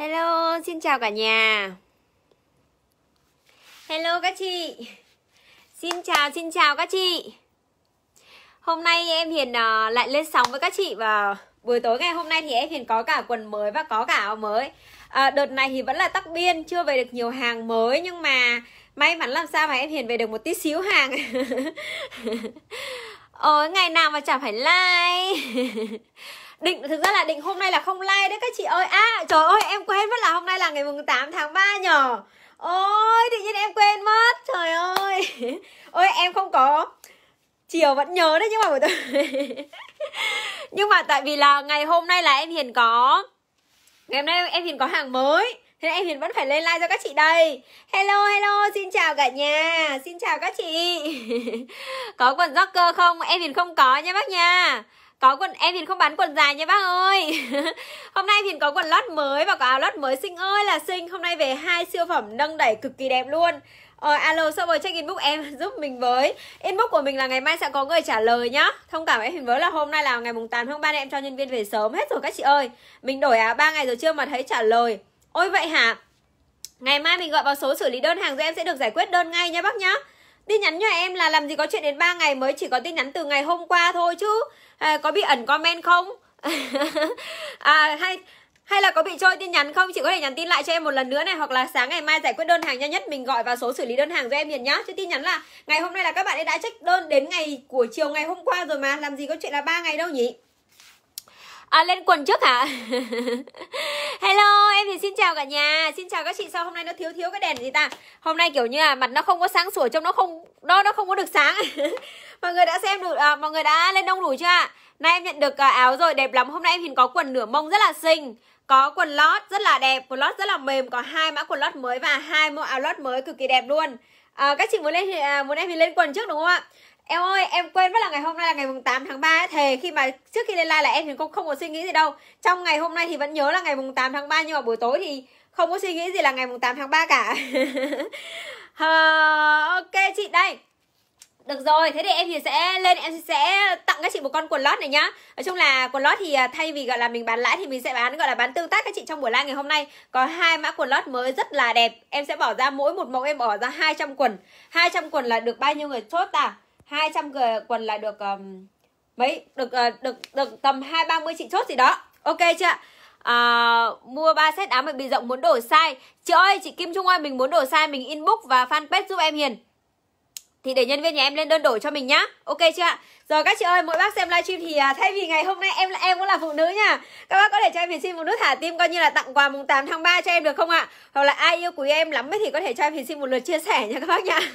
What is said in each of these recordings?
Hello, xin chào cả nhà Hello các chị Xin chào, xin chào các chị Hôm nay em Hiền ờ, lại lên sóng với các chị vào buổi tối ngày hôm nay thì em Hiền có cả quần mới và có cả áo mới à, Đợt này thì vẫn là tắc biên, chưa về được nhiều hàng mới Nhưng mà may mắn làm sao mà em Hiền về được một tí xíu hàng Ôi, ngày nào mà chả phải like định thực ra là định hôm nay là không like đấy các chị ơi à, trời ơi em quên mất là hôm nay là ngày mùng 8 tháng 3 nhỏ ôi tự nhiên em quên mất trời ơi ôi em không có chiều vẫn nhớ đấy nhưng mà buổi tối nhưng mà tại vì là ngày hôm nay là em hiền có ngày hôm nay em hiền có hàng mới thế nên em hiền vẫn phải lên like cho các chị đây hello hello xin chào cả nhà xin chào các chị có quần rocker không em hiền không có nha bác nha có quần em thì không bán quần dài nha bác ơi hôm nay thì có quần lót mới và có áo lót mới xinh ơi là xinh hôm nay về hai siêu phẩm nâng đẩy cực kỳ đẹp luôn Ờ, alo shopper check inbox em giúp mình với Inbox của mình là ngày mai sẽ có người trả lời nhá Thông cảm em hình với là hôm nay là ngày mùng 8 tháng 3 Em cho nhân viên về sớm hết rồi các chị ơi Mình đổi áo 3 ngày rồi chưa mà thấy trả lời Ôi vậy hả Ngày mai mình gọi vào số xử lý đơn hàng rồi em sẽ được giải quyết đơn ngay nha bác nhá tin nhắn cho em là làm gì có chuyện đến 3 ngày mới chỉ có tin nhắn từ ngày hôm qua thôi chứ à, có bị ẩn comment không à, hay hay là có bị trôi tin nhắn không chị có thể nhắn tin lại cho em một lần nữa này hoặc là sáng ngày mai giải quyết đơn hàng nhanh nhất mình gọi vào số xử lý đơn hàng cho em hiền nhá chứ tin nhắn là ngày hôm nay là các bạn ấy đã check đơn đến ngày của chiều ngày hôm qua rồi mà làm gì có chuyện là ba ngày đâu nhỉ à, lên quần trước hả hello em thì xin chào cả nhà xin chào các chị sao hôm nay nó thiếu thiếu cái đèn gì ta hôm nay kiểu như là mặt nó không có sáng sủa trông nó không đó nó không có được sáng mọi người đã xem được à, mọi người đã lên đông đủ chưa ạ nay em nhận được à, áo rồi đẹp lắm hôm nay em hình có quần nửa mông rất là xinh có quần lót rất là đẹp quần lót rất là mềm có hai mã quần lót mới và hai mẫu áo lót mới cực kỳ đẹp luôn à, các chị muốn lên thì, à, muốn em thì lên quần trước đúng không ạ Em ơi, em quên mất là ngày hôm nay là ngày mùng 8 tháng 3 ấy. Thề khi mà trước khi lên live là em thì cũng không có suy nghĩ gì đâu Trong ngày hôm nay thì vẫn nhớ là ngày mùng 8 tháng 3 Nhưng mà buổi tối thì không có suy nghĩ gì là ngày mùng 8 tháng 3 cả Ok chị đây được rồi, thế thì em thì sẽ lên em sẽ tặng các chị một con quần lót này nhá. Nói chung là quần lót thì à, thay vì gọi là mình bán lãi thì mình sẽ bán gọi là bán tương tác các chị trong buổi live ngày hôm nay. Có hai mã quần lót mới rất là đẹp. Em sẽ bỏ ra mỗi một mẫu em bỏ ra 200 quần. 200 quần là được bao nhiêu người chốt À? 200 quần là được um, mấy được uh, được được tầm 2 30 chị chốt gì đó. Ok chưa ạ? à, mua 3 set áo mặc bị rộng muốn đổi size. Chị ơi, chị Kim Trung ơi, mình muốn đổi size mình inbox và fanpage giúp em Hiền thì để nhân viên nhà em lên đơn đổi cho mình nhá ok chưa ạ rồi các chị ơi mỗi bác xem livestream thì à, thay vì ngày hôm nay em em cũng là phụ nữ nha các bác có thể cho em hiền xin một nút thả tim coi như là tặng quà mùng 8 tháng 3 cho em được không ạ hoặc là ai yêu quý em lắm ấy thì có thể cho em hiền xin một lượt chia sẻ nha các bác nha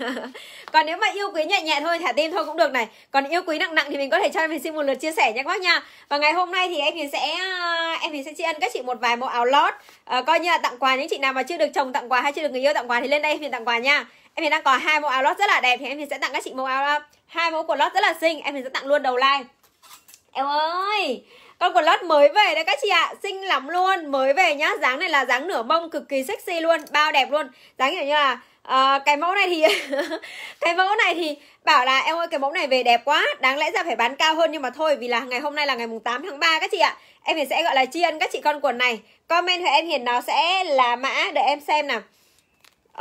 còn nếu mà yêu quý nhẹ nhẹ thôi thả tim thôi cũng được này còn yêu quý nặng nặng thì mình có thể cho em hiền xin một lượt chia sẻ nha các bác nha và ngày hôm nay thì em hiền sẽ à, em hiền sẽ tri ân các chị một vài bộ áo lót à, coi như là tặng quà những chị nào mà chưa được chồng tặng quà hay chưa được người yêu tặng quà thì lên đây em hiền tặng quà nha em thì đang có hai mẫu áo lót rất là đẹp thì em thì sẽ tặng các chị mẫu áo hai mẫu quần lót rất là xinh em thì sẽ tặng luôn đầu like em ơi con quần lót mới về đấy các chị ạ à. xinh lắm luôn mới về nhá dáng này là dáng nửa mông cực kỳ sexy luôn bao đẹp luôn dáng kiểu như là uh, cái mẫu này thì cái mẫu này thì bảo là em ơi cái mẫu này về đẹp quá đáng lẽ ra phải bán cao hơn nhưng mà thôi vì là ngày hôm nay là ngày mùng 8 tháng 3 các chị ạ à. em thì sẽ gọi là tri ân các chị con quần này comment thì em hiện nó sẽ là mã để em xem nào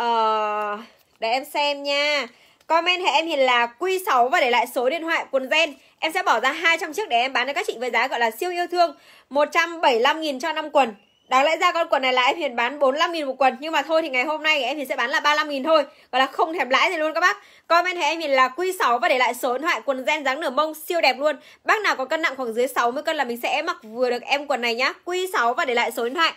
uh, để em xem nha Comment hệ em hiền là Q6 và để lại số điện thoại quần gen Em sẽ bỏ ra 200 chiếc để em bán cho các chị với giá gọi là siêu yêu thương 175.000 cho 5 quần Đáng lẽ ra con quần này là em hiện bán 45.000 một quần Nhưng mà thôi thì ngày hôm nay em Hiền sẽ bán là 35.000 thôi Gọi là không thèm lãi gì luôn các bác Comment hệ em hiện là Q6 và để lại số điện thoại quần gen dáng nửa mông siêu đẹp luôn Bác nào có cân nặng khoảng dưới 60 cân là mình sẽ mặc vừa được em quần này nhá Q6 và để lại số điện thoại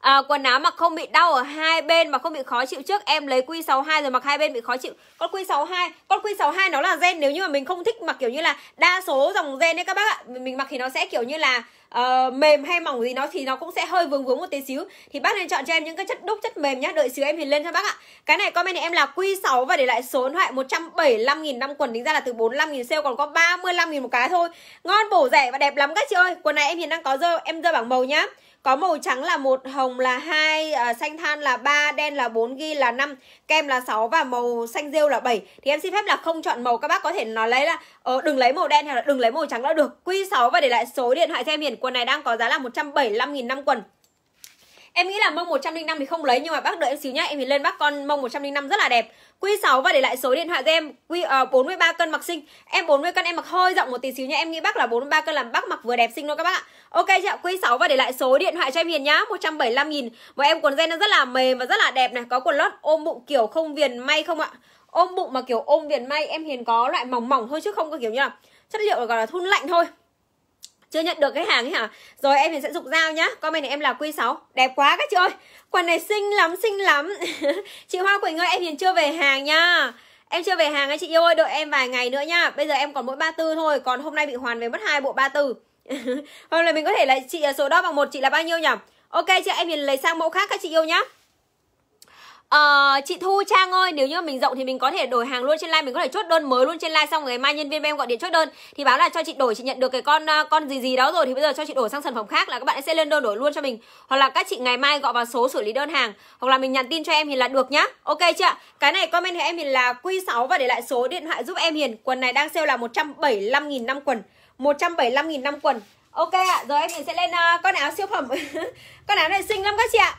à, quần áo mà không bị đau ở hai bên mà không bị khó chịu trước em lấy quy 62 rồi mặc hai bên bị khó chịu con quy 62 con quy 62 nó là gen nếu như mà mình không thích mặc kiểu như là đa số dòng gen đấy các bác ạ mình mặc thì nó sẽ kiểu như là uh, mềm hay mỏng gì nó thì nó cũng sẽ hơi vướng vướng một tí xíu thì bác nên chọn cho em những cái chất đúc chất mềm nhá đợi xíu em hiền lên cho bác ạ cái này comment này em là quy 6 và để lại số điện thoại 175.000 năm quần tính ra là từ 45.000 sale còn có 35.000 một cái thôi ngon bổ rẻ và đẹp lắm các chị ơi quần này em hiền đang có dơ em dơ bảng màu nhá có màu trắng là một hồng là hai ờ, xanh than là ba đen là 4, ghi là 5, kem là 6 và màu xanh rêu là 7. Thì em xin phép là không chọn màu các bác có thể nói lấy là uh, đừng lấy màu đen hoặc là đừng lấy màu trắng đã được. quy 6 và để lại số điện thoại cho em hiển quần này đang có giá là 175 000 năm quần. Em nghĩ là mông 105 thì không lấy nhưng mà bác đợi em xíu nhá, em thì lên bác con mông 105 rất là đẹp. Q6 và để lại số điện thoại cho em. Q uh, ờ, 43 cân mặc xinh. Em 40 cân em mặc hơi rộng một tí xíu nhá. Em nghĩ bác là 43 cân làm bác mặc vừa đẹp xinh luôn các bác ạ. Ok chị ạ, Q6 và để lại số điện thoại cho em Hiền nhá. 175 000 Và em quần gen nó rất là mềm và rất là đẹp này, có quần lót ôm bụng kiểu không viền may không ạ? Ôm bụng mà kiểu ôm viền may em Hiền có loại mỏng mỏng thôi chứ không có kiểu như là chất liệu gọi là thun lạnh thôi chưa nhận được cái hàng ấy hả? Rồi em thì sẽ dục dao nhá. Comment này em là Q6. Đẹp quá các chị ơi. Quần này xinh lắm, xinh lắm. chị Hoa Quỳnh ơi, em hiện chưa về hàng nha. Em chưa về hàng ấy chị yêu ơi, đợi em vài ngày nữa nhá, Bây giờ em còn mỗi ba tư thôi, còn hôm nay bị hoàn về mất hai bộ ba tư, hôm nay mình có thể là chị ở à, số đó bằng một chị là bao nhiêu nhỉ? Ok chị em liền lấy sang mẫu khác các chị yêu nhá. Ờ, chị Thu Trang ơi, nếu như mình rộng thì mình có thể đổi hàng luôn trên live, mình có thể chốt đơn mới luôn trên live xong ngày mai nhân viên bên em gọi điện chốt đơn thì báo là cho chị đổi chị nhận được cái con ờ, con gì gì đó rồi thì bây giờ cho chị đổi sang sản phẩm khác là các bạn sẽ lên đơn đổi luôn cho mình. Hoặc là các chị ngày mai gọi vào số xử lý đơn hàng hoặc là mình nhắn tin cho em thì là được nhá. Ok chưa? Cái này comment cho em mình là Q6 và để lại số điện thoại giúp em Hiền. Quần này đang sale là 175.000 năm quần. 175.000 năm quần. Ok ạ, rồi em mình sẽ lên uh, con áo siêu phẩm. con áo này xinh lắm các chị ạ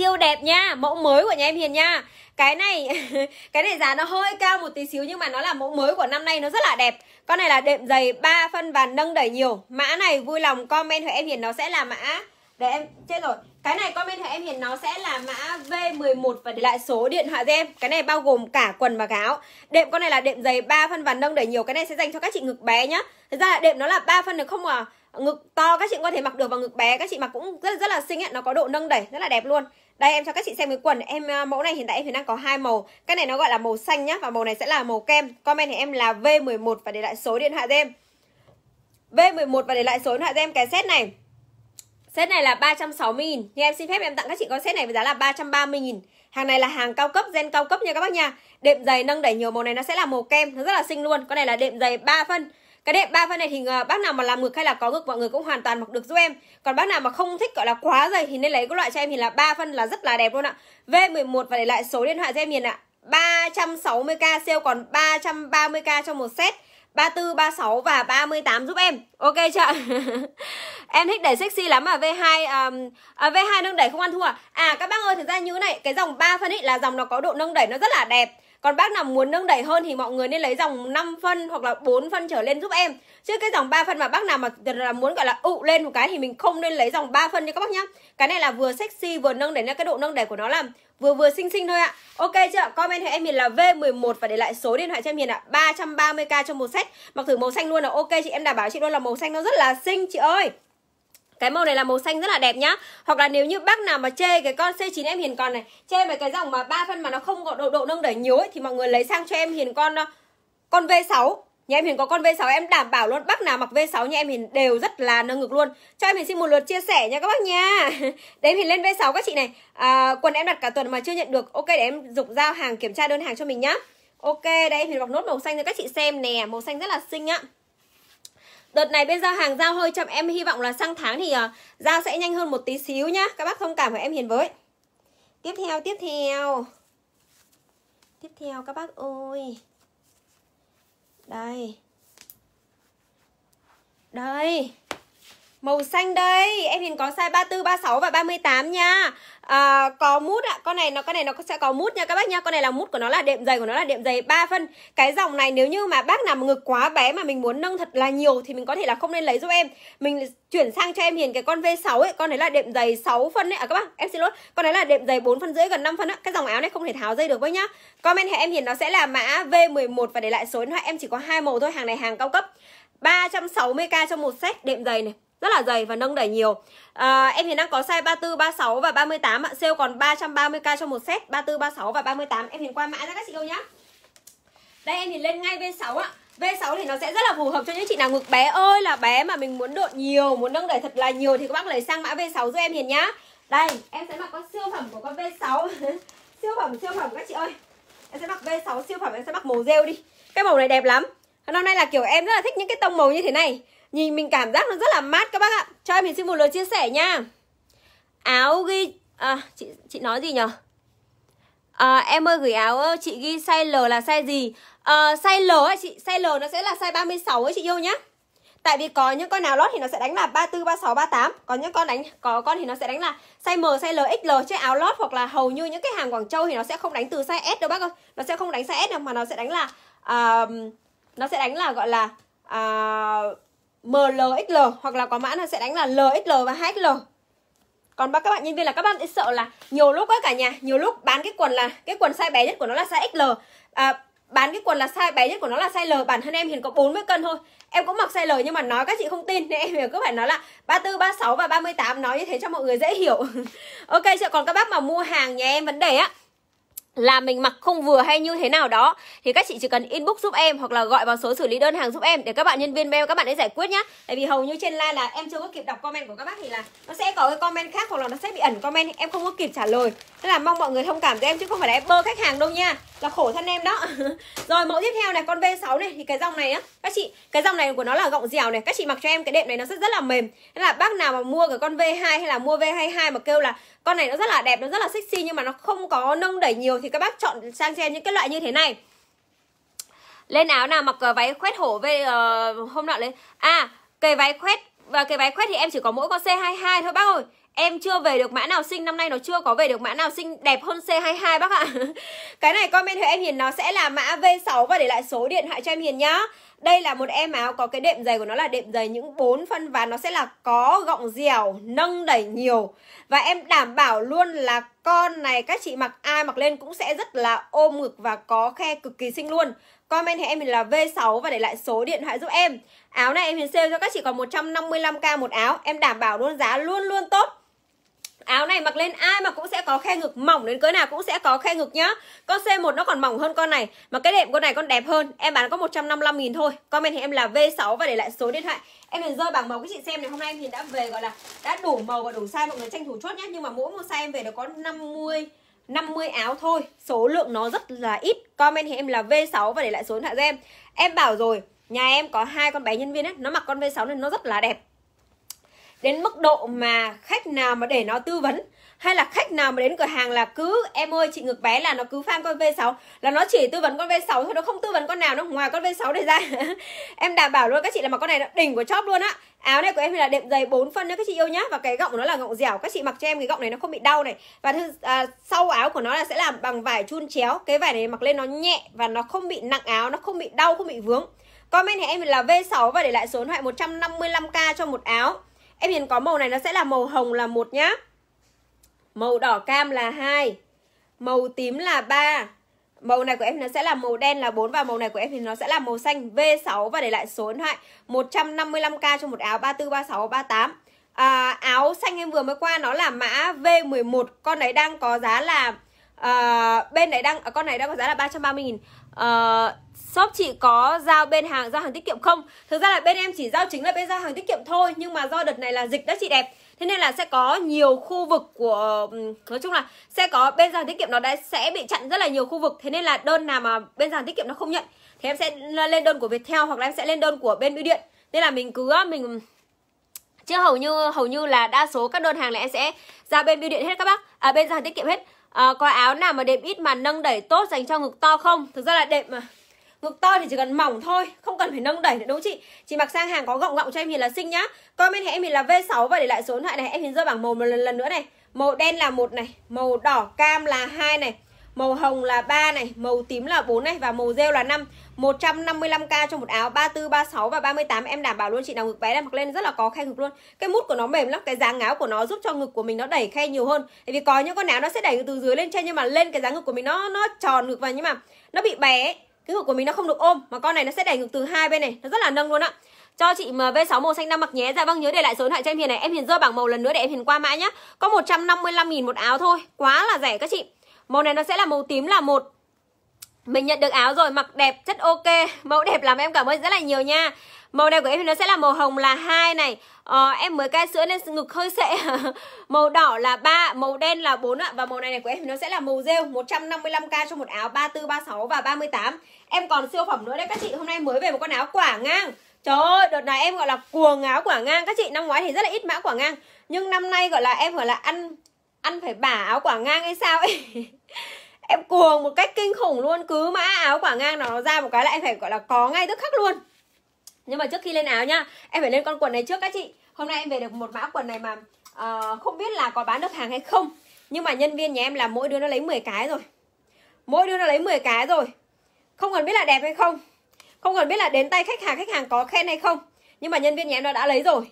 siêu đẹp nha mẫu mới của nhà em hiền nha cái này cái này giá nó hơi cao một tí xíu nhưng mà nó là mẫu mới của năm nay nó rất là đẹp con này là đệm dày 3 phân và nâng đẩy nhiều mã này vui lòng comment cho em hiền nó sẽ là mã để em chết rồi cái này comment cho em hiền nó sẽ là mã V11 và để lại số điện thoại cho em cái này bao gồm cả quần và áo đệm con này là đệm dày 3 phân và nâng đẩy nhiều cái này sẽ dành cho các chị ngực bé nhá thật ra là đệm nó là 3 phân được không à ngực to các chị có thể mặc được và ngực bé các chị mặc cũng rất rất là xinh ấy. nó có độ nâng đẩy rất là đẹp luôn đây em cho các chị xem cái quần em à, mẫu này hiện tại em thì đang có hai màu. Cái này nó gọi là màu xanh nhá và màu này sẽ là màu kem. Comment thì em là V11 và để lại số điện thoại cho em. V11 và để lại số điện thoại cho em cái set này. Set này là 360 000 Nhưng em xin phép em tặng các chị con set này với giá là 330 000 Hàng này là hàng cao cấp, gen cao cấp nha các bác nha. Đệm giày nâng đẩy nhiều màu này nó sẽ là màu kem, nó rất là xinh luôn. Con này là đệm giày 3 phân cái đệm ba phân này thì ờ, bác nào mà làm ngược hay là có ngược mọi người cũng hoàn toàn mặc được giúp em còn bác nào mà không thích gọi là quá dày thì nên lấy cái loại cho em thì là ba phân là rất là đẹp luôn ạ V11 và để lại số điện thoại cho em hiền ạ 360k sale còn 330k cho một set 34, 36 và 38 giúp em Ok chưa Em thích đẩy sexy lắm à V2 um, à, V2 nâng đẩy không ăn thua à. à các bác ơi thực ra như thế này Cái dòng 3 phân ấy là dòng nó có độ nâng đẩy nó rất là đẹp còn bác nào muốn nâng đẩy hơn thì mọi người nên lấy dòng 5 phân hoặc là 4 phân trở lên giúp em. Chứ cái dòng 3 phân mà bác nào mà là muốn gọi là ụ lên một cái thì mình không nên lấy dòng 3 phân nha các bác nhá. Cái này là vừa sexy vừa nâng đẩy nên cái độ nâng đẩy của nó là vừa vừa xinh xinh thôi ạ. Ok chưa? Comment cho em mình là V11 và để lại số điện thoại cho em Hiền ạ. 330k cho một set. Mặc thử màu xanh luôn là ok chị em đảm bảo chị luôn là màu xanh nó rất là xinh chị ơi. Cái màu này là màu xanh rất là đẹp nhá Hoặc là nếu như bác nào mà chê cái con C9 em Hiền con này Chê mấy cái dòng mà ba phân mà nó không có độ độ nâng đẩy nhiều ấy Thì mọi người lấy sang cho em Hiền con ờ, con V6 Nhà em Hiền có con V6 em đảm bảo luôn Bác nào mặc V6 nhà em Hiền đều rất là nâng ngực luôn Cho em Hiền xin một lượt chia sẻ nha các bác nha Để em Hiền lên V6 các chị này à, Quần em đặt cả tuần mà chưa nhận được Ok để em dục giao hàng kiểm tra đơn hàng cho mình nhá Ok đây em Hiền bọc nốt màu xanh cho các chị xem nè Màu xanh rất là xinh á Đợt này bên giao hàng giao hơi chậm em hy vọng là sang tháng thì uh, giao sẽ nhanh hơn một tí xíu nhá. Các bác thông cảm với em hiền với. Tiếp theo, tiếp theo. Tiếp theo các bác ơi. Đây. Đây. Màu xanh đây, em Hiền có size 34, 36 và 38 nha. À, có mút ạ, con này nó con này nó sẽ có mút nha các bác nha. Con này là mút của nó là đệm dày của nó là đệm dày 3 phân. Cái dòng này nếu như mà bác nào ngực quá bé mà mình muốn nâng thật là nhiều thì mình có thể là không nên lấy giúp em. Mình chuyển sang cho em Hiền cái con V6 ấy, con đấy là đệm dày 6 phân ấy à các bác. Em xin lỗi, con đấy là đệm dày 4 phân rưỡi gần 5 phân á. Cái dòng áo này không thể tháo dây được với nhá. Comment hệ em Hiền nó sẽ là mã V11 và để lại số điện thoại em chỉ có hai màu thôi, hàng này hàng cao cấp. 360k cho một set đệm dày này rất là dày và nâng đẩy nhiều à, em hiện đang có size 34, 36 và 38 ạ sale còn 330k cho một set 34, 36 và 38 em hiện qua mã ra các chị yêu nhá đây em nhìn lên ngay V6 ạ V6 thì nó sẽ rất là phù hợp cho những chị nào ngực bé ơi là bé mà mình muốn độ nhiều, muốn nâng đẩy thật là nhiều thì các bác lấy sang mã V6 giúp em hiện nhá. Đây, em sẽ mặc con siêu phẩm của con V6. siêu phẩm, siêu phẩm các chị ơi. Em sẽ mặc V6 siêu phẩm, em sẽ mặc màu rêu đi. Cái màu này đẹp lắm. Hôm nay là kiểu em rất là thích những cái tông màu như thế này. Nhìn mình cảm giác nó rất là mát các bác ạ Cho em mình xin một lời chia sẻ nha Áo ghi à, chị, chị nói gì nhở à, Em ơi gửi áo chị ghi size L là size gì à, Size L ấy chị Size L nó sẽ là size 36 ấy chị yêu nhá Tại vì có những con nào lót thì nó sẽ đánh là 34, 36, 38 Có những con đánh có con thì nó sẽ đánh là size M, size L, XL Chứ áo lót hoặc là hầu như những cái hàng Quảng Châu thì nó sẽ không đánh từ size S đâu bác ơi Nó sẽ không đánh size S đâu mà nó sẽ đánh là uh, Nó sẽ đánh là gọi là uh, MLXL hoặc là có mã nó sẽ đánh là LXL và HXL còn các bạn nhân viên là các bạn sẽ sợ là nhiều lúc ấy cả nhà nhiều lúc bán cái quần là cái quần size bé nhất của nó là size XL à, bán cái quần là size bé nhất của nó là size L bản thân em hiện có 40 cân thôi em cũng mặc size L nhưng mà nói các chị không tin nên em Huyền cứ phải nói là 34, 36 và 38 nói như thế cho mọi người dễ hiểu ok chưa còn các bác mà mua hàng nhà em vấn đề á là mình mặc không vừa hay như thế nào đó thì các chị chỉ cần inbox giúp em hoặc là gọi vào số xử lý đơn hàng giúp em để các bạn nhân viên bên các bạn ấy giải quyết nhá tại vì hầu như trên live là em chưa có kịp đọc comment của các bác thì là nó sẽ có cái comment khác hoặc là nó sẽ bị ẩn comment em không có kịp trả lời tức là mong mọi người thông cảm cho em chứ không phải là em bơ khách hàng đâu nha là khổ thân em đó rồi mẫu tiếp theo này con V6 này thì cái dòng này á các chị cái dòng này của nó là gọng dẻo này các chị mặc cho em cái đệm này nó sẽ rất là mềm nên là bác nào mà mua cái con V2 hay là mua V22 mà kêu là con này nó rất là đẹp nó rất là sexy nhưng mà nó không có nâng đẩy nhiều thì các bác chọn sang cho những cái loại như thế này lên áo nào mặc ờ, váy khoét hổ về uh, ờ, hôm nọ lên à cái váy khoét và cái váy khoét thì em chỉ có mỗi con C22 thôi bác ơi Em chưa về được mã nào sinh năm nay nó chưa có về được mã nào sinh đẹp hơn C22 bác ạ. cái này comment thì em Hiền nó sẽ là mã V6 và để lại số điện thoại cho em Hiền nhá. Đây là một em áo có cái đệm giày của nó là đệm giày những bốn phân và nó sẽ là có gọng dẻo, nâng đẩy nhiều. Và em đảm bảo luôn là con này các chị mặc ai mặc lên cũng sẽ rất là ôm ngực và có khe cực kỳ xinh luôn. Comment thì em hiền là V6 và để lại số điện thoại giúp em. Áo này em hiền sale cho các chị còn 155k một áo. Em đảm bảo luôn giá luôn luôn tốt. Áo này mặc lên ai mà cũng sẽ có khe ngực mỏng đến cỡ nào cũng sẽ có khe ngực nhá. Con C1 nó còn mỏng hơn con này, mà cái đệm con này con đẹp hơn. Em bán có 155 000 thôi. Comment thì em là V6 và để lại số điện thoại. Em liền rơi bảng màu các chị xem này, hôm nay em thì đã về gọi là đã đủ màu và đủ size mọi người tranh thủ chốt nhé. Nhưng mà mỗi một size em về được có 50 50 áo thôi. Số lượng nó rất là ít. Comment thì em là V6 và để lại số điện thoại cho em. Em bảo rồi, nhà em có hai con bé nhân viên ấy, nó mặc con V6 này nó rất là đẹp đến mức độ mà khách nào mà để nó tư vấn hay là khách nào mà đến cửa hàng là cứ em ơi chị ngược bé là nó cứ farm con V6 là nó chỉ tư vấn con V6 thôi nó không tư vấn con nào nó ngoài con V6 này ra em đảm bảo luôn các chị là mà con này nó đỉnh của chóp luôn á áo này của em là đệm dày 4 phân nữa các chị yêu nhá và cái gọng của nó là gọng dẻo các chị mặc cho em cái gọng này nó không bị đau này và thư, à, sau áo của nó là sẽ làm bằng vải chun chéo cái vải này mặc lên nó nhẹ và nó không bị nặng áo nó không bị đau không bị vướng comment hệ em là V6 và để lại số điện thoại 155k cho một áo Em nhìn có màu này nó sẽ là màu hồng là một nhá. Màu đỏ cam là hai Màu tím là ba Màu này của em nó sẽ là màu đen là 4 và màu này của em thì nó sẽ là màu xanh V6 và để lại số điện thoại 155k cho một áo 34 36 38. À, áo xanh em vừa mới qua nó là mã V11, con đấy đang có giá là à, bên đấy đang à, con này đang có giá là 330 000 À, Shop chị có giao bên hàng giao hàng tiết kiệm không? Thực ra là bên em chỉ giao chính là bên giao hàng tiết kiệm thôi Nhưng mà do đợt này là dịch đó chị đẹp Thế nên là sẽ có nhiều khu vực của ừ, Nói chung là sẽ có bên giao tiết kiệm nó đã sẽ bị chặn rất là nhiều khu vực Thế nên là đơn nào mà bên giao tiết kiệm nó không nhận Thì em sẽ lên đơn của Viettel hoặc là em sẽ lên đơn của bên bưu điện Nên là mình cứ mình ừ, Chứ hầu như hầu như là đa số các đơn hàng này em sẽ ra bên bưu điện hết các bác À bên giao hàng tiết kiệm hết à, Có áo nào mà đệm ít mà nâng đẩy tốt dành cho ngực to không? Thực ra là đệm mà Ngực to thì chỉ cần mỏng thôi, không cần phải nâng đẩy nữa đúng chị? Chị mặc sang hàng có gọng gọng cho em Hiền là xinh nhá. Comment hệ em Hiền là V6 và để lại số điện thoại này, em Hiền rơi bảng màu một lần, lần nữa này. Màu đen là một này, màu đỏ cam là hai này, màu hồng là ba này, màu tím là 4 này và màu rêu là 5. 155k cho một áo 34, 36 và 38 em đảm bảo luôn chị nào ngực bé đang mặc lên rất là có khe ngực luôn. Cái mút của nó mềm lắm, cái dáng áo của nó giúp cho ngực của mình nó đẩy khe nhiều hơn. Tại vì có những con áo nó sẽ đẩy từ dưới lên trên nhưng mà lên cái dáng ngực của mình nó nó tròn ngực vào nhưng mà nó bị bé kích thước của mình nó không được ôm mà con này nó sẽ đẩy ngược từ hai bên này nó rất là nâng luôn ạ cho chị MV6 màu xanh năm mặc nhé. Dạ vâng nhớ để lại số điện thoại cho em Hiền này. Em Hiền rơi bảng màu lần nữa để em Hiền qua mã nhá. Có 155 000 một áo thôi. Quá là rẻ các chị. Màu này nó sẽ là màu tím là một. Mình nhận được áo rồi, mặc đẹp, chất ok, mẫu đẹp lắm em cảm ơn rất là nhiều nha. Màu này của em thì nó sẽ là màu hồng là hai này ờ, Em mới cai sữa nên ngực hơi sệ Màu đỏ là ba màu đen là bốn ạ Và màu này, này của em thì nó sẽ là màu rêu 155k cho một áo 34, 36 và 38 Em còn siêu phẩm nữa đấy các chị Hôm nay mới về một con áo quả ngang Trời ơi, đợt này em gọi là cuồng áo quả ngang Các chị năm ngoái thì rất là ít mã quả ngang Nhưng năm nay gọi là em gọi là ăn ăn phải bả áo quả ngang hay sao ấy em cuồng một cách kinh khủng luôn cứ mã áo quả ngang nào nó ra một cái lại phải gọi là có ngay tức khắc luôn nhưng mà trước khi lên áo nhá em phải lên con quần này trước các chị hôm nay em về được một mã quần này mà uh, không biết là có bán được hàng hay không nhưng mà nhân viên nhà em là mỗi đứa nó lấy 10 cái rồi mỗi đứa nó lấy 10 cái rồi không cần biết là đẹp hay không không cần biết là đến tay khách hàng khách hàng có khen hay không nhưng mà nhân viên nhà em nó đã lấy rồi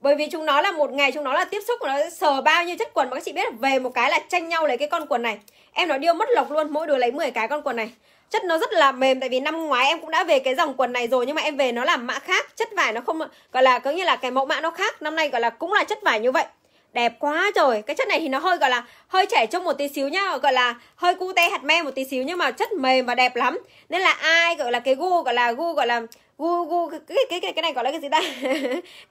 bởi vì chúng nó là một ngày chúng nó là tiếp xúc nó sờ bao nhiêu chất quần mà các chị biết là về một cái là tranh nhau lấy cái con quần này em nó điêu mất lộc luôn mỗi đứa lấy 10 cái con quần này chất nó rất là mềm tại vì năm ngoái em cũng đã về cái dòng quần này rồi nhưng mà em về nó làm mã khác chất vải nó không gọi là có như là cái mẫu mã nó khác năm nay gọi là cũng là chất vải như vậy đẹp quá trời cái chất này thì nó hơi gọi là hơi trẻ trông một tí xíu nhá gọi là hơi cute hạt me một tí xíu nhưng mà chất mềm và đẹp lắm nên là ai gọi là cái gu gọi là gu gọi là gu gu cái cái cái, cái này gọi là cái gì ta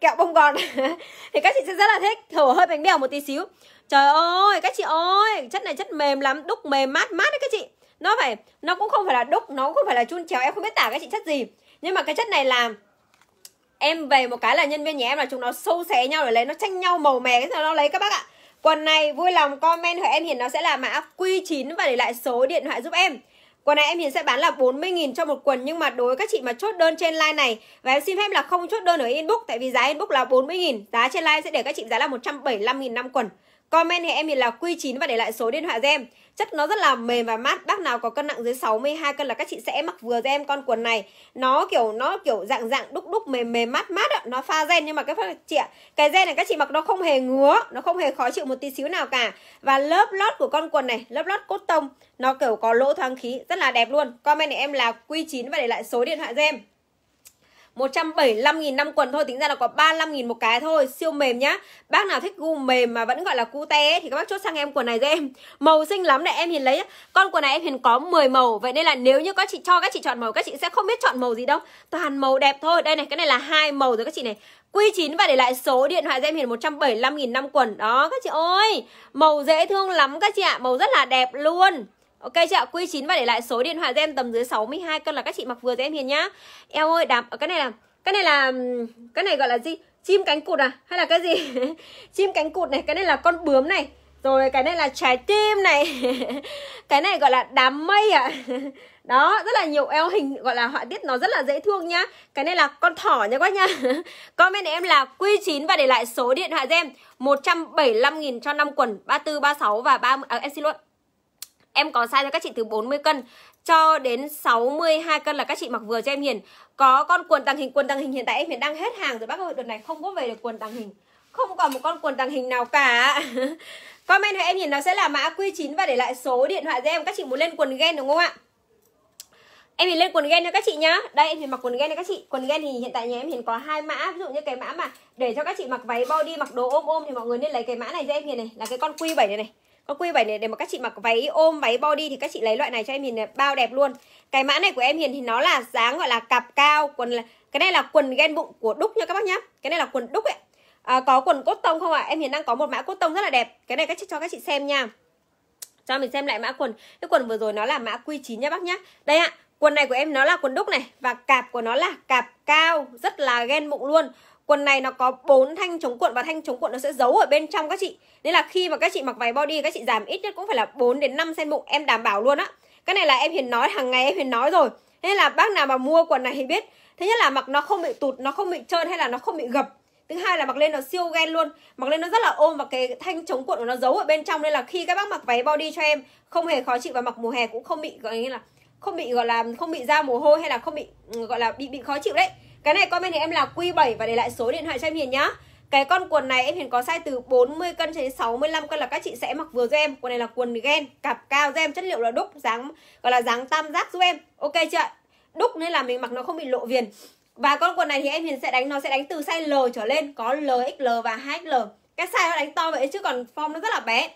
kẹo bông gòn thì các chị sẽ rất là thích thở hơi bánh bèo một tí xíu trời ơi các chị ơi chất này chất mềm lắm đúc mềm mát mát đấy các chị nó phải nó cũng không phải là đúc nó cũng không phải là chun chéo em không biết tả cái chị chất gì nhưng mà cái chất này làm em về một cái là nhân viên nhà em là chúng nó xô xé nhau để lấy nó tranh nhau màu mè cái nào nó lấy các bác ạ quần này vui lòng comment hỏi em hiền nó sẽ là mã q9 và để lại số điện thoại giúp em Quần này em Hiền sẽ bán là 40.000 cho một quần Nhưng mà đối với các chị mà chốt đơn trên line này Và em xin phép là không chốt đơn ở inbox Tại vì giá inbox là 40.000 Giá trên line sẽ để các chị giá là 175.000 năm quần Comment thì em Hiền là Q9 và để lại số điện thoại cho em chất nó rất là mềm và mát bác nào có cân nặng dưới 62 cân là các chị sẽ mặc vừa cho em con quần này nó kiểu nó kiểu dạng dạng đúc đúc mềm mềm mát mát ạ nó pha gen nhưng mà cái chị ạ cái gen này các chị mặc nó không hề ngứa nó không hề khó chịu một tí xíu nào cả và lớp lót của con quần này lớp lót cốt tông nó kiểu có lỗ thoáng khí rất là đẹp luôn comment để em là Q9 và để lại số điện thoại cho em 175.000 năm quần thôi Tính ra là có 35.000 một cái thôi Siêu mềm nhá Bác nào thích gu mềm mà vẫn gọi là cute ấy, Thì các bác chốt sang em quần này cho em Màu xinh lắm này em Hiền lấy Con quần này em Hiền có 10 màu Vậy nên là nếu như các chị cho các chị chọn màu Các chị sẽ không biết chọn màu gì đâu Toàn màu đẹp thôi Đây này cái này là hai màu rồi các chị này Q9 và để lại số điện thoại cho em Hiền 175.000 năm quần Đó các chị ơi Màu dễ thương lắm các chị ạ Màu rất là đẹp luôn Ok chị ạ, quy 9 và để lại số điện thoại cho em tầm dưới 62 cân là các chị mặc vừa cho em hiền nhá. eo ơi, đạp ở ờ, cái này là cái này là cái này gọi là gì? Chim cánh cụt à hay là cái gì? chim cánh cụt này, cái này là con bướm này. Rồi cái này là trái tim này. cái này gọi là đám mây À. Đó, rất là nhiều eo hình gọi là họa tiết nó rất là dễ thương nhá. Cái này là con thỏ nha các nhá. Comment em là Q9 và để lại số điện thoại cho em 175 000 cho 5 quần 34 36 và 30 à, em xin lỗi Em có size cho các chị từ 40 cân cho đến 62 cân là các chị mặc vừa cho em Hiền. Có con quần tàng hình, quần tàng hình hiện tại em Hiền đang hết hàng rồi bác ơi, đợt này không có về được quần tàng hình. Không còn một con quần tàng hình nào cả. Comment cho em Hiền nó sẽ là mã Q9 và để lại số điện thoại cho em các chị muốn lên quần gen đúng không ạ? Em Hiền lên quần gen cho các chị nhá. Đây em Hiền mặc quần gen cho các chị. Quần gen thì hiện tại nhà em Hiền có hai mã, ví dụ như cái mã mà để cho các chị mặc váy body, mặc đồ ôm ôm thì mọi người nên lấy cái mã này cho em Hiền này, là cái con Q7 này này con Q7 này để mà các chị mặc váy ôm váy body thì các chị lấy loại này cho em Hiền này, bao đẹp luôn cái mã này của em Hiền thì nó là dáng gọi là cặp cao quần là cái này là quần ghen bụng của đúc nha các bác nhá cái này là quần đúc ấy à, có quần cốt tông không ạ à? em Hiền đang có một mã cốt tông rất là đẹp cái này các chị cho các chị xem nha cho mình xem lại mã quần cái quần vừa rồi nó là mã Q9 nha bác nhá đây ạ à, quần này của em nó là quần đúc này và cạp của nó là cạp cao rất là ghen bụng luôn quần này nó có bốn thanh chống cuộn và thanh chống cuộn nó sẽ giấu ở bên trong các chị nên là khi mà các chị mặc váy body các chị giảm ít nhất cũng phải là 4 đến 5 cm bụng em đảm bảo luôn á cái này là em hiền nói hàng ngày em hiền nói rồi nên là bác nào mà mua quần này thì biết thứ nhất là mặc nó không bị tụt nó không bị trơn hay là nó không bị gập thứ hai là mặc lên nó siêu ghen luôn mặc lên nó rất là ôm và cái thanh chống cuộn của nó giấu ở bên trong nên là khi các bác mặc váy body cho em không hề khó chịu và mặc mùa hè cũng không bị gọi là không bị gọi là không bị ra mồ hôi hay là không bị ừ, gọi là bị bị khó chịu đấy cái này comment thì em là Q7 và để lại số điện thoại cho em Hiền nhá. Cái con quần này em Hiền có size từ 40 cân cho đến 65 cân là các chị sẽ mặc vừa cho em. Quần này là quần gen, cặp cao cho em, chất liệu là đúc, dáng gọi là dáng tam giác giúp em. Ok chưa Đúc nên là mình mặc nó không bị lộ viền. Và con quần này thì em Hiền sẽ đánh nó sẽ đánh từ size L trở lên, có L, XL và 2XL. Cái size nó đánh to vậy chứ còn form nó rất là bé.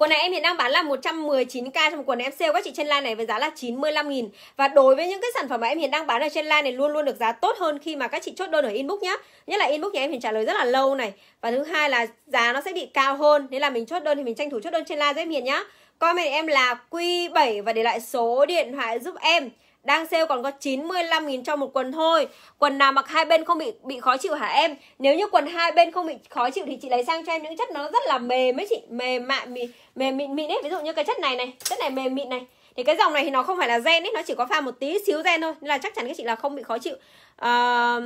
Quần này em hiện đang bán là 119k trong quần này em sale các chị trên line này với giá là 95 000 Và đối với những cái sản phẩm mà em hiện đang bán ở trên line này luôn luôn được giá tốt hơn khi mà các chị chốt đơn ở inbox nhá. Nhất là inbox nhà em hiện trả lời rất là lâu này. Và thứ hai là giá nó sẽ bị cao hơn nên là mình chốt đơn thì mình tranh thủ chốt đơn trên line giúp em hiện nhá. Comment em là Q7 và để lại số điện thoại giúp em đang sale còn có 95 000 cho một quần thôi. Quần nào mặc hai bên không bị bị khó chịu hả em? Nếu như quần hai bên không bị khó chịu thì chị lấy sang cho em những chất nó rất là mềm ấy chị, mềm mại mịn mềm mịn mịn ấy. Ví dụ như cái chất này này, chất này mềm mịn này. Thì cái dòng này thì nó không phải là gen ấy, nó chỉ có pha một tí xíu gen thôi, nên là chắc chắn các chị là không bị khó chịu. À,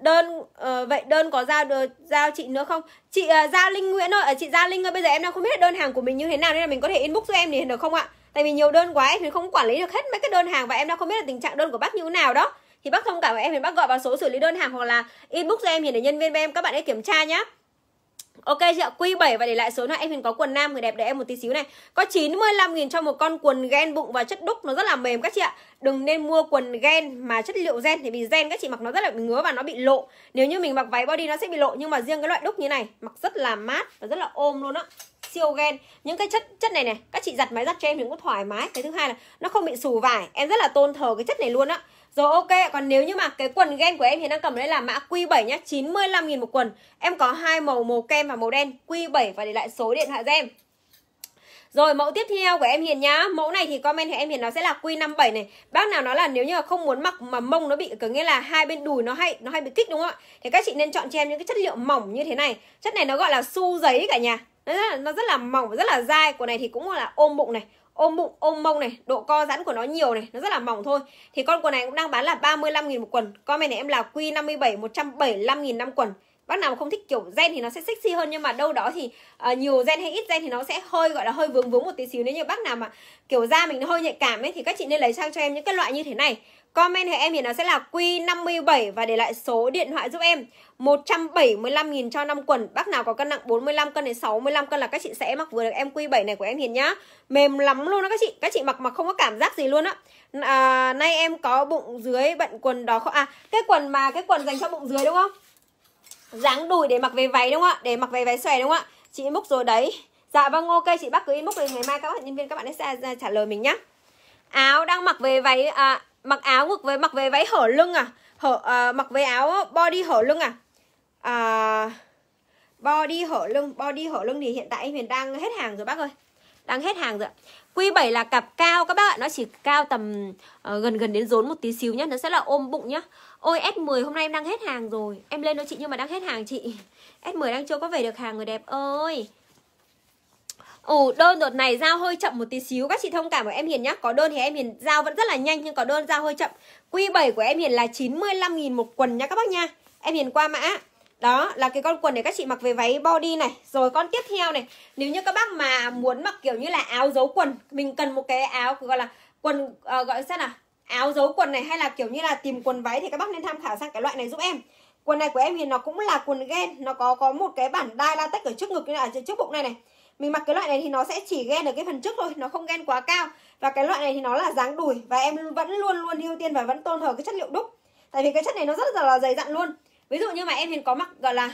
đơn uh, vậy đơn có giao được giao chị nữa không chị uh, giao linh nguyễn ơi uh, chị gia linh ơi bây giờ em đang không biết đơn hàng của mình như thế nào nên là mình có thể inbox cho em thì được không ạ tại vì nhiều đơn quá em thì không quản lý được hết mấy cái đơn hàng và em đang không biết là tình trạng đơn của bác như thế nào đó thì bác thông cảm với em thì bác gọi vào số xử lý đơn hàng hoặc là inbox cho em thì để nhân viên bên em các bạn hãy kiểm tra nhá Ok chị ạ, Q7 và để lại số nào em Huyền có quần nam người đẹp để em một tí xíu này. Có 95 000 cho một con quần gen bụng và chất đúc nó rất là mềm các chị ạ. Đừng nên mua quần gen mà chất liệu gen thì vì gen các chị mặc nó rất là bị ngứa và nó bị lộ. Nếu như mình mặc váy body nó sẽ bị lộ nhưng mà riêng cái loại đúc như này mặc rất là mát và rất là ôm luôn á siêu gen những cái chất chất này này các chị giặt máy giặt cho em thì cũng thoải mái cái thứ hai là nó không bị xù vải em rất là tôn thờ cái chất này luôn á rồi ok, còn nếu như mà cái quần gen của em hiện đang cầm đây là mã Q7 nhá, 95 000 một quần. Em có hai màu màu kem và màu đen, Q7 và để lại số điện thoại cho em. Rồi mẫu tiếp theo của em Hiền nhá Mẫu này thì comment của em Hiền nó sẽ là Q57 này Bác nào nói là nếu như là không muốn mặc mà mông nó bị Có nghĩa là hai bên đùi nó hay nó hay bị kích đúng không ạ Thì các chị nên chọn cho em những cái chất liệu mỏng như thế này Chất này nó gọi là su giấy cả nhà nó rất là, nó rất là mỏng và rất là dai của này thì cũng là ôm bụng này ôm bụng ôm mông này độ co giãn của nó nhiều này nó rất là mỏng thôi thì con quần này cũng đang bán là 35.000 một quần con này, này em là Q57 175.000 năm quần bác nào không thích kiểu gen thì nó sẽ sexy hơn nhưng mà đâu đó thì uh, nhiều gen hay ít gen thì nó sẽ hơi gọi là hơi vướng vướng một tí xíu nếu như bác nào mà kiểu da mình nó hơi nhạy cảm ấy thì các chị nên lấy sang cho em những cái loại như thế này Comment hệ em thì nó sẽ là Q57 và để lại số điện thoại giúp em 175.000 cho 5 quần Bác nào có cân nặng 45 cân đến 65 cân là các chị sẽ mặc vừa được em Q7 này của em Hiền nhá Mềm lắm luôn đó các chị Các chị mặc mà không có cảm giác gì luôn á à, Nay em có bụng dưới bận quần đó không À cái quần mà cái quần dành cho bụng dưới đúng không dáng đùi để mặc về váy đúng không ạ Để mặc về váy xòe đúng không ạ Chị inbox rồi đấy Dạ vâng ok chị bác cứ inbox rồi ngày mai các bạn nhân viên các bạn sẽ trả lời mình nhá Áo đang mặc về váy à, mặc áo ngực với mặc về váy hở lưng à hở à, mặc với áo body hở lưng à, à body hở lưng body hở lưng thì hiện tại Huyền đang hết hàng rồi bác ơi đang hết hàng rồi Q7 là cặp cao các bác ạ Nó chỉ cao tầm uh, gần gần đến rốn một tí xíu nhá Nó sẽ là ôm bụng nhá Ôi S10 hôm nay em đang hết hàng rồi Em lên đó chị nhưng mà đang hết hàng chị S10 đang chưa có về được hàng người đẹp ơi Ồ, đơn đợt này giao hơi chậm một tí xíu Các chị thông cảm của em Hiền nhá Có đơn thì em Hiền giao vẫn rất là nhanh Nhưng có đơn giao hơi chậm Q7 của em Hiền là 95.000 một quần nha các bác nha Em Hiền qua mã đó là cái con quần để các chị mặc về váy body này Rồi con tiếp theo này Nếu như các bác mà muốn mặc kiểu như là áo giấu quần Mình cần một cái áo gọi là quần uh, gọi sao nào Áo giấu quần này hay là kiểu như là tìm quần váy Thì các bác nên tham khảo sang cái loại này giúp em Quần này của em hiền nó cũng là quần gen Nó có có một cái bản đai latex ở trước ngực này, ở trước bụng này này mình mặc cái loại này thì nó sẽ chỉ ghen ở cái phần trước thôi nó không ghen quá cao và cái loại này thì nó là dáng đùi và em vẫn luôn luôn ưu tiên và vẫn tôn thờ cái chất liệu đúc tại vì cái chất này nó rất là dày dặn luôn ví dụ như mà em hiện có mặc gọi là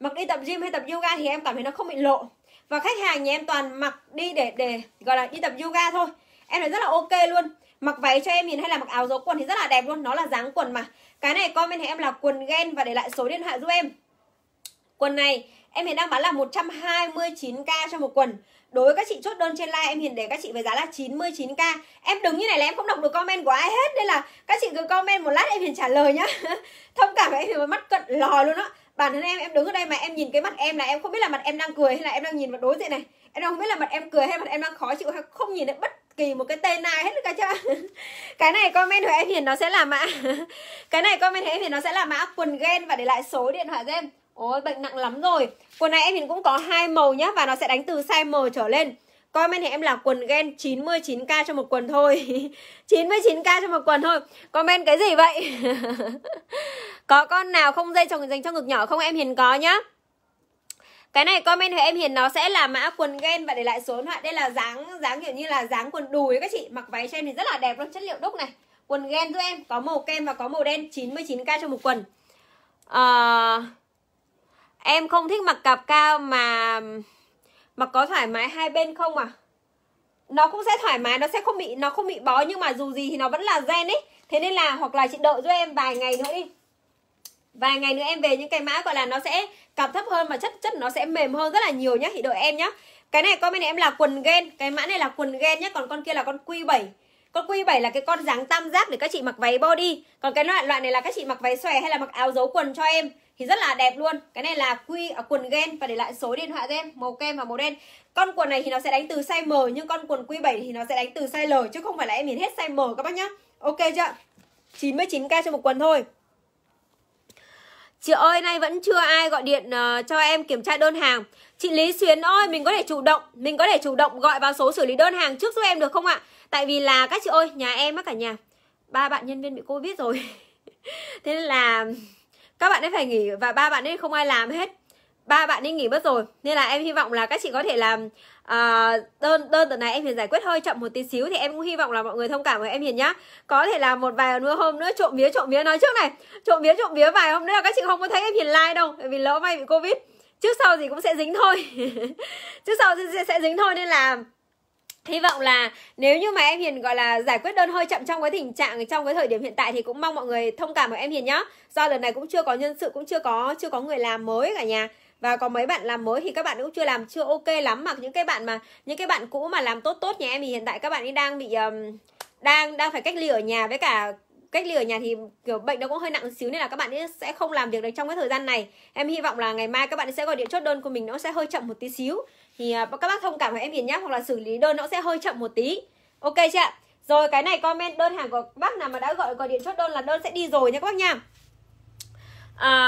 mặc đi tập gym hay tập yoga thì em cảm thấy nó không bị lộ và khách hàng nhà em toàn mặc đi để để gọi là đi tập yoga thôi em thấy rất là ok luôn mặc váy cho em nhìn hay là mặc áo dấu quần thì rất là đẹp luôn nó là dáng quần mà cái này comment em là quần ghen và để lại số điện thoại giúp em quần này Em Hiền đang bán là 129k cho một quần. Đối với các chị chốt đơn trên live em Hiền để các chị với giá là 99k. Em đứng như này là em không đọc được comment của ai hết nên là các chị cứ comment một lát em Hiền trả lời nhá. Thông cảm với em Hiền mắt cận lòi luôn á. Bản thân em em đứng ở đây mà em nhìn cái mặt em là em không biết là mặt em đang cười hay là em đang nhìn vào đối diện này. Em không biết là mặt em cười hay mặt em đang khó chịu hay không nhìn được bất kỳ một cái tên ai hết được cả chưa cái này comment của em hiền nó sẽ là mã cái này comment của em hiền nó sẽ là mã quần gen và để lại số điện thoại cho em Ôi bệnh nặng lắm rồi Quần này em thì cũng có hai màu nhá Và nó sẽ đánh từ size M trở lên Comment thì em là quần gen 99k cho một quần thôi 99k cho một quần thôi Comment cái gì vậy Có con nào không dây chồng dành cho ngực nhỏ không em Hiền có nhá cái này comment với em Hiền nó sẽ là mã quần gen và để lại số điện Đây là dáng dáng kiểu như là dáng quần đùi các chị. Mặc váy cho em thì rất là đẹp luôn, chất liệu đúc này. Quần gen giúp em có màu kem và có màu đen 99k cho một quần. uh em không thích mặc cặp cao mà mặc có thoải mái hai bên không à nó cũng sẽ thoải mái nó sẽ không bị nó không bị bó nhưng mà dù gì thì nó vẫn là gen ấy thế nên là hoặc là chị đợi cho em vài ngày nữa đi vài ngày nữa em về những cái mã gọi là nó sẽ cặp thấp hơn và chất chất nó sẽ mềm hơn rất là nhiều nhá chị đợi em nhá cái này comment này em là quần gen cái mã này là quần gen nhé còn con kia là con q 7 con Q7 là cái con dáng tam giác để các chị mặc váy body. Còn cái loại loại này là các chị mặc váy xòe hay là mặc áo giấu quần cho em thì rất là đẹp luôn. Cái này là Q ở à, quần gen và để lại số điện thoại cho em, màu kem và màu đen. Con quần này thì nó sẽ đánh từ size M nhưng con quần Q7 thì nó sẽ đánh từ size L chứ không phải là em nhìn hết size M các bác nhá. Ok chưa? 99k cho một quần thôi. Chị ơi nay vẫn chưa ai gọi điện uh, cho em kiểm tra đơn hàng Chị Lý Xuyến ơi mình có thể chủ động Mình có thể chủ động gọi vào số xử lý đơn hàng trước giúp em được không ạ tại vì là các chị ơi nhà em á cả nhà ba bạn nhân viên bị covid rồi thế nên là các bạn ấy phải nghỉ và ba bạn ấy không ai làm hết ba bạn ấy nghỉ mất rồi nên là em hy vọng là các chị có thể làm uh, à, đơn đơn tuần này em hiền giải quyết hơi chậm một tí xíu thì em cũng hy vọng là mọi người thông cảm với em hiền nhá có thể là một vài nữa hôm nữa trộm vía trộm vía nói trước này trộm vía trộm vía vài hôm nữa là các chị không có thấy em hiền like đâu vì lỡ may bị covid trước sau gì cũng sẽ dính thôi trước sau sẽ, sẽ dính thôi nên là hy vọng là nếu như mà em hiền gọi là giải quyết đơn hơi chậm trong cái tình trạng trong cái thời điểm hiện tại thì cũng mong mọi người thông cảm với em hiền nhá do lần này cũng chưa có nhân sự cũng chưa có chưa có người làm mới cả nhà và có mấy bạn làm mới thì các bạn cũng chưa làm chưa ok lắm mà những cái bạn mà những cái bạn cũ mà làm tốt tốt nhà em thì hiện tại các bạn ấy đang bị um, đang đang phải cách ly ở nhà với cả cách ly ở nhà thì kiểu bệnh nó cũng hơi nặng xíu nên là các bạn ấy sẽ không làm việc được trong cái thời gian này em hy vọng là ngày mai các bạn sẽ gọi điện chốt đơn của mình nó sẽ hơi chậm một tí xíu thì à, các bác thông cảm với em Hiền nhé hoặc là xử lý đơn nó sẽ hơi chậm một tí ok chưa rồi cái này comment đơn hàng của bác nào mà đã gọi gọi điện chốt đơn là đơn sẽ đi rồi nha các bác nha à,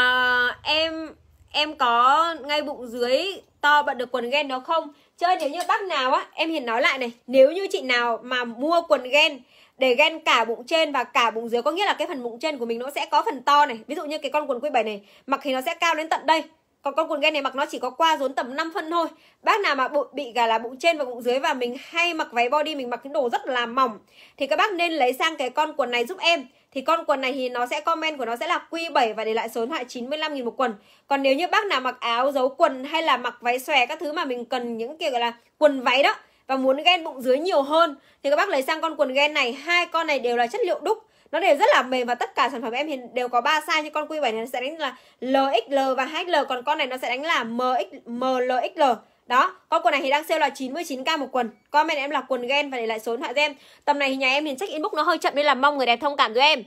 em em có ngay bụng dưới to bận được quần ghen đó không chơi nếu như bác nào á em hiền nói lại này nếu như chị nào mà mua quần ghen để ghen cả bụng trên và cả bụng dưới có nghĩa là cái phần bụng trên của mình nó sẽ có phần to này ví dụ như cái con quần quy 7 này mặc thì nó sẽ cao đến tận đây còn con quần gen này mặc nó chỉ có qua rốn tầm 5 phân thôi bác nào mà bụng bị gà là bụng trên và bụng dưới và mình hay mặc váy body mình mặc cái đồ rất là mỏng thì các bác nên lấy sang cái con quần này giúp em thì con quần này thì nó sẽ comment của nó sẽ là Q7 và để lại số điện thoại 95 000 một quần. Còn nếu như bác nào mặc áo giấu quần hay là mặc váy xòe các thứ mà mình cần những kiểu gọi là quần váy đó và muốn ghen bụng dưới nhiều hơn thì các bác lấy sang con quần ghen này, hai con này đều là chất liệu đúc nó đều rất là mềm và tất cả sản phẩm em hiện đều có ba size như con Q7 này nó sẽ đánh là LXL và HL còn con này nó sẽ đánh là MX MLXL đó, con quần này thì đang sale là 99k một quần. Comment em là quần gen và để lại số điện thoại cho em. Tầm này thì nhà em liền check inbox nó hơi chậm nên là mong người đẹp thông cảm cho em.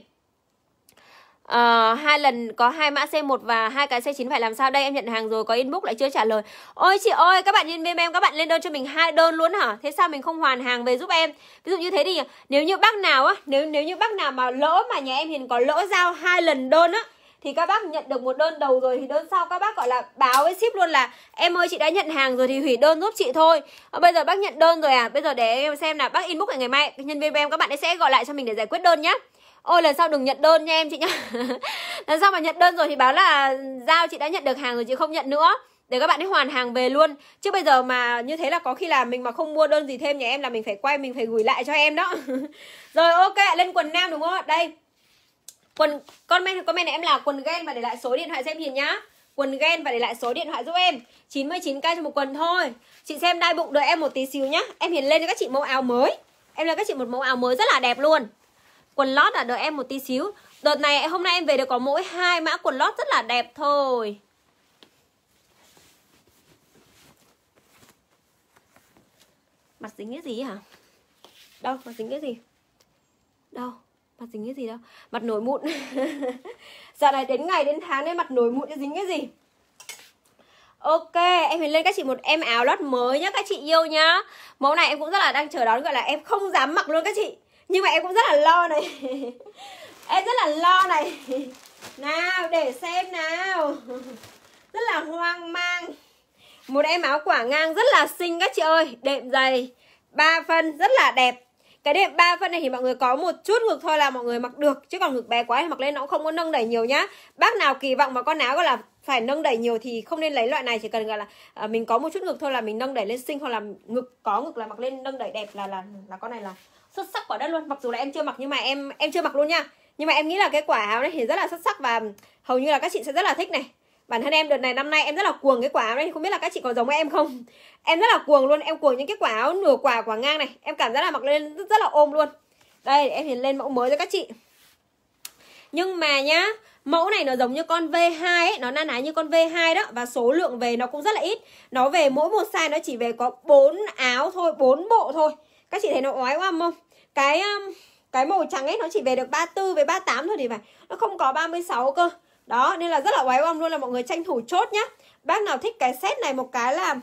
Uh, hai lần có hai mã C1 và hai cái C9 phải làm sao đây em nhận hàng rồi có inbox lại chưa trả lời ôi chị ơi các bạn nhân viên em các bạn lên đơn cho mình hai đơn luôn hả thế sao mình không hoàn hàng về giúp em ví dụ như thế thì nếu như bác nào á nếu nếu như bác nào mà lỗ mà nhà em hiền có lỗ giao hai lần đơn á thì các bác nhận được một đơn đầu rồi thì đơn sau các bác gọi là báo với ship luôn là em ơi chị đã nhận hàng rồi thì hủy đơn giúp chị thôi ờ, bây giờ bác nhận đơn rồi à bây giờ để em xem là bác inbox ngày mai nhân viên em các bạn ấy sẽ gọi lại cho mình để giải quyết đơn nhé Ôi lần sau đừng nhận đơn nha em chị nhá Lần sau mà nhận đơn rồi thì báo là Giao chị đã nhận được hàng rồi chị không nhận nữa để các bạn ấy hoàn hàng về luôn chứ bây giờ mà như thế là có khi là mình mà không mua đơn gì thêm nhà em là mình phải quay mình phải gửi lại cho em đó rồi ok lên quần nam đúng không đây quần comment comment này em là quần gen và để lại số điện thoại xem hiền nhá quần gen và để lại số điện thoại giúp em 99k cho một quần thôi chị xem đai bụng đợi em một tí xíu nhá em hiền lên cho các chị mẫu áo mới em lên các chị một mẫu áo mới rất là đẹp luôn Quần lót đã đợi em một tí xíu Đợt này hôm nay em về được có mỗi hai mã quần lót rất là đẹp thôi Mặt dính cái gì hả? Đâu, mặt dính cái gì? Đâu, mặt dính cái gì đâu? Mặt nổi mụn Dạo này đến ngày đến tháng nên mặt nổi mụn thì dính cái gì? Ok, em hãy lên các chị một em áo lót mới nhá các chị yêu nhá Mẫu này em cũng rất là đang chờ đón gọi là em không dám mặc luôn các chị nhưng mà em cũng rất là lo này em rất là lo này nào để xem nào rất là hoang mang một em áo quả ngang rất là xinh các chị ơi đệm dày 3 phân rất là đẹp cái đệm 3 phân này thì mọi người có một chút ngực thôi là mọi người mặc được chứ còn ngực bé quá thì mặc lên nó cũng không có nâng đẩy nhiều nhá bác nào kỳ vọng mà con áo gọi là phải nâng đẩy nhiều thì không nên lấy loại này chỉ cần gọi là à, mình có một chút ngực thôi là mình nâng đẩy lên xinh hoặc là ngực có ngực là mặc lên nâng đẩy đẹp là là là con này là xuất sắc quả đất luôn mặc dù là em chưa mặc nhưng mà em em chưa mặc luôn nha nhưng mà em nghĩ là cái quả áo này thì rất là xuất sắc và hầu như là các chị sẽ rất là thích này bản thân em đợt này năm nay em rất là cuồng cái quả áo này không biết là các chị có giống với em không em rất là cuồng luôn em cuồng những cái quả áo nửa quả quả ngang này em cảm giác là mặc lên rất, rất là ôm luôn đây em hiện lên mẫu mới cho các chị nhưng mà nhá Mẫu này nó giống như con V2 ấy, nó na ná như con V2 đó và số lượng về nó cũng rất là ít. Nó về mỗi một size nó chỉ về có 4 áo thôi, 4 bộ thôi. Các chị thấy nó oái quá không? cái um, cái màu trắng ấy nó chỉ về được 34 với 38 thôi thì phải nó không có 36 cơ đó nên là rất là oái oăm luôn là mọi người tranh thủ chốt nhá bác nào thích cái set này một cái là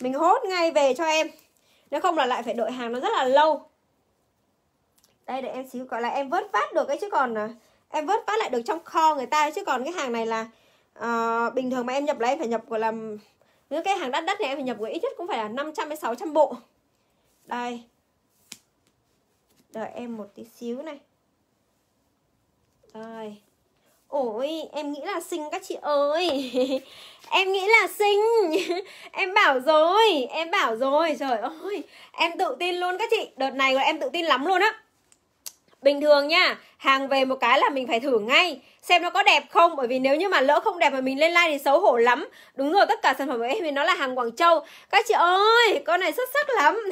mình hốt ngay về cho em nếu không là lại phải đợi hàng nó rất là lâu đây để em xíu gọi là em vớt phát được ấy chứ còn à, em vớt phát lại được trong kho người ta ấy. chứ còn cái hàng này là uh, bình thường mà em nhập là em phải nhập gọi là những cái hàng đắt đắt này em phải nhập gọi ít nhất cũng phải là 500 đến 600 bộ đây đợi em một tí xíu này rồi Ôi, em nghĩ là xinh các chị ơi Em nghĩ là xinh Em bảo rồi, em bảo rồi Trời ơi, em tự tin luôn các chị Đợt này của em tự tin lắm luôn á bình thường nha hàng về một cái là mình phải thử ngay xem nó có đẹp không bởi vì nếu như mà lỡ không đẹp mà mình lên like thì xấu hổ lắm đúng rồi tất cả sản phẩm của em thì nó là hàng quảng châu các chị ơi con này xuất sắc lắm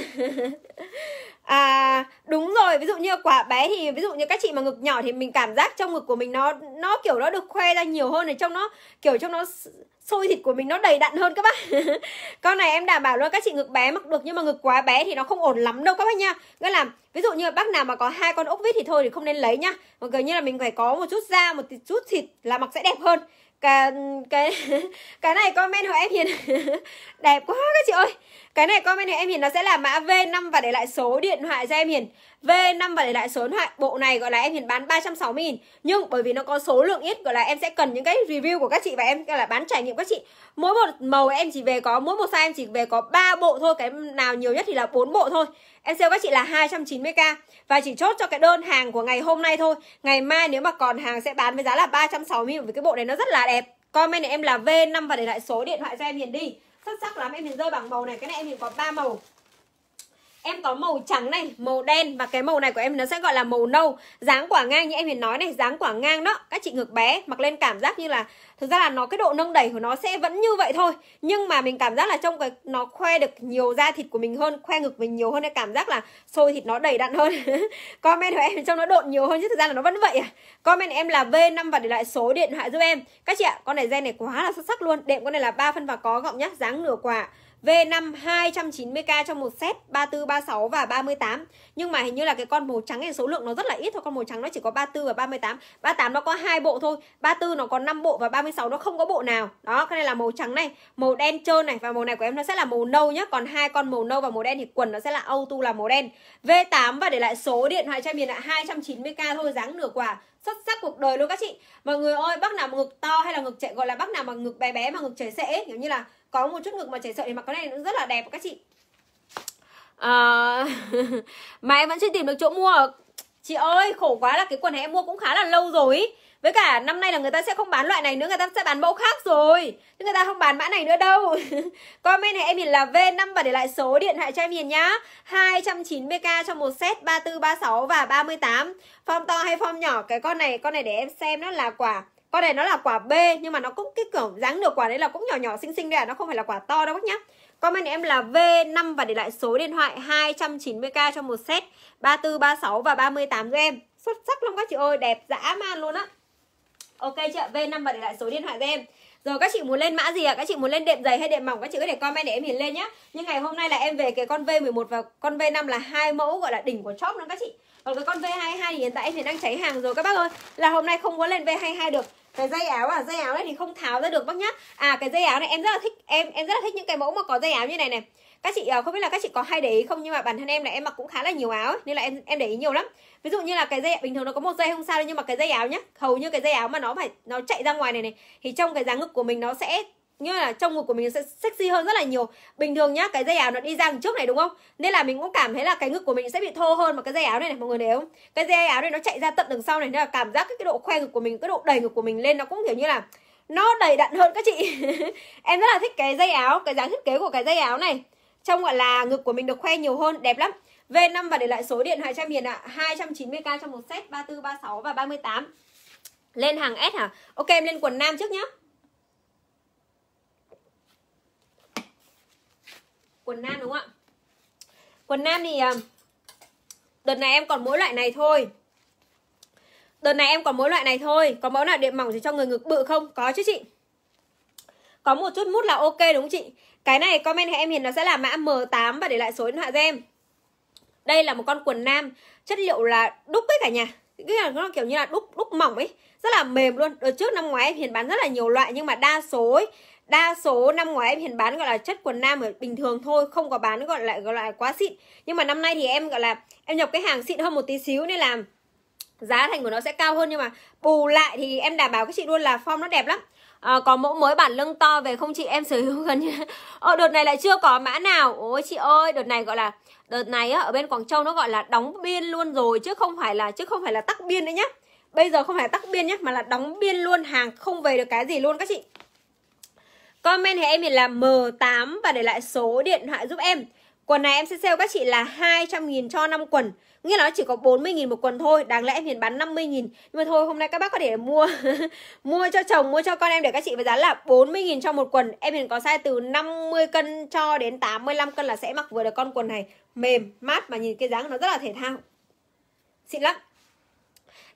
à đúng rồi ví dụ như quả bé thì ví dụ như các chị mà ngực nhỏ thì mình cảm giác trong ngực của mình nó nó kiểu nó được khoe ra nhiều hơn này trong nó kiểu trong nó xôi thịt của mình nó đầy đặn hơn các bác con này em đảm bảo luôn các chị ngực bé mặc được nhưng mà ngực quá bé thì nó không ổn lắm đâu các bác nha nghĩa là ví dụ như bác nào mà có hai con ốc vít thì thôi thì không nên lấy nhá mà gần như là mình phải có một chút da một chút thịt là mặc sẽ đẹp hơn Cái cái cái này comment của em hiền đẹp quá các chị ơi cái này comment này em Hiền nó sẽ là mã V5 và để lại số điện thoại cho em Hiền. V5 và để lại số điện thoại bộ này gọi là em Hiền bán 360 000 nhưng bởi vì nó có số lượng ít gọi là em sẽ cần những cái review của các chị và em gọi là bán trải nghiệm các chị. Mỗi một màu em chỉ về có mỗi một size em chỉ về có 3 bộ thôi, cái nào nhiều nhất thì là 4 bộ thôi. Em sale các chị là 290k và chỉ chốt cho cái đơn hàng của ngày hôm nay thôi. Ngày mai nếu mà còn hàng sẽ bán với giá là 360 000 vì cái bộ này nó rất là đẹp. Comment này em là V5 và để lại số điện thoại cho em Hiền đi xuất sắc lắm em nhìn rơi bằng màu này cái này em nhìn có 3 màu Em có màu trắng này, màu đen và cái màu này của em nó sẽ gọi là màu nâu. Dáng quả ngang như em Huyền nói này, dáng quả ngang đó, các chị ngực bé mặc lên cảm giác như là thực ra là nó cái độ nâng đẩy của nó sẽ vẫn như vậy thôi. Nhưng mà mình cảm giác là trong cái nó khoe được nhiều da thịt của mình hơn, khoe ngực mình nhiều hơn nên cảm giác là xôi thịt nó đầy đặn hơn. Comment của em trong nó độn nhiều hơn chứ thực ra là nó vẫn vậy à. Comment em là V5 và để lại số điện thoại giúp em. Các chị ạ, con này gen này quá là xuất sắc luôn. Đệm con này là ba phân và có gọng nhá, dáng nửa quả V5 290k cho một set 34, 36 và 38 Nhưng mà hình như là cái con màu trắng này số lượng nó rất là ít thôi Con màu trắng nó chỉ có 34 và 38 38 nó có hai bộ thôi 34 nó có 5 bộ và 36 nó không có bộ nào Đó, cái này là màu trắng này Màu đen trơn này và màu này của em nó sẽ là màu nâu nhá Còn hai con màu nâu và màu đen thì quần nó sẽ là auto là màu đen V8 và để lại số điện thoại cho miền là 290k thôi dáng nửa quả xuất sắc cuộc đời luôn các chị Mọi người ơi, bác nào mà ngực to hay là ngực chạy gọi là bác nào mà ngực bé bé mà ngực chảy sẽ Kiểu như là có một chút ngực mà chảy sợi mặc cái này cũng rất là đẹp các chị à, mà em vẫn chưa tìm được chỗ mua chị ơi khổ quá là cái quần này em mua cũng khá là lâu rồi với cả năm nay là người ta sẽ không bán loại này nữa người ta sẽ bán mẫu khác rồi chứ người ta không bán mã này nữa đâu comment này em nhìn là v 5 và để lại số điện thoại cho em nhìn nhá 290k cho một set 34 36 và 38 form to hay form nhỏ cái con này con này để em xem nó là quả con này nó là quả b nhưng mà nó cũng cái kiểu dáng được quả đấy là cũng nhỏ nhỏ xinh xinh đây à nó không phải là quả to đâu bác nhá Comment em là V5 và để lại số điện thoại 290k cho một set 34, 36 và 38 cho em Xuất sắc lắm các chị ơi, đẹp dã man luôn á Ok chị ạ, V5 và để lại số điện thoại cho em rồi các chị muốn lên mã gì ạ? À? Các chị muốn lên đệm dày hay đệm mỏng? Các chị có thể comment để em hiển lên nhé. Nhưng ngày hôm nay là em về cái con V11 và con V5 là hai mẫu gọi là đỉnh của shop luôn các chị. Còn cái con V22 thì hiện tại em thì đang cháy hàng rồi các bác ơi. Là hôm nay không có lên V22 được cái dây áo à dây áo này thì không tháo ra được bác nhá à cái dây áo này em rất là thích em em rất là thích những cái mẫu mà có dây áo như này này các chị ờ, không biết là các chị có hay để ý không nhưng mà bản thân em là em mặc cũng khá là nhiều áo ấy, nên là em em để ý nhiều lắm ví dụ như là cái dây bình thường nó có một dây không sao đâu nhưng mà cái dây áo nhá hầu như cái dây áo mà nó phải nó chạy ra ngoài này này thì trong cái dáng ngực của mình nó sẽ như là trong ngực của mình sẽ sexy hơn rất là nhiều bình thường nhá cái dây áo nó đi ra trước này đúng không nên là mình cũng cảm thấy là cái ngực của mình sẽ bị thô hơn mà cái dây áo này này mọi người nếu cái dây áo này nó chạy ra tận đằng sau này nên là cảm giác cái, độ khoe ngực của mình cái độ đầy ngực của mình lên nó cũng kiểu như là nó đầy đặn hơn các chị em rất là thích cái dây áo cái dáng thiết kế của cái dây áo này trông gọi là ngực của mình được khoe nhiều hơn đẹp lắm V5 và để lại số điện 200 hiền ạ à. 290k trong một set 34, 36 và 38 Lên hàng S hả? Ok em lên quần nam trước nhá quần nam đúng không ạ quần nam thì à, đợt này em còn mỗi loại này thôi đợt này em còn mỗi loại này thôi có mẫu nào điện mỏng thì cho người ngực bự không có chứ chị có một chút mút là ok đúng không chị cái này comment em hiền nó sẽ là mã M8 và để lại số điện thoại cho em đây là một con quần nam chất liệu là đúc ấy cả nhà cái là nó kiểu như là đúc đúc mỏng ấy rất là mềm luôn đợt trước năm ngoái em hiền bán rất là nhiều loại nhưng mà đa số ấy, đa số năm ngoái em hiện bán gọi là chất quần nam ở bình thường thôi không có bán gọi lại gọi là quá xịn nhưng mà năm nay thì em gọi là em nhập cái hàng xịn hơn một tí xíu nên là giá thành của nó sẽ cao hơn nhưng mà bù lại thì em đảm bảo các chị luôn là form nó đẹp lắm à, có mẫu mới bản lưng to về không chị em sở hữu gần như ờ, đợt này lại chưa có mã nào ôi chị ơi đợt này gọi là đợt này ở bên quảng châu nó gọi là đóng biên luôn rồi chứ không phải là chứ không phải là tắc biên đấy nhá bây giờ không phải tắc biên nhé mà là đóng biên luôn hàng không về được cái gì luôn các chị Comment thì em mình là M8 và để lại số điện thoại giúp em. Quần này em sẽ sale các chị là 200.000 cho 5 quần. Nghĩa là nó chỉ có 40.000 một quần thôi, đáng lẽ em hiện bán 50.000. Nhưng mà thôi hôm nay các bác có thể mua mua cho chồng, mua cho con em để các chị với giá là 40.000 cho một quần. Em hiện có size từ 50 cân cho đến 85 cân là sẽ mặc vừa được con quần này, mềm, mát mà nhìn cái dáng nó rất là thể thao. Xịn lắm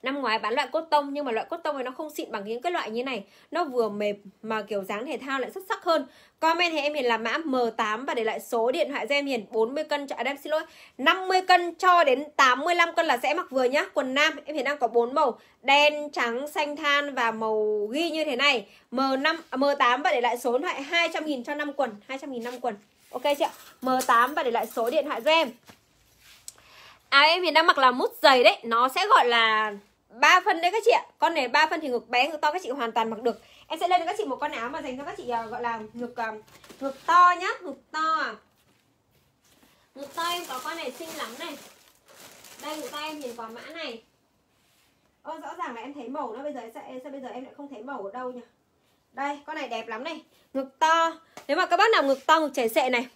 năm ngoái bán loại cốt tông nhưng mà loại cốt tông này nó không xịn bằng những cái loại như này nó vừa mềm mà kiểu dáng thể thao lại xuất sắc hơn comment thì em hiền là mã M8 và để lại số điện thoại cho em hiền 40 cân cho à, em xin lỗi 50 cân cho đến 85 cân là sẽ mặc vừa nhá quần nam em hiền đang có bốn màu đen trắng xanh than và màu ghi như thế này M5 à, M8 và để lại số điện thoại 200 000 cho năm quần 200 000 năm quần Ok chị ạ M8 và để lại số điện thoại cho em Áo à, em hiện đang mặc là mút giày đấy Nó sẽ gọi là 3 phân đấy các chị ạ con này 3 phân thì ngực bé ngực to các chị hoàn toàn mặc được em sẽ lên cho các chị một con áo mà dành cho các chị ờ, gọi là ngực ờ, ngực to nhá ngực to à. ngực to em có con này xinh lắm này đây ngực to em nhìn có mã này ô rõ ràng là em thấy màu nó bây giờ sẽ sao bây giờ em lại không thấy màu ở đâu nhỉ đây con này đẹp lắm này ngực to nếu mà các bác nào ngực to ngực chảy xệ này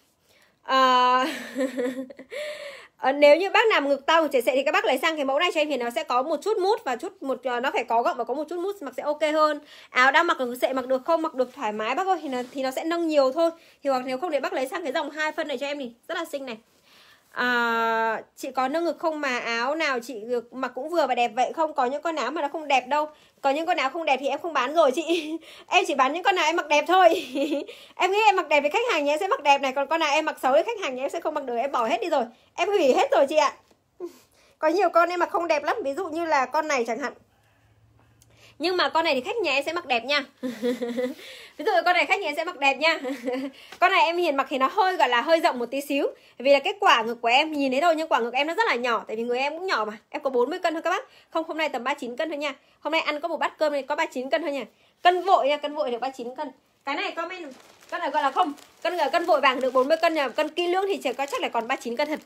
à... Ờ, nếu như bác làm ngực to ngực chảy xệ thì các bác lấy sang cái mẫu này cho em thì nó sẽ có một chút mút và chút một ờ, nó phải có gọng và có một chút mút mặc sẽ ok hơn áo đang mặc được xệ mặc được không mặc được thoải mái bác ơi thì nó thì nó sẽ nâng nhiều thôi thì hoặc nếu không để bác lấy sang cái dòng hai phân này cho em thì rất là xinh này à, chị có nâng ngực không mà áo nào chị được mặc cũng vừa và đẹp vậy không có những con áo mà nó không đẹp đâu có những con áo không đẹp thì em không bán rồi chị em chỉ bán những con nào em mặc đẹp thôi em nghĩ em mặc đẹp thì khách hàng nhà em sẽ mặc đẹp này còn con nào em mặc xấu thì khách hàng nhà em sẽ không mặc được em bỏ hết đi rồi em hủy hết rồi chị ạ có nhiều con em mặc không đẹp lắm ví dụ như là con này chẳng hạn nhưng mà con này thì khách nhà em sẽ mặc đẹp nha ví dụ con này khách nhà em sẽ mặc đẹp nha con này em hiện mặc thì nó hơi gọi là hơi rộng một tí xíu vì là cái quả ngực của em nhìn thấy thôi nhưng quả ngực em nó rất là nhỏ tại vì người em cũng nhỏ mà em có 40 cân thôi các bác không hôm nay tầm 39 cân thôi nha hôm nay ăn có một bát cơm này có 39 cân thôi nha cân vội nha cân vội được 39 cân cái này comment cân này gọi là không cân cân vội vàng được 40 cân nhờ cân kỹ lưỡng thì chỉ có chắc là còn 39 cân thật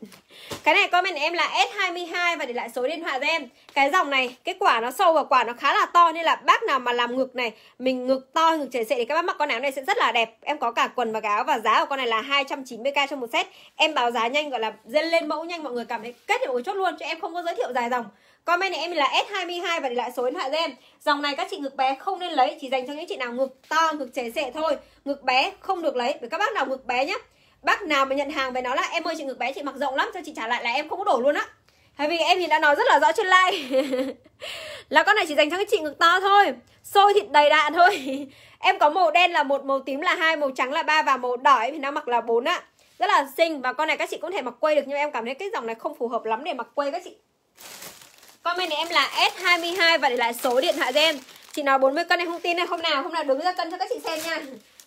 cái này comment em là S22 và để lại số điện thoại cho em cái dòng này cái quả nó sâu và quả nó khá là to nên là bác nào mà làm ngực này mình ngực to ngực trẻ xệ thì các bác mặc con áo này sẽ rất là đẹp em có cả quần và cả áo và giá của con này là 290k cho một set em báo giá nhanh gọi là dâng lên mẫu nhanh mọi người cảm thấy kết hiệu chốt luôn cho em không có giới thiệu dài dòng Comment này em là S22 và để lại số điện thoại cho em. Dòng này các chị ngực bé không nên lấy, chỉ dành cho những chị nào ngực to, ngực trẻ sệ thôi. Ngực bé không được lấy. Bởi các bác nào ngực bé nhá. Bác nào mà nhận hàng về nó là em ơi chị ngực bé chị mặc rộng lắm cho chị trả lại là em không có đổ luôn á. Tại vì em thì đã nói rất là rõ trên like Là con này chỉ dành cho các chị ngực to thôi Xôi thịt đầy đạn thôi Em có màu đen là một màu tím là hai màu trắng là ba Và màu đỏ thì nó mặc là bốn á Rất là xinh Và con này các chị cũng thể mặc quay được Nhưng em cảm thấy cái dòng này không phù hợp lắm để mặc quay các chị Comment này em là S22 và để lại số điện thoại cho em. Chị nói 40 cân em không tin này hôm nào hôm nào đứng ra cân cho các chị xem nha.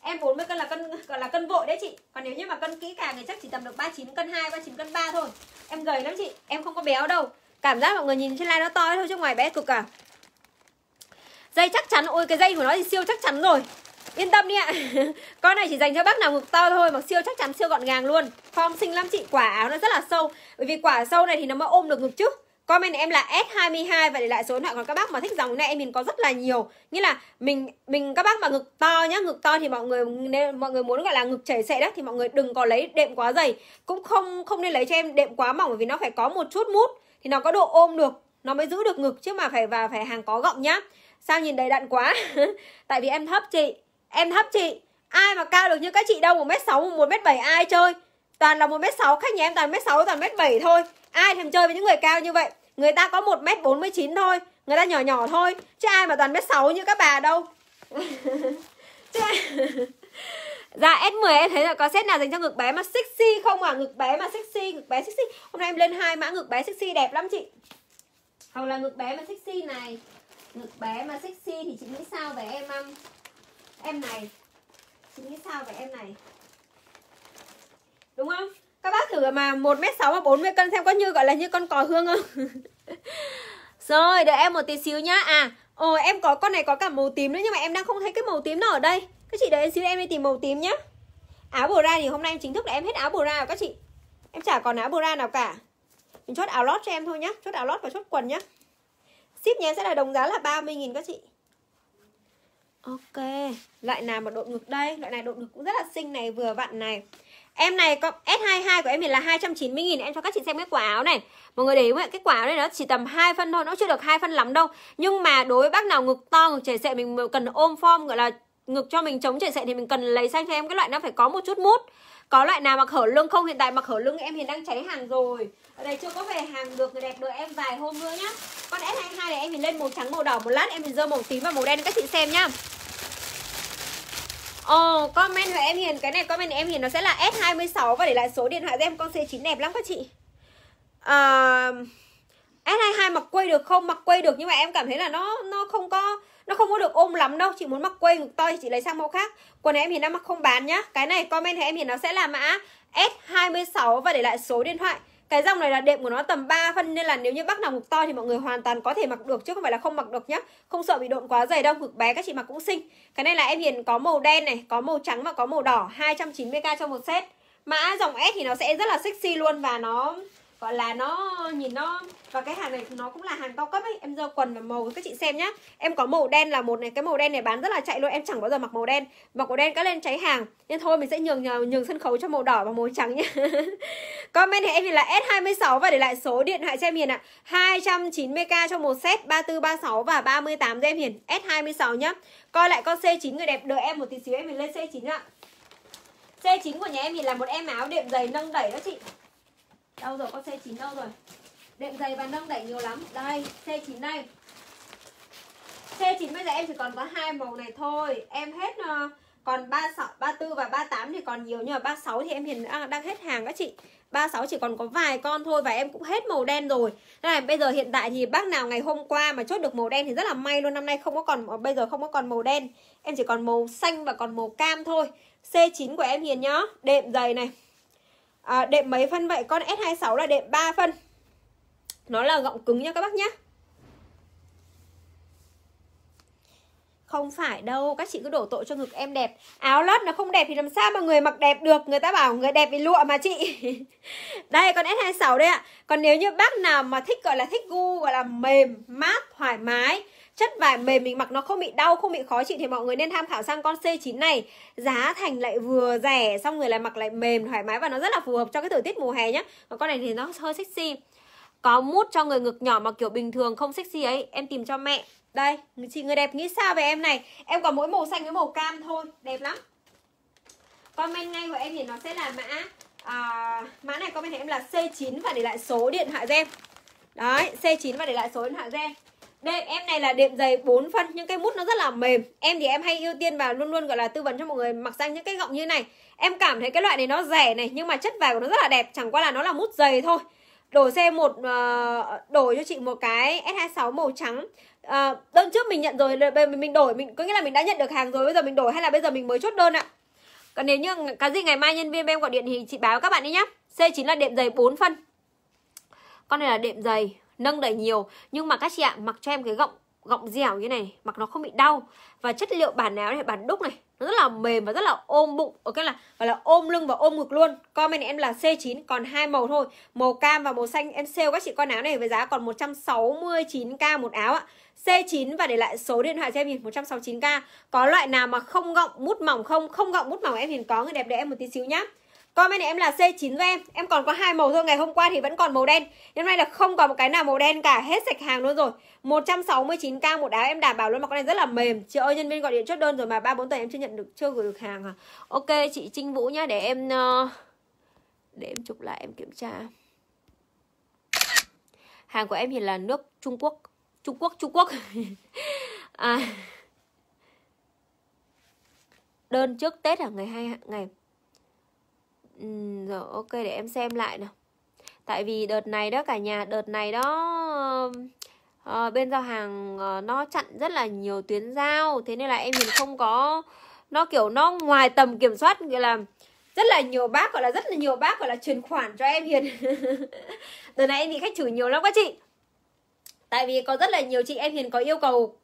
Em 40 cân là cân gọi là cân vội đấy chị. Còn nếu như mà cân kỹ càng thì chắc chỉ tầm được 39 cân 2, 39 cân 3 thôi. Em gầy lắm chị, em không có béo đâu. Cảm giác mọi người nhìn trên live nó to thôi chứ ngoài bé cực à. Dây chắc chắn, ôi cái dây của nó thì siêu chắc chắn rồi. Yên tâm đi ạ. Con này chỉ dành cho bác nào ngực to thôi mà siêu chắc chắn siêu gọn gàng luôn. Form xinh lắm chị, quả áo nó rất là sâu. Bởi vì quả sâu này thì nó mới ôm được ngực chứ. Comment em là S22 và để lại số điện thoại còn các bác mà thích dòng này em mình có rất là nhiều. Nghĩa là mình mình các bác mà ngực to nhá, ngực to thì mọi người nếu mọi người muốn gọi là ngực chảy xệ đó thì mọi người đừng có lấy đệm quá dày, cũng không không nên lấy cho em đệm quá mỏng bởi vì nó phải có một chút mút thì nó có độ ôm được, nó mới giữ được ngực chứ mà phải và phải hàng có gọng nhá. Sao nhìn đầy đặn quá? Tại vì em thấp chị, em thấp chị. Ai mà cao được như các chị đâu một m sáu một m bảy ai chơi? toàn là một mét sáu khách nhà em toàn mét sáu toàn mét bảy thôi ai thèm chơi với những người cao như vậy người ta có một mét bốn mươi chín thôi người ta nhỏ nhỏ thôi chứ ai mà toàn mét sáu như các bà đâu chứ ai... Dạ S10 em thấy là có set nào dành cho ngực bé mà sexy không à Ngực bé mà sexy, ngực bé sexy Hôm nay em lên hai mã ngực bé sexy đẹp lắm chị Hoặc là ngực bé mà sexy này Ngực bé mà sexy thì chị nghĩ sao về em um? Em này Chị nghĩ sao về em này đúng không các bác thử mà một m sáu mà 40 cân xem có như gọi là như con cò hương không rồi đợi em một tí xíu nhá à ồ em có con này có cả màu tím nữa nhưng mà em đang không thấy cái màu tím nó ở đây các chị đợi em xíu em đi tìm màu tím nhá áo bồ ra thì hôm nay em chính thức là em hết áo bồ ra rồi các chị em chả còn áo bồ ra nào cả mình chốt áo lót cho em thôi nhá chốt áo lót và chốt quần nhá ship nhé sẽ là đồng giá là 30.000 các chị ok loại nào mà độ ngực đây loại này độ ngực cũng rất là xinh này vừa vặn này Em này có S22 của em thì là 290 000 em cho các chị xem cái quả áo này. Mọi người để ý cái quả áo này nó chỉ tầm 2 phân thôi, nó chưa được 2 phân lắm đâu. Nhưng mà đối với bác nào ngực to, ngực chảy xệ mình cần ôm form gọi là ngực cho mình chống chảy xệ thì mình cần lấy sang cho em cái loại nó phải có một chút mút. Có loại nào mặc hở lưng không? Hiện tại mặc hở lưng em hiện đang cháy hàng rồi. Ở đây chưa có về hàng được người đẹp đợi em vài hôm nữa nhá. Con S22 này em thì lên màu trắng màu đỏ một lát em thì dơ màu tím và màu đen các chị xem nhá. Ồ, oh, comment của em Hiền Cái này comment của em Hiền nó sẽ là S26 Và để lại số điện thoại của em con C9 đẹp lắm các chị à, ờ, S22 mặc quay được không? Mặc quay được nhưng mà em cảm thấy là nó nó không có nó không có được ôm lắm đâu Chị muốn mặc quay ngực to thì chị lấy sang màu khác Quần em Hiền đang mặc không bán nhá Cái này comment của em Hiền nó sẽ là mã S26 Và để lại số điện thoại cái dòng này là đệm của nó tầm 3 phân nên là nếu như bác nào ngực to thì mọi người hoàn toàn có thể mặc được chứ không phải là không mặc được nhá không sợ bị độn quá dày đâu ngực bé các chị mặc cũng xinh cái này là em hiền có màu đen này có màu trắng và có màu đỏ 290k cho một set mã dòng S thì nó sẽ rất là sexy luôn và nó gọi là nó nhìn nó và cái hàng này nó cũng là hàng cao cấp ấy em dơ quần và màu các chị xem nhá em có màu đen là một này cái màu đen này bán rất là chạy luôn em chẳng bao giờ mặc màu đen mặc màu đen các lên cháy hàng nên thôi mình sẽ nhường nhường, sân khấu cho màu đỏ và màu trắng nhá comment này em hiền là s 26 và để lại số điện thoại cho em hiền ạ chín mươi k cho một set sáu và ba mươi tám em hiền s 26 nhá coi lại con c 9 người đẹp đợi em một tí xíu em mình lên c 9 ạ C9 của nhà em thì là một em áo đệm dày nâng đẩy đó chị Đâu rồi, con xe chín đâu rồi Đệm giày và nâng đẩy nhiều lắm Đây, xe chín đây Xe chín bây giờ em chỉ còn có hai màu này thôi Em hết ờ, còn ba 36, 34 và 38 thì còn nhiều Nhưng mà 36 thì em hiện đang, à, đang hết hàng các chị 36 chỉ còn có vài con thôi Và em cũng hết màu đen rồi Thế này bây giờ hiện tại thì bác nào ngày hôm qua Mà chốt được màu đen thì rất là may luôn Năm nay không có còn ờ, bây giờ không có còn màu đen Em chỉ còn màu xanh và còn màu cam thôi C9 của em hiền nhá Đệm giày này à, đệm mấy phân vậy con S26 là đệm 3 phân nó là gọng cứng nha các bác nhé Không phải đâu, các chị cứ đổ tội cho ngực em đẹp Áo lót nó không đẹp thì làm sao mà người mặc đẹp được Người ta bảo người đẹp vì lụa mà chị Đây con S26 đây ạ Còn nếu như bác nào mà thích gọi là thích gu Gọi là mềm, mát, thoải mái chất vải mềm mình mặc nó không bị đau không bị khó chịu thì mọi người nên tham khảo sang con C9 này giá thành lại vừa rẻ xong người lại mặc lại mềm thoải mái và nó rất là phù hợp cho cái thời tiết mùa hè nhá còn con này thì nó hơi sexy có mút cho người ngực nhỏ mà kiểu bình thường không sexy ấy em tìm cho mẹ đây chị người đẹp nghĩ sao về em này em có mỗi màu xanh với màu cam thôi đẹp lắm comment ngay của em thì nó sẽ là mã à, mã này comment em là C9 và để lại số điện thoại cho em đấy C9 và để lại số điện thoại cho em Đệm em này là đệm dày 4 phân nhưng cái mút nó rất là mềm. Em thì em hay ưu tiên và luôn luôn gọi là tư vấn cho mọi người mặc sang những cái gọng như này. Em cảm thấy cái loại này nó rẻ này nhưng mà chất vải của nó rất là đẹp, chẳng qua là nó là mút dày thôi. đổi xe một uh, ờ, đổi cho chị một cái S26 màu trắng. Uh, đơn trước mình nhận rồi mình đổi mình có nghĩa là mình đã nhận được hàng rồi bây giờ mình đổi hay là bây giờ mình mới chốt đơn ạ. Còn nếu như cái gì ngày mai nhân viên em gọi điện thì chị báo các bạn đi nhá. C9 là đệm dày 4 phân. Con này là đệm dày nâng đậy nhiều nhưng mà các chị ạ mặc cho em cái gọng gọng dẻo như này mặc nó không bị đau và chất liệu bản áo này bản đúc này nó rất là mềm và rất là ôm bụng ok là gọi là ôm lưng và ôm ngực luôn comment em là C9 còn hai màu thôi màu cam và màu xanh em sale các chị con áo này với giá còn 169k một áo ạ C9 và để lại số điện thoại cho em Hiền 169k có loại nào mà không gọng mút mỏng không không gọng mút mỏng em Hiền có người đẹp để em một tí xíu nhá bên này em là C9 với em Em còn có hai màu thôi Ngày hôm qua thì vẫn còn màu đen Hôm nay là không còn một cái nào màu đen cả Hết sạch hàng luôn rồi 169k một đá em đảm bảo luôn Mà con này rất là mềm Chị ơi nhân viên gọi điện chốt đơn rồi mà 3-4 tuần em chưa nhận được Chưa gửi được hàng à Ok chị Trinh Vũ nhá Để em ờ, Để em chụp lại em kiểm tra Hàng của em thì là nước Trung Quốc Trung Quốc Trung Quốc à, Đơn trước Tết à Ngày 2 ngày Ừ, rồi ok để em xem lại nào Tại vì đợt này đó cả nhà Đợt này đó uh, Bên giao hàng uh, nó chặn rất là nhiều tuyến giao Thế nên là em nhìn không có Nó kiểu nó ngoài tầm kiểm soát Nghĩa là rất là nhiều bác gọi là rất là nhiều bác gọi là chuyển khoản cho em hiền đợt này em bị khách chửi nhiều lắm các chị tại vì có rất là nhiều chị em hiền có yêu cầu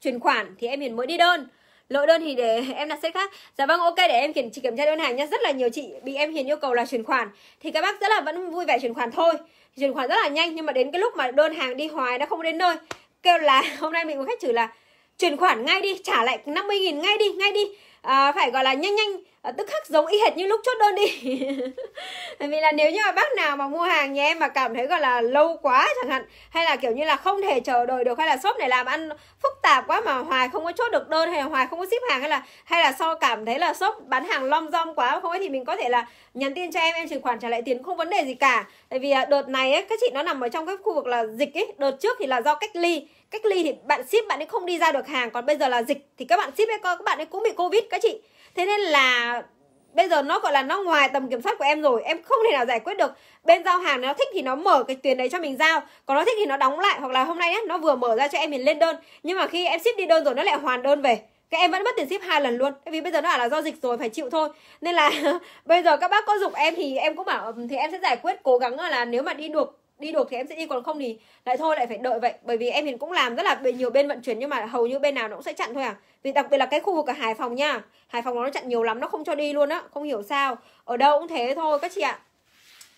chuyển khoản thì em hiền mới đi đơn lỗi đơn thì để em đặt sách khác dạ vâng ok để em kiểm chị kiểm tra đơn hàng nhá rất là nhiều chị bị em hiền yêu cầu là chuyển khoản thì các bác rất là vẫn vui vẻ chuyển khoản thôi chuyển khoản rất là nhanh nhưng mà đến cái lúc mà đơn hàng đi hoài đã không đến nơi kêu là hôm nay mình có khách chửi là chuyển khoản ngay đi trả lại 50.000 ngay đi ngay đi à, phải gọi là nhanh nhanh à, tức khắc giống y hệt như lúc chốt đơn đi tại vì là nếu như mà bác nào mà mua hàng nhà em mà cảm thấy gọi là lâu quá chẳng hạn hay là kiểu như là không thể chờ đợi được hay là shop này làm ăn phức tạp quá mà hoài không có chốt được đơn hay là hoài không có ship hàng hay là hay là so cảm thấy là shop bán hàng lom rom quá không ấy thì mình có thể là nhắn tin cho em em chuyển khoản trả lại tiền không vấn đề gì cả tại vì à, đợt này ấy, các chị nó nằm ở trong cái khu vực là dịch ấy đợt trước thì là do cách ly cách ly thì bạn ship bạn ấy không đi ra được hàng còn bây giờ là dịch thì các bạn ship ấy các bạn ấy cũng bị covid các chị thế nên là bây giờ nó gọi là nó ngoài tầm kiểm soát của em rồi em không thể nào giải quyết được bên giao hàng nó thích thì nó mở cái tuyến đấy cho mình giao còn nó thích thì nó đóng lại hoặc là hôm nay nhá, nó vừa mở ra cho em mình lên đơn nhưng mà khi em ship đi đơn rồi nó lại hoàn đơn về các em vẫn mất tiền ship hai lần luôn vì bây giờ nó là do dịch rồi phải chịu thôi nên là bây giờ các bác có dục em thì em cũng bảo ừ, thì em sẽ giải quyết cố gắng là nếu mà đi được đi được thì em sẽ đi còn không thì lại thôi lại phải đợi vậy bởi vì em hiện cũng làm rất là nhiều bên vận chuyển nhưng mà hầu như bên nào nó cũng sẽ chặn thôi à vì đặc biệt là cái khu vực ở Hải Phòng nha Hải Phòng nó chặn nhiều lắm nó không cho đi luôn á không hiểu sao ở đâu cũng thế thôi các chị ạ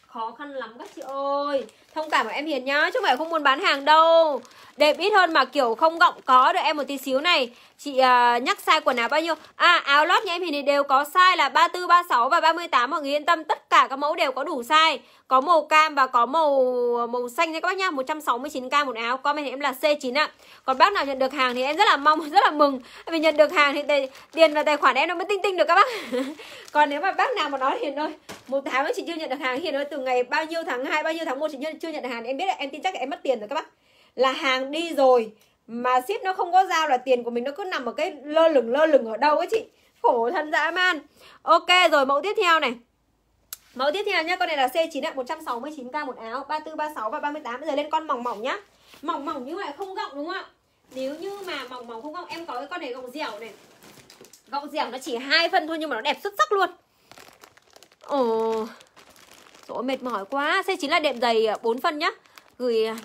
khó khăn lắm các chị ơi Thông cảm của em Hiền nhá, chứ không phải không muốn bán hàng đâu. Đẹp ít hơn mà kiểu không gọng có được em một tí xíu này. Chị uh, nhắc size quần áo bao nhiêu? À áo lót nhà em Hiền thì đều có size là 34, 36 và 38 mọi người yên tâm tất cả các mẫu đều có đủ size. Có màu cam và có màu màu xanh nha các bác nhá, 169k một áo. Comment em là C9 ạ. Còn bác nào nhận được hàng thì em rất là mong, rất là mừng. Vì nhận được hàng thì tài, tiền vào tài khoản em nó mới tinh tinh được các bác. Còn nếu mà bác nào mà nói Hiền ơi, một tháng chị chưa nhận được hàng Hiền ơi từ ngày bao nhiêu tháng 2, bao nhiêu tháng 1 chị chưa chưa nhận hàng em biết là em tin chắc là em mất tiền rồi các bác là hàng đi rồi mà ship nó không có giao là tiền của mình nó cứ nằm ở cái lơ lửng lơ lửng ở đâu ấy chị khổ thân dã man ok rồi mẫu tiếp theo này mẫu tiếp theo nhá con này là C9 ạ 169k một áo 34 36 và 38 bây giờ lên con mỏng mỏng nhá mỏng mỏng như vậy không gọng đúng không ạ nếu như mà mỏng mỏng không gọng em có cái con này gọng dẻo này gọng dẻo nó chỉ hai phân thôi nhưng mà nó đẹp xuất sắc luôn ồ oh Tội mệt mỏi quá. c chính là đệm giày 4 à, phân nhá. Gửi à,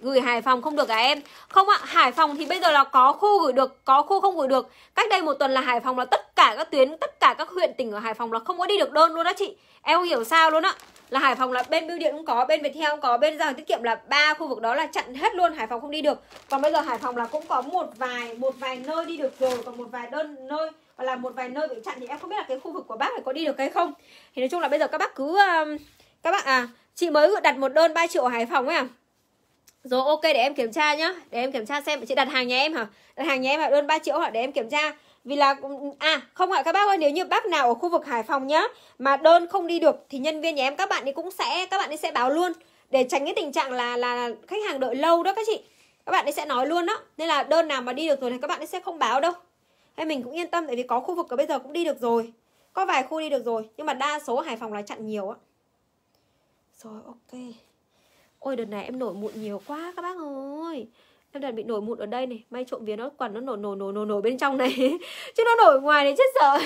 gửi Hải Phòng không được à em? Không ạ, Hải Phòng thì bây giờ là có khu gửi được, có khu không gửi được. Cách đây một tuần là Hải Phòng là tất cả các tuyến, tất cả các huyện tỉnh ở Hải Phòng là không có đi được đơn luôn đó chị. Em không hiểu sao luôn á. Là Hải Phòng là bên bưu điện cũng có, bên Viettel cũng có, bên giao hàng tiết kiệm là ba khu vực đó là chặn hết luôn, Hải Phòng không đi được. Còn bây giờ Hải Phòng là cũng có một vài một vài nơi đi được rồi, còn một vài đơn nơi và là một vài nơi bị chặn thì em không biết là cái khu vực của bác này có đi được hay không. Thì nói chung là bây giờ các bác cứ uh, các bạn à chị mới đặt một đơn 3 triệu ở Hải Phòng ấy à rồi ok để em kiểm tra nhá để em kiểm tra xem chị đặt hàng nhà em hả đặt hàng nhà em là đơn 3 triệu hả để em kiểm tra vì là ừ, à không ạ các bác ơi nếu như bác nào ở khu vực Hải Phòng nhá mà đơn không đi được thì nhân viên nhà em các bạn ấy cũng sẽ các bạn ấy sẽ báo luôn để tránh cái tình trạng là là khách hàng đợi lâu đó các chị các bạn ấy sẽ nói luôn đó nên là đơn nào mà đi được rồi thì các bạn ấy sẽ không báo đâu hay mình cũng yên tâm tại vì có khu vực ở bây giờ cũng đi được rồi có vài khu đi được rồi nhưng mà đa số ở Hải Phòng là chặn nhiều á rồi ok Ôi đợt này em nổi mụn nhiều quá các bác ơi Em đợt bị nổi mụn ở đây này May trộm vía nó quần nó nổi nổi nổi nổi nổi bên trong này Chứ nó nổi ngoài này chết sợ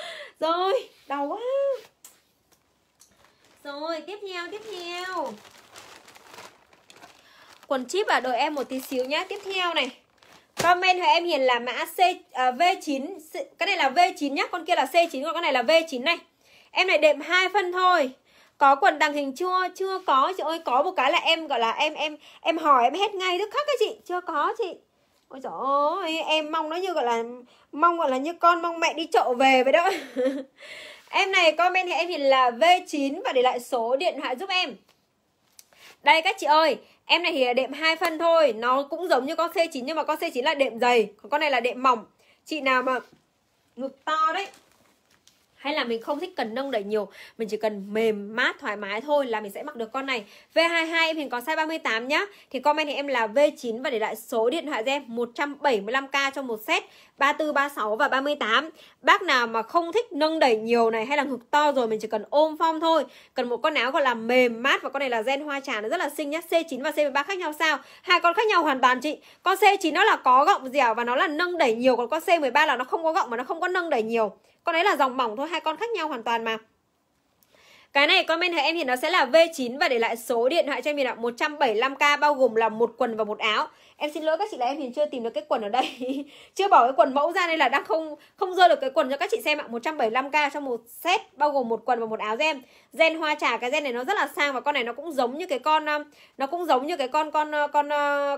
Rồi đau quá Rồi tiếp theo tiếp theo Quần chip à đợi em một tí xíu nhá Tiếp theo này Comment hỏi em hiền là mã C à, V9 Cái này là V9 nhá Con kia là C9 Còn con này là V9 này Em này đệm hai phân thôi có quần đằng hình chưa chưa có chị ơi có một cái là em gọi là em em em hỏi em hết ngay đức khắc các chị chưa có chị ôi trời ơi em mong nó như gọi là mong gọi là như con mong mẹ đi chợ về vậy đó em này comment thì em thì là v 9 và để lại số điện thoại giúp em đây các chị ơi Em này thì đệm hai phân thôi Nó cũng giống như con C9 nhưng mà con C9 là đệm dày Còn con này là đệm mỏng Chị nào mà ngực to đấy hay là mình không thích cần nâng đẩy nhiều mình chỉ cần mềm mát thoải mái thôi là mình sẽ mặc được con này V22 em hiện có size 38 nhá thì comment thì em là V9 và để lại số điện thoại cho em 175k cho một set 34, 36 và 38 Bác nào mà không thích nâng đẩy nhiều này hay là ngực to rồi mình chỉ cần ôm phong thôi Cần một con áo gọi là mềm mát và con này là gen hoa trà nó rất là xinh nhá C9 và C13 khác nhau sao? Hai con khác nhau hoàn toàn chị Con C9 nó là có gọng dẻo và nó là nâng đẩy nhiều Còn con C13 là nó không có gọng mà nó không có nâng đẩy nhiều con đấy là dòng mỏng thôi hai con khác nhau hoàn toàn mà cái này comment thấy em hiện nó sẽ là V9 và để lại số điện thoại cho em hiện ạ 175k bao gồm là một quần và một áo em xin lỗi các chị là em hiện chưa tìm được cái quần ở đây chưa bỏ cái quần mẫu ra nên là đang không không rơi được cái quần cho các chị xem ạ 175k cho một set bao gồm một quần và một áo gen gen hoa trà cái gen này nó rất là sang và con này nó cũng giống như cái con um, nó cũng giống như cái con con uh, uh, con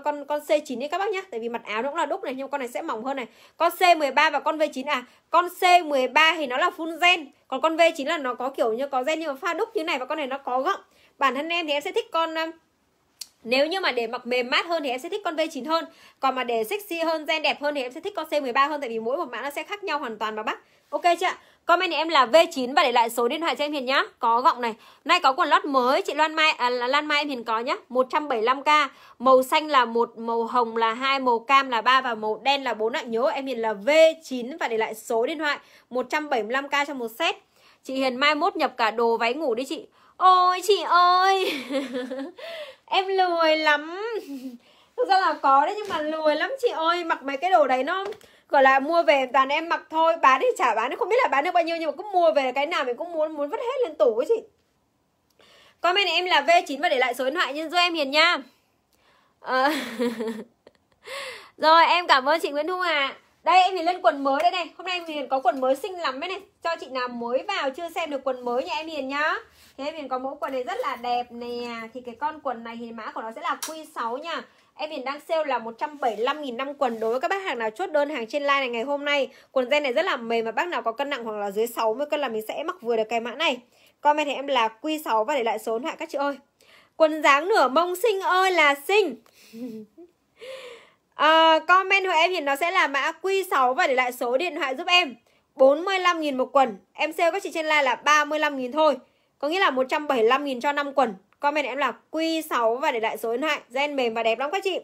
con con C9 đấy các bác nhá tại vì mặt áo nó cũng là đúc này nhưng con này sẽ mỏng hơn này con C13 và con V9 à con C13 thì nó là full gen còn con V9 là nó có kiểu như có gen nhưng mà pha đúc như này và con này nó có gọng bản thân em thì em sẽ thích con um, nếu như mà để mặc mềm mát hơn thì em sẽ thích con V9 hơn Còn mà để sexy hơn, gen đẹp hơn thì em sẽ thích con C13 hơn Tại vì mỗi một mã nó sẽ khác nhau hoàn toàn mà bác Ok chưa ạ? Comment em là V9 và để lại số điện thoại cho em Hiền nhá. Có gọng này. Nay có quần lót mới chị Loan Mai à, Lan Mai em Hiền có nhá. 175k. Màu xanh là một, màu hồng là hai, màu cam là ba và màu đen là bốn ạ. Nhớ em Hiền là V9 và để lại số điện thoại 175k cho một set. Chị Hiền mai mốt nhập cả đồ váy ngủ đi chị. Ôi chị ơi. em lười lắm thực ra là có đấy nhưng mà lười lắm chị ơi mặc mấy cái đồ đấy nó gọi là mua về toàn em mặc thôi bán thì trả bán không biết là bán được bao nhiêu nhưng mà cứ mua về cái nào mình cũng muốn muốn vứt hết lên tủ ấy chị comment này em là v 9 và để lại số điện thoại nhân do em hiền nha à... rồi em cảm ơn chị nguyễn thu ạ à. Đây em thì lên quần mới đây này Hôm nay em Hiền có quần mới xinh lắm đấy này Cho chị nào mới vào chưa xem được quần mới nhà em Hiền nhá thế em Hiền có mẫu quần này rất là đẹp nè Thì cái con quần này thì mã của nó sẽ là Q6 nha Em Hiền đang sale là 175.000 năm quần Đối với các bác hàng nào chốt đơn hàng trên line này ngày hôm nay Quần gen này rất là mềm mà bác nào có cân nặng hoặc là dưới 60 cân là mình sẽ mặc vừa được cái mã này Comment thì em là Q6 và để lại số điện các chị ơi Quần dáng nửa mông xinh ơi là xinh à, Comment của em thì nó sẽ là mã Q6 và để lại số điện thoại giúp em 45.000 một quần Em sale các chị trên like là 35.000 thôi Có nghĩa là 175.000 cho 5 quần Comment em là Q6 và để lại số điện thoại Gen mềm và đẹp lắm các chị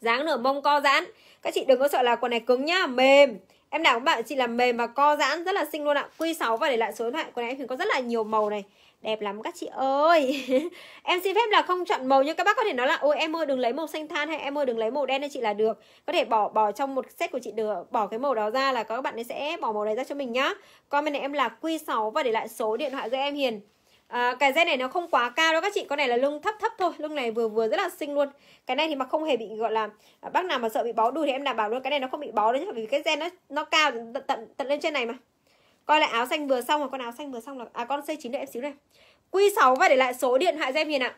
dáng nửa mông co giãn Các chị đừng có sợ là quần này cứng nhá Mềm Em đảm bảo chị là mềm và co giãn Rất là xinh luôn ạ Q6 và để lại số điện thoại Quần này em có rất là nhiều màu này đẹp lắm các chị ơi em xin phép là không chọn màu nhưng các bác có thể nói là ôi em ơi đừng lấy màu xanh than hay em ơi đừng lấy màu đen cho chị là được có thể bỏ bỏ trong một set của chị được bỏ cái màu đó ra là các bạn ấy sẽ bỏ màu đấy ra cho mình nhá comment này em là Q6 và để lại số điện thoại cho em hiền À, cái dây này nó không quá cao đâu các chị Con này là lưng thấp thấp thôi Lưng này vừa vừa rất là xinh luôn Cái này thì mà không hề bị gọi là à, Bác nào mà sợ bị bó đùi thì em đảm bảo luôn Cái này nó không bị bó đâu Vì cái gen nó nó cao tận, tận lên trên này mà Coi lại áo xanh vừa xong rồi, con áo xanh vừa xong là à con C9 đợi em xíu này. Q6 và để lại số điện thoại cho em Hiền ạ.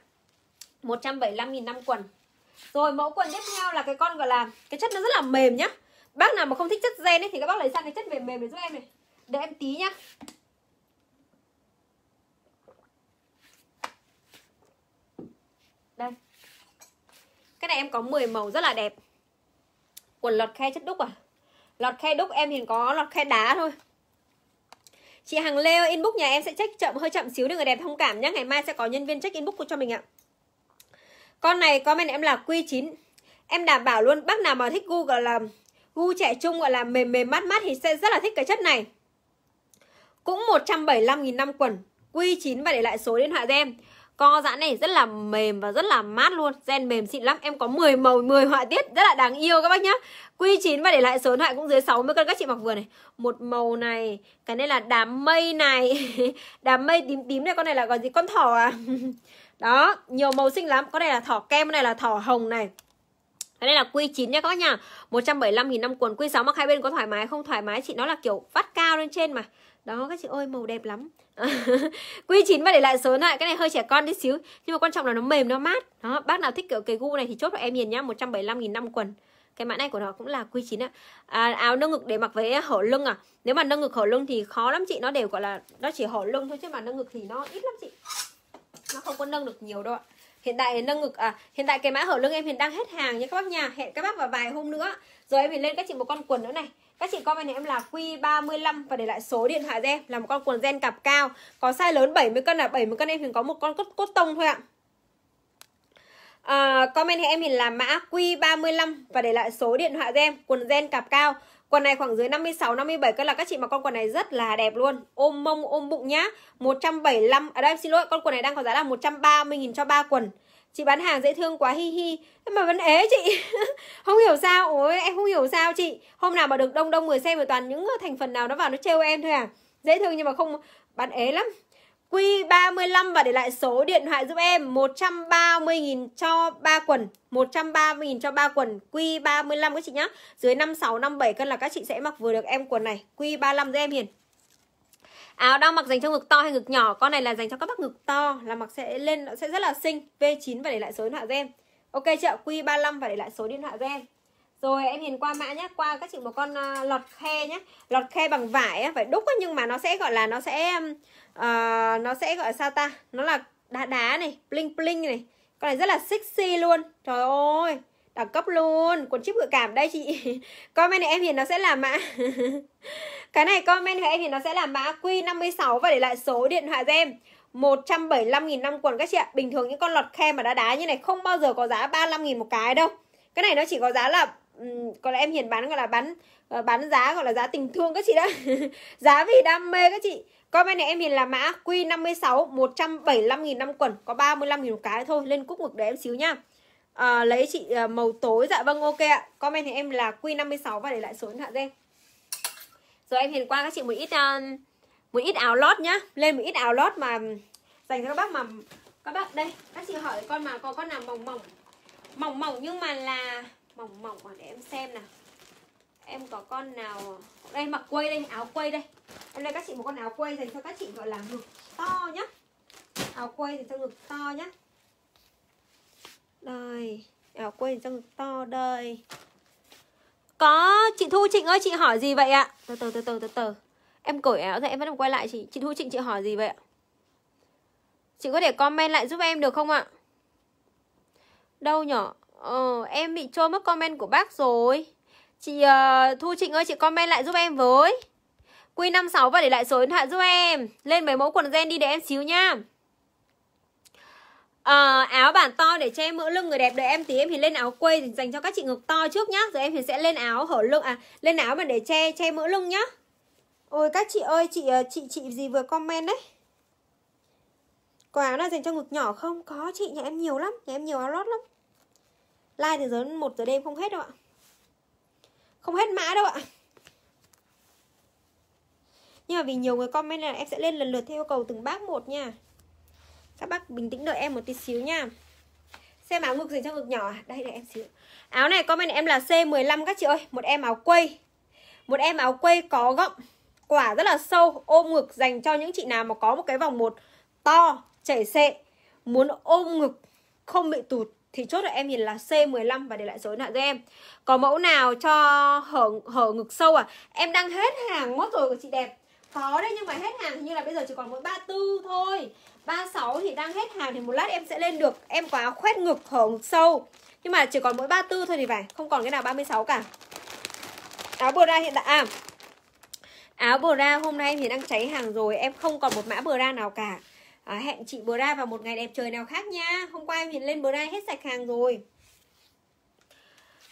175.000 năm quần. Rồi mẫu quần tiếp theo là cái con gọi là cái chất nó rất là mềm nhá. Bác nào mà không thích chất ren ấy thì các bác lấy sang cái chất mềm mềm để giúp em này. Để em tí nhá. Đây. Cái này em có 10 màu rất là đẹp. Quần lọt khe chất đúc à? Lọt khe đúc em thì có lọt khe đá thôi Chị Hằng Leo inbox nhà em sẽ check chậm hơi chậm xíu để người đẹp thông cảm nhé Ngày mai sẽ có nhân viên check inbox cho mình ạ Con này comment em là Q9 Em đảm bảo luôn bác nào mà thích gu gọi là gu trẻ trung gọi là mềm mềm mát mát thì sẽ rất là thích cái chất này Cũng 175.000 năm quần Q9 và để lại số điện thoại cho em Co giãn này rất là mềm và rất là mát luôn Gen mềm xịn lắm Em có 10 màu, 10 họa tiết Rất là đáng yêu các bác nhá Q9 và để lại số điện thoại cũng dưới 60 cân các chị mặc vừa này Một màu này Cái này là đám mây này Đám mây tím tím này Con này là gọi gì? Con thỏ à Đó, nhiều màu xinh lắm Con này là thỏ kem, con này là thỏ hồng này cái này là Q9 nha các bác nha 175 000 năm quần Q6 mặc hai bên có thoải mái không thoải mái Chị nó là kiểu vắt cao lên trên mà Đó các chị ơi màu đẹp lắm Quy 9 và để lại số lại Cái này hơi trẻ con tí xíu Nhưng mà quan trọng là nó mềm nó mát đó Bác nào thích kiểu cái gu này thì chốt cho em nhìn nhá 175.000 năm quần cái mã này của nó cũng là quy 9 ạ à, áo nâng ngực để mặc với hở lưng à nếu mà nâng ngực hở lưng thì khó lắm chị nó đều gọi là nó chỉ hở lưng thôi chứ mà nâng ngực thì nó ít lắm chị nó không có nâng được nhiều đâu ạ hiện tại nâng ngực à hiện tại cái mã hở lưng em hiện đang hết hàng nha các bác nha hẹn các bác vào vài hôm nữa rồi em mình lên các chị một con quần nữa này các chị comment em là Q35 và để lại số điện thoại cho em là một con quần gen cặp cao. Có size lớn 70 cân là 70 cân em thì có một con cốt, cốt tông thôi ạ. À, comment em thì là mã Q35 và để lại số điện thoại cho em, quần gen cặp cao. Quần này khoảng dưới 56 57 cân là các chị mà con quần này rất là đẹp luôn. Ôm mông ôm bụng nhá. 175 ở à đây em xin lỗi, con quần này đang có giá là 130 000 cho ba quần chị bán hàng dễ thương quá hi hi mà vẫn ế chị không hiểu sao ôi em không hiểu sao chị hôm nào mà được đông đông người xem rồi toàn những ờ, thành phần nào nó vào nó trêu em thôi à dễ thương nhưng mà không bán ế lắm Q35 và để lại số điện thoại giúp em 130.000 cho 3 quần 130.000 cho 3 quần Q35 các chị nhá Dưới 56, 57 cân là các chị sẽ mặc vừa được em quần này Q35 giúp em Hiền áo đang mặc dành cho ngực to hay ngực nhỏ con này là dành cho các bác ngực to là mặc sẽ lên sẽ rất là xinh V9 và để lại số điện thoại cho em ok chị ạ Q35 và để lại số điện thoại cho em rồi em hiền qua mã nhé qua các chị một con uh, lọt khe nhé lọt khe bằng vải á, phải đúc nhưng mà nó sẽ gọi là nó sẽ uh, nó sẽ gọi sao ta nó là đá đá này bling bling này con này rất là sexy luôn trời ơi đẳng cấp luôn quần chip gợi cảm đây chị comment này em hiền nó sẽ là mã Cái này comment của em thì nó sẽ là mã Q56 và để lại số điện thoại cho em 175.000 năm quần các chị ạ Bình thường những con lọt khe mà đá đá như này không bao giờ có giá 35.000 một cái đâu Cái này nó chỉ có giá là um, ừ, Còn em Hiền bán gọi là bán ờ, bán giá gọi là giá tình thương các chị đó Giá vì đam mê các chị Comment này em Hiền là mã Q56 175.000 năm quần Có 35.000 một cái thôi Lên cúc ngực để em xíu nha à, Lấy chị ờ, màu tối Dạ vâng ok ạ Comment thì em là Q56 và để lại số điện thoại cho em rồi em hiện qua các chị một ít uh, một ít áo lót nhá lên một ít áo lót mà dành cho các bác mà các bác đây các chị hỏi con mà có con nào mỏng mỏng mỏng mỏng nhưng mà là mỏng mỏng để em xem nào em có con nào đây mặc quây đây áo quây đây em đây các chị một con áo quây dành cho các chị gọi là ngực to nhá áo quây dành cho ngực to nhá đây áo quây dành cho ngực to đây có, chị Thu Trịnh ơi, chị hỏi gì vậy ạ? Từ từ từ từ từ từ. Em cởi áo ra em vẫn quay lại chị. Chị Thu Trịnh chị hỏi gì vậy ạ? Chị có thể comment lại giúp em được không ạ? Đâu nhở? Ờ, em bị trôi mất comment của bác rồi. Chị uh, Thu Trịnh ơi, chị comment lại giúp em với. Q56 và để lại số điện thoại giúp em. Lên mấy mẫu quần gen đi để em xíu nha à, áo bản to để che mỡ lưng người đẹp đợi em tí em thì lên áo quây dành cho các chị ngực to trước nhá rồi em thì sẽ lên áo hở lưng à lên áo mà để che che mỡ lưng nhá ôi các chị ơi chị ờ, chị chị gì vừa comment đấy có áo này dành cho ngực nhỏ không có chị nhà em nhiều lắm nhà em nhiều áo lót lắm like thì giờ một giờ đêm không hết đâu ạ không hết mã đâu ạ nhưng mà vì nhiều người comment là em sẽ lên lần lượt theo yêu cầu từng bác một nha các bác bình tĩnh đợi em một tí xíu nha xem áo ngực dành cho ngực nhỏ à? đây để em xíu áo này comment em là C15 các chị ơi một em áo quây một em áo quây có gọng quả rất là sâu ôm ngực dành cho những chị nào mà có một cái vòng một to chảy xệ muốn ôm ngực không bị tụt thì chốt là em nhìn là C15 và để lại số điện thoại cho em. Có mẫu nào cho hở hở ngực sâu à? Em đang hết hàng mất rồi của chị đẹp. Có đấy nhưng mà hết hàng như là bây giờ chỉ còn mỗi 34 thôi. 36 thì đang hết hàng thì một lát em sẽ lên được Em quá khoét ngực hở ngực sâu Nhưng mà chỉ còn mỗi 34 thôi thì phải Không còn cái nào 36 cả Áo bờ ra hiện tại À Áo bờ ra hôm nay thì đang cháy hàng rồi Em không còn một mã bờ ra nào cả à, Hẹn chị bờ ra vào một ngày đẹp trời nào khác nha Hôm qua em thì lên bờ ra hết sạch hàng rồi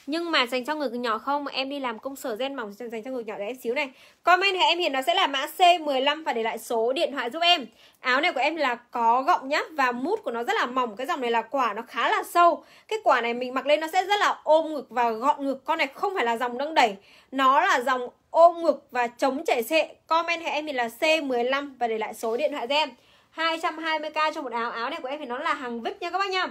nhưng mà dành cho người nhỏ không em đi làm công sở gen mỏng dành cho người nhỏ để em xíu này comment hệ em hiện nó sẽ là mã C15 và để lại số điện thoại giúp em áo này của em là có gọng nhá và mút của nó rất là mỏng cái dòng này là quả nó khá là sâu cái quả này mình mặc lên nó sẽ rất là ôm ngực và gọn ngực con này không phải là dòng nâng đẩy nó là dòng ôm ngực và chống chảy xệ comment hệ em thì là C15 và để lại số điện thoại giúp em 220k cho một áo áo này của em thì nó là hàng vip nha các bác nha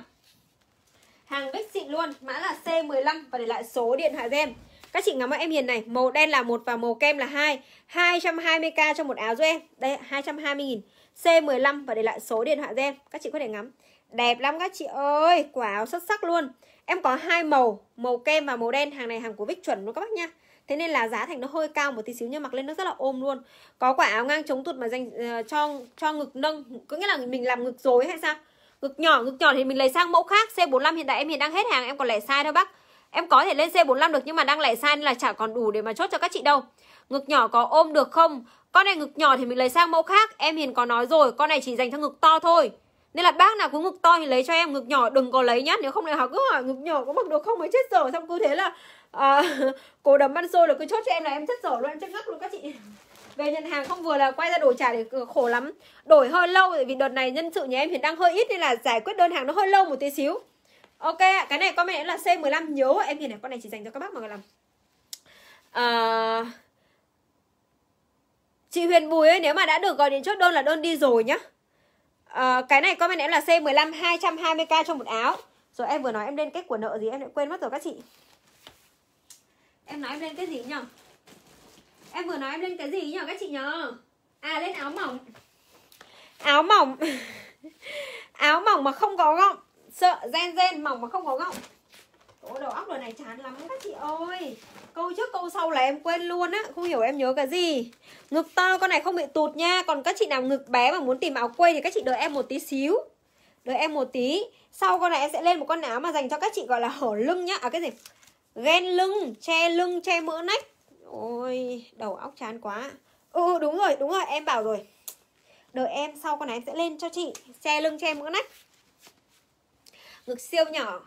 Hàng bích xịn luôn, mã là C15 và để lại số điện thoại game. Các chị ngắm em hiền này, màu đen là một và màu kem là hai 220k cho một áo giúp em. Đây 220 000 C15 và để lại số điện thoại game. Các chị có thể ngắm. Đẹp lắm các chị ơi, quả áo xuất sắc luôn. Em có hai màu, màu kem và màu đen, hàng này hàng của Vic chuẩn luôn các bác nha. Thế nên là giá thành nó hơi cao một tí xíu nhưng mặc lên nó rất là ôm luôn. Có quả áo ngang chống tụt mà dành uh, cho cho ngực nâng, có nghĩa là mình làm ngực dối hay sao? Ngực nhỏ, ngực nhỏ thì mình lấy sang mẫu khác C45 hiện tại em hiện đang hết hàng Em còn lẻ sai thôi bác Em có thể lên C45 được nhưng mà đang lẻ sai nên là chả còn đủ để mà chốt cho các chị đâu Ngực nhỏ có ôm được không? Con này ngực nhỏ thì mình lấy sang mẫu khác Em Hiền có nói rồi, con này chỉ dành cho ngực to thôi Nên là bác nào có ngực to thì lấy cho em Ngực nhỏ đừng có lấy nhá Nếu không lại họ cứ hỏi ngực nhỏ có mặc được không mới chết dở Xong cứ thế là à, Cố đấm ăn xôi là cứ chốt cho em là em chết dở luôn Em chết ngất luôn các chị về nhận hàng không vừa là quay ra đổi trả thì khổ lắm đổi hơi lâu vì đợt này nhân sự nhà em hiện đang hơi ít nên là giải quyết đơn hàng nó hơi lâu một tí xíu ok cái này con mẹ là c 15 nhớ em nhìn này con này chỉ dành cho các bác mà làm à... chị Huyền Bùi ấy nếu mà đã được gọi đến chốt đơn là đơn đi rồi nhá à, cái này con mẹ em là c 15 220k cho một áo rồi em vừa nói em lên cái của nợ gì em lại quên mất rồi các chị em nói em lên cái gì nhỉ Em vừa nói em lên cái gì nhỉ các chị nhờ À lên áo mỏng Áo mỏng Áo mỏng mà không có gọng Sợ gen gen mỏng mà không có gọng Ủa đầu óc đời này chán lắm các chị ơi Câu trước câu sau là em quên luôn á Không hiểu em nhớ cái gì Ngực to con này không bị tụt nha Còn các chị nào ngực bé mà muốn tìm áo quê Thì các chị đợi em một tí xíu Đợi em một tí Sau con này em sẽ lên một con áo mà dành cho các chị gọi là hở lưng nhá À cái gì Ghen lưng, che lưng, che mỡ nách Ôi, đầu óc chán quá ừ, ừ, đúng rồi, đúng rồi, em bảo rồi Đợi em sau con này em sẽ lên cho chị Che lưng cho em nữa nách Ngực siêu nhỏ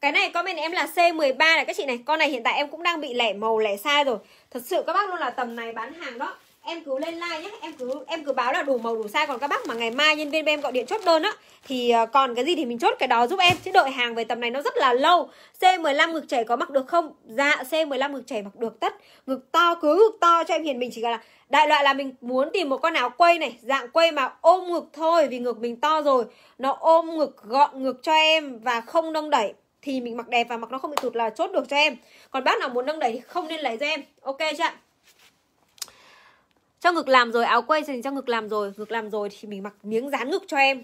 cái này comment em là C13 này các chị này Con này hiện tại em cũng đang bị lẻ màu lẻ sai rồi Thật sự các bác luôn là tầm này bán hàng đó em cứ lên like nhé em cứ em cứ báo là đủ màu đủ size còn các bác mà ngày mai nhân viên bên em gọi điện chốt đơn á thì ờ, còn cái gì thì mình chốt cái đó giúp em chứ đợi hàng về tầm này nó rất là lâu C15 ngực chảy có mặc được không dạ C15 ngực chảy mặc được tất ngực to cứ ngực to cho em hiền mình chỉ cần là đại loại là mình muốn tìm một con áo quay này dạng quay mà ôm ngực thôi vì ngực mình to rồi nó ôm ngực gọn ngực cho em và không nâng đẩy thì mình mặc đẹp và mặc nó không bị tụt là chốt được cho em còn bác nào muốn nâng đẩy thì không nên lấy cho em ok chưa ạ cho ngực làm rồi áo quay dành cho ngực làm rồi ngực làm rồi thì mình mặc miếng dán ngực cho em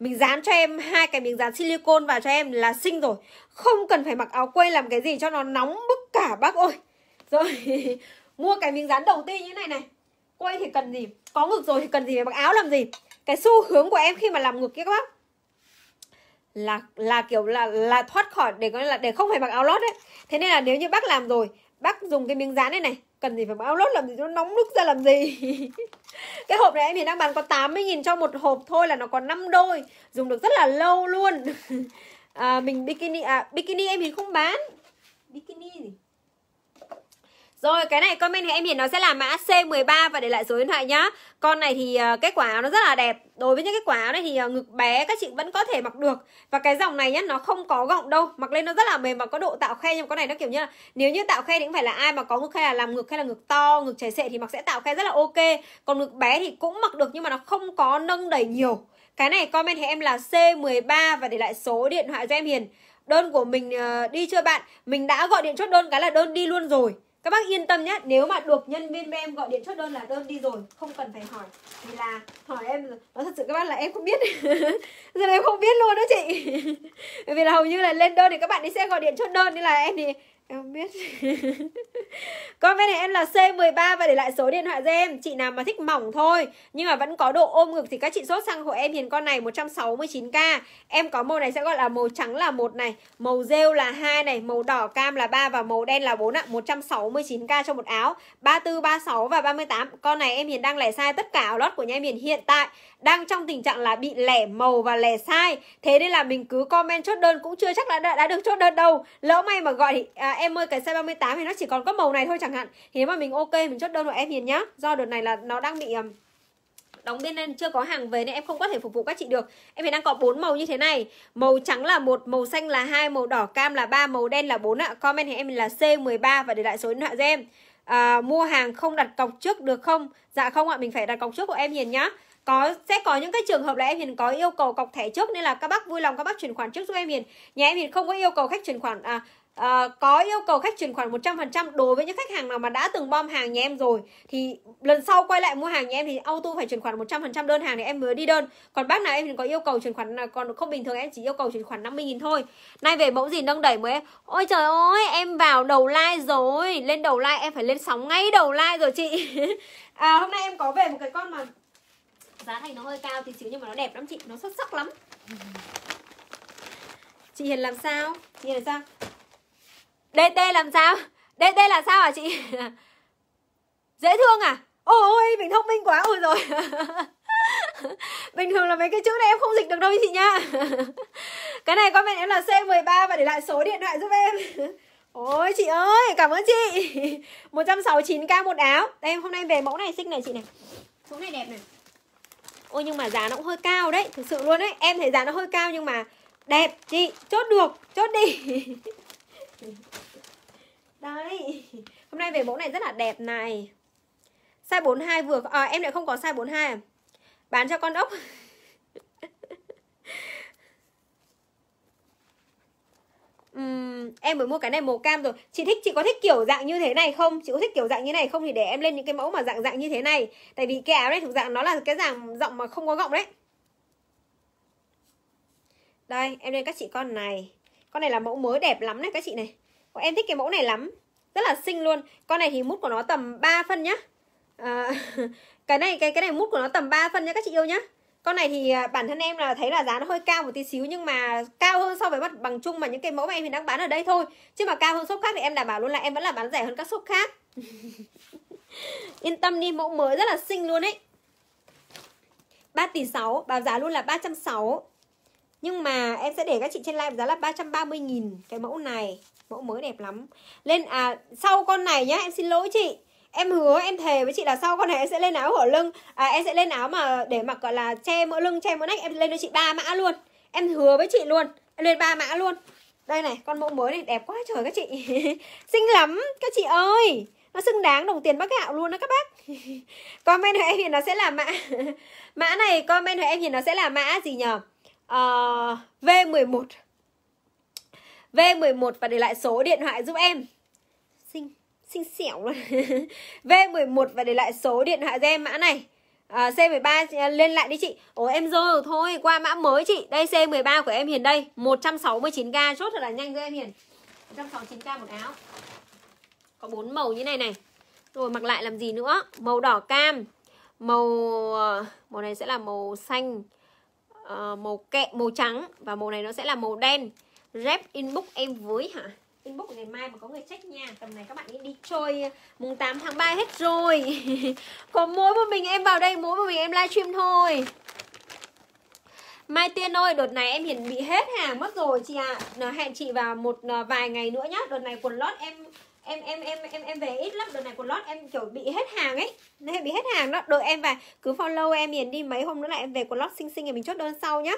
mình dán cho em hai cái miếng dán silicon vào cho em là xinh rồi không cần phải mặc áo quay làm cái gì cho nó nóng bức cả bác ơi rồi mua cái miếng dán đầu tiên như này này quay thì cần gì có ngực rồi thì cần gì mặc áo làm gì cái xu hướng của em khi mà làm ngực kia các bác là là kiểu là là thoát khỏi để gọi là để không phải mặc áo lót đấy thế nên là nếu như bác làm rồi bác dùng cái miếng dán này này cần gì phải mặc áo lót làm gì nó nóng nức ra làm gì cái hộp này em thì đang bán có 80 nghìn cho một hộp thôi là nó có 5 đôi dùng được rất là lâu luôn à, mình bikini à bikini em thì không bán bikini gì rồi cái này comment thì em Hiền nó sẽ là mã C13 và để lại số điện thoại nhá. Con này thì uh, kết quả áo nó rất là đẹp. Đối với những cái quả áo này thì uh, ngực bé các chị vẫn có thể mặc được. Và cái dòng này nhá nó không có gọng đâu, mặc lên nó rất là mềm và có độ tạo khe nhưng con này nó kiểu như là nếu như tạo khe thì cũng phải là ai mà có ngực hay là làm ngực hay là ngực to, ngực chảy xệ thì mặc sẽ tạo khe rất là ok. Còn ngực bé thì cũng mặc được nhưng mà nó không có nâng đẩy nhiều. Cái này comment thì em là C13 và để lại số điện thoại cho em Hiền. Đơn của mình uh, đi chưa bạn? Mình đã gọi điện chốt đơn cái là đơn đi luôn rồi các bác yên tâm nhé nếu mà được nhân viên bên em gọi điện chốt đơn là đơn đi rồi không cần phải hỏi vì là hỏi em nó thật sự các bác là em không biết giờ em không biết luôn đó chị vì là hầu như là lên đơn thì các bạn ấy sẽ gọi điện chốt đơn nên là em thì Em biết con này Comment hệ LC13 và để lại số điện thoại cho em Chị nào mà thích mỏng thôi Nhưng mà vẫn có độ ôm ngực thì các chị sốt sang hộ em hiền con này 169k Em có màu này sẽ gọi là màu trắng là một này Màu rêu là hai này Màu đỏ cam là ba và màu đen là 4 ạ 169k cho một áo 34, 36 và 38 Con này em hiền đang lẻ sai tất cả lót của nhà em hiền hiện tại đang trong tình trạng là bị lẻ màu và lẻ sai thế nên là mình cứ comment chốt đơn cũng chưa chắc là đã, đã được chốt đơn đâu lỡ may mà gọi thì à, em ơi cái size 38 thì nó chỉ còn có màu này thôi chẳng hạn thế mà mình ok mình chốt đơn rồi em hiền nhá do đợt này là nó đang bị đóng biên nên chưa có hàng về nên em không có thể phục vụ các chị được em hiện đang có bốn màu như thế này màu trắng là một màu xanh là hai màu đỏ cam là ba màu đen là bốn ạ comment thì em là c 13 và để lại số điện thoại cho em à, mua hàng không đặt cọc trước được không dạ không ạ mình phải đặt cọc trước của em hiền nhá có sẽ có những cái trường hợp là em Hiền có yêu cầu cọc thẻ trước nên là các bác vui lòng các bác chuyển khoản trước giúp em Hiền. Nhà em Hiền không có yêu cầu khách chuyển khoản à À, có yêu cầu khách chuyển khoản 100% đối với những khách hàng nào mà đã từng bom hàng nhà em rồi thì lần sau quay lại mua hàng nhà em thì auto phải chuyển khoản 100% đơn hàng thì em mới đi đơn. Còn bác nào em thì có yêu cầu chuyển khoản còn không bình thường em chỉ yêu cầu chuyển khoản 50.000 thôi. Nay về mẫu gì nâng đẩy mới em. Ôi trời ơi, em vào đầu like rồi, lên đầu like em phải lên sóng ngay đầu like rồi chị. à, hôm nay em có về một cái con mà giá thành nó hơi cao thì xíu nhưng mà nó đẹp lắm chị nó xuất sắc lắm chị hiền làm sao chị hiền làm sao dt làm sao dt là sao hả chị dễ thương à ôi mình thông minh quá ôi rồi bình thường là mấy cái chữ này em không dịch được đâu chị nhá cái này comment em là c 13 và để lại số điện thoại giúp em ôi chị ơi cảm ơn chị 169 k một áo em hôm nay về mẫu này xinh này chị này mẫu này đẹp này Ôi nhưng mà giá nó cũng hơi cao đấy Thực sự luôn đấy Em thấy giá nó hơi cao nhưng mà đẹp chị Chốt được Chốt đi Đấy Hôm nay về mẫu này rất là đẹp này Size 42 vừa à, Em lại không có size 42 à? Bán cho con ốc um, em mới mua cái này màu cam rồi chị thích chị có thích kiểu dạng như thế này không chị có thích kiểu dạng như này không thì để em lên những cái mẫu mà dạng dạng như thế này tại vì cái áo này thực dạng nó là cái dạng rộng mà không có gọng đấy đây em lên các chị con này con này là mẫu mới đẹp lắm đấy các chị này em thích cái mẫu này lắm rất là xinh luôn con này thì mút của nó tầm 3 phân nhá à, cái này cái cái này mút của nó tầm 3 phân nhá các chị yêu nhá con này thì à, bản thân em là thấy là giá nó hơi cao một tí xíu nhưng mà cao hơn so với mặt bằng chung mà những cái mẫu mà em thì đang bán ở đây thôi chứ mà cao hơn shop khác thì em đảm bảo luôn là em vẫn là bán rẻ hơn các shop khác yên tâm đi mẫu mới rất là xinh luôn ấy 3 tỷ 6 báo giá luôn là 360 nhưng mà em sẽ để các chị trên live giá là 330 nghìn cái mẫu này mẫu mới đẹp lắm lên à sau con này nhá em xin lỗi chị em hứa em thề với chị là sau con này em sẽ lên áo hở lưng à, em sẽ lên áo mà để mặc gọi là che mỡ lưng che mỡ nách em lên cho chị ba mã luôn em hứa với chị luôn em lên ba mã luôn đây này con mẫu mới này đẹp quá trời các chị xinh lắm các chị ơi nó xứng đáng đồng tiền bác gạo luôn đó các bác comment của em thì nó sẽ là mã mã này comment của em thì nó sẽ là mã gì nhờ uh, V11 V11 và để lại số điện thoại giúp em Xinh xẻo luôn V11 và để lại số điện thoại cho em mã này à, C13 à, lên lại đi chị Ồ em rồi thôi qua mã mới chị Đây C13 của em Hiền đây 169k chốt thật là nhanh cho em Hiền 169k một áo Có bốn màu như này này Rồi mặc lại làm gì nữa Màu đỏ cam Màu à, màu này sẽ là màu xanh à, Màu kẹ màu trắng Và màu này nó sẽ là màu đen Rep inbox em với hả inbox của ngày mai mà có người trách nha tầm này các bạn đi đi chơi ờ, mùng 8 tháng 3 hết rồi có mỗi một mình em vào đây mỗi một mình em livestream thôi Mai Tiên ơi, đợt này em hiện bị hết hàng mất rồi chị ạ. À. Hẹn chị vào một ờ, vài ngày nữa nhá. Đợt này quần lót em em em em em em về ít lắm đợt này quần lót em kiểu bị hết hàng ấy nên bị hết hàng đó đợi em và cứ follow em hiền đi mấy hôm nữa lại em về quần lót xinh xinh thì mình chốt đơn sau nhá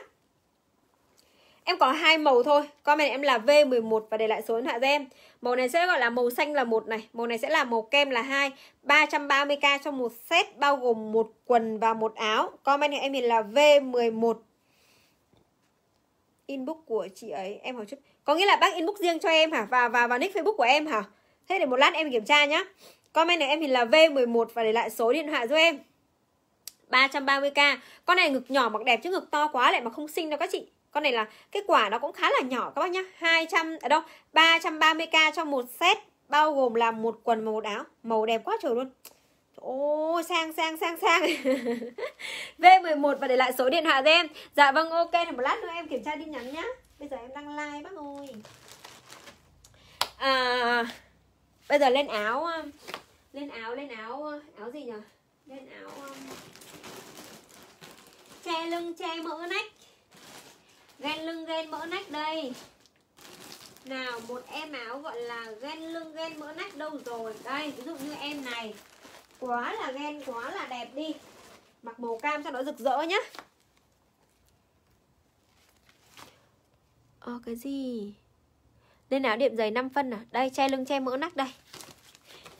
Em có hai màu thôi. Comment em là V11 và để lại số điện thoại cho em. Màu này sẽ gọi là màu xanh là một này, màu này sẽ là màu kem là hai. 330k cho một set bao gồm một quần và một áo. Comment em hiện là V11. Inbox của chị ấy em hỏi chút. Có nghĩa là bác inbox riêng cho em hả? Và và và nick Facebook của em hả? Thế để một lát em kiểm tra nhá. Comment này em hình là V11 và để lại số điện thoại giúp em. 330k. Con này ngực nhỏ mặc đẹp chứ ngực to quá lại mà không xinh đâu các chị con này là kết quả nó cũng khá là nhỏ các bác nhá 200 ở à đâu 330k cho một set bao gồm là một quần và một áo màu đẹp quá trời luôn oh sang sang sang sang V11 và để lại số điện thoại cho em Dạ vâng ok thì một lát nữa em kiểm tra tin nhắn nhá Bây giờ em đang like bác ơi à, Bây giờ lên áo um, Lên áo lên áo Áo gì nhỉ Lên áo um, Che lưng che mỡ nách Ghen lưng ghen mỡ nách đây Nào một em áo gọi là ghen lưng ghen mỡ nách đâu rồi Đây ví dụ như em này Quá là ghen quá là đẹp đi Mặc màu cam cho nó rực rỡ nhá Ờ cái gì Lên áo điệm giày 5 phân à Đây che lưng che mỡ nách đây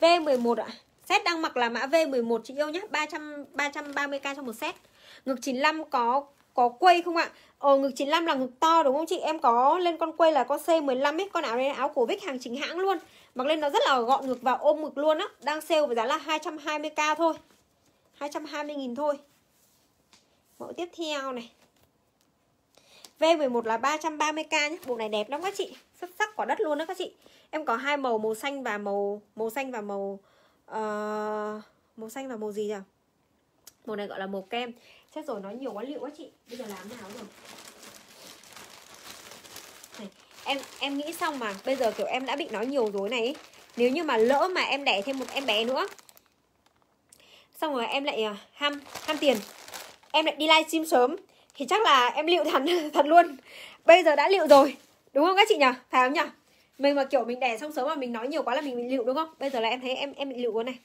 V11 ạ à. Set đang mặc là mã V11 chị yêu nhé 300, 330k cho một set Ngực 95 có có quây không ạ Ờ ngực 95 là ngực to đúng không chị Em có lên con quây là con C15 ấy Con áo này là áo cổ vích hàng chính hãng luôn Mặc lên nó rất là gọn ngực và ôm ngực luôn á Đang sale với giá là 220k thôi 220.000 thôi Mẫu tiếp theo này V11 là 330k nhé Bộ này đẹp lắm các chị Xuất sắc quả đất luôn đó các chị Em có hai màu màu xanh và màu Màu xanh và màu uh, Màu xanh và màu gì nhỉ Màu này gọi là màu kem chết rồi nó nhiều quá liệu quá chị bây giờ làm nào rồi em em nghĩ xong mà bây giờ kiểu em đã bị nói nhiều rồi này nếu như mà lỡ mà em đẻ thêm một em bé nữa xong rồi em lại à, ham ham tiền em lại đi livestream sớm thì chắc là em liệu thật thật luôn bây giờ đã liệu rồi đúng không các chị nhở? phải không nhở? mình mà kiểu mình đẻ xong sớm mà mình nói nhiều quá là mình bị liệu đúng không bây giờ là em thấy em em bị liệu rồi này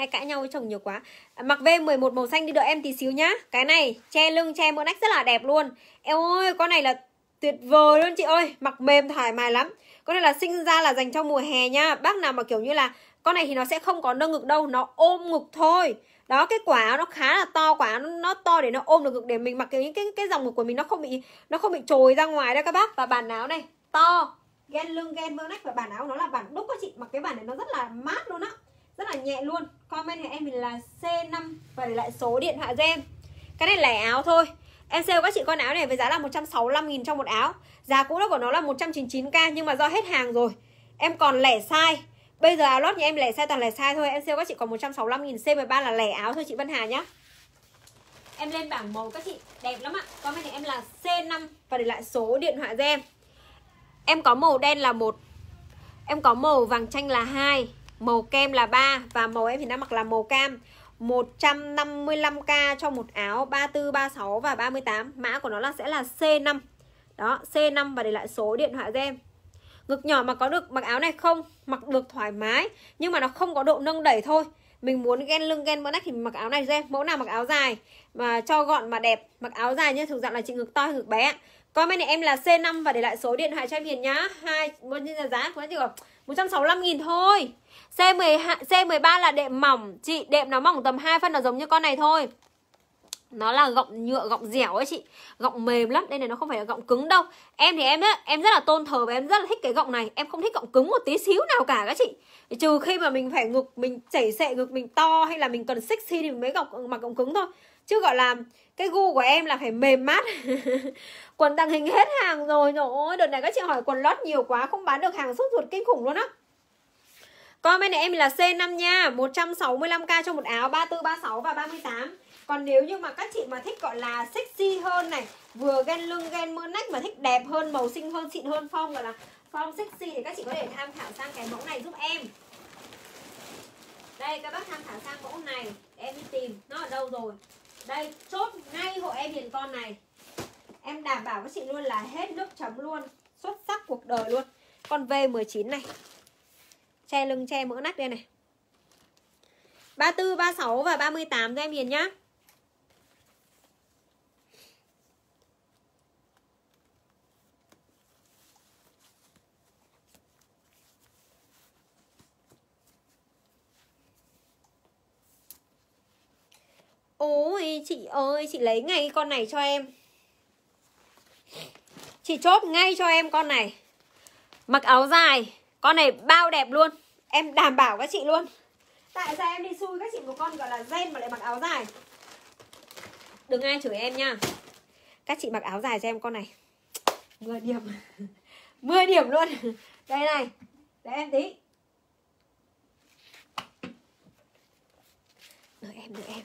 hay cãi nhau với chồng nhiều quá à, mặc V11 màu xanh đi đợi em tí xíu nhá cái này che lưng che mỡ nách rất là đẹp luôn em ơi con này là tuyệt vời luôn chị ơi mặc mềm thoải mái lắm con này là sinh ra là dành cho mùa hè nhá bác nào mà kiểu như là con này thì nó sẽ không có nâng ngực đâu nó ôm ngực thôi đó cái quả nó khá là to quả nó, nó to để nó ôm được ngực để mình mặc cái cái cái dòng ngực của mình nó không bị nó không bị trồi ra ngoài đấy các bác và bản áo này to ghen lưng ghen mơ nách và bản áo nó là bản đúc các chị mặc cái bản này nó rất là mát luôn á rất là nhẹ luôn comment hệ em mình là C5 và để lại số điện thoại cho em cái này lẻ áo thôi Em sale các chị con áo này với giá là 165.000 trong một áo Giá cũ đó của nó là 199k Nhưng mà do hết hàng rồi Em còn lẻ sai. Bây giờ áo lót nhà em lẻ sai toàn lẻ sai thôi Em sale các chị còn 165.000 C13 là lẻ áo thôi chị Vân Hà nhá Em lên bảng màu các chị Đẹp lắm ạ Comment này em là C5 Và để lại số điện thoại cho em Em có màu đen là một Em có màu vàng chanh là hai màu kem là 3 và màu em thì đang mặc là màu cam 155k cho một áo 34, 36 và 38 Mã của nó là sẽ là C5 Đó, C5 và để lại số điện thoại cho em Ngực nhỏ mà có được mặc áo này không? Mặc được thoải mái Nhưng mà nó không có độ nâng đẩy thôi Mình muốn ghen lưng ghen bữa nách thì mặc áo này cho em Mẫu nào mặc áo dài mà cho gọn mà đẹp Mặc áo dài nhé, thực dạng là chị ngực to hay ngực bé Comment này em là C5 và để lại số điện thoại cho em Hiền nhá hai là giá của nó chỉ có 165 nghìn thôi C12 C13 là đệm mỏng, chị đệm nó mỏng tầm 2 phân là giống như con này thôi. Nó là gọng nhựa, gọng dẻo ấy chị Gọng mềm lắm, đây này nó không phải là gọng cứng đâu Em thì em ấy, em rất là tôn thờ và em rất là thích cái gọng này Em không thích gọng cứng một tí xíu nào cả các chị Trừ khi mà mình phải ngực, mình chảy xệ ngực mình to Hay là mình cần sexy thì mình mới gọng, mặc gọng cứng thôi Chứ gọi là cái gu của em là phải mềm mát Quần tăng hình hết hàng rồi rồi Đợt này các chị hỏi quần lót nhiều quá Không bán được hàng sốt ruột kinh khủng luôn á Comment này em là C5 nha 165k cho một áo 34, 36 và 38 Còn nếu như mà các chị mà thích gọi là sexy hơn này Vừa ghen lưng, ghen mưa nách mà thích đẹp hơn, màu xinh hơn, xịn hơn phong gọi là phong sexy Thì các chị có thể tham khảo sang cái mẫu này giúp em Đây các bác tham khảo sang mẫu này Để em đi tìm nó ở đâu rồi Đây chốt ngay hộ em hiền con này Em đảm bảo các chị luôn là hết nước chấm luôn Xuất sắc cuộc đời luôn Còn V19 này Che lưng che mỡ nách đây này 34, 36 và 38 cho em Hiền nhá Ôi chị ơi chị lấy ngay con này cho em Chị chốt ngay cho em con này Mặc áo dài con này bao đẹp luôn Em đảm bảo các chị luôn Tại sao em đi xui các chị của con gọi là gen mà lại mặc áo dài Đừng ai chửi em nha Các chị mặc áo dài cho em con này 10 điểm 10 điểm luôn Đây này Để em tí Đợi em, đợi em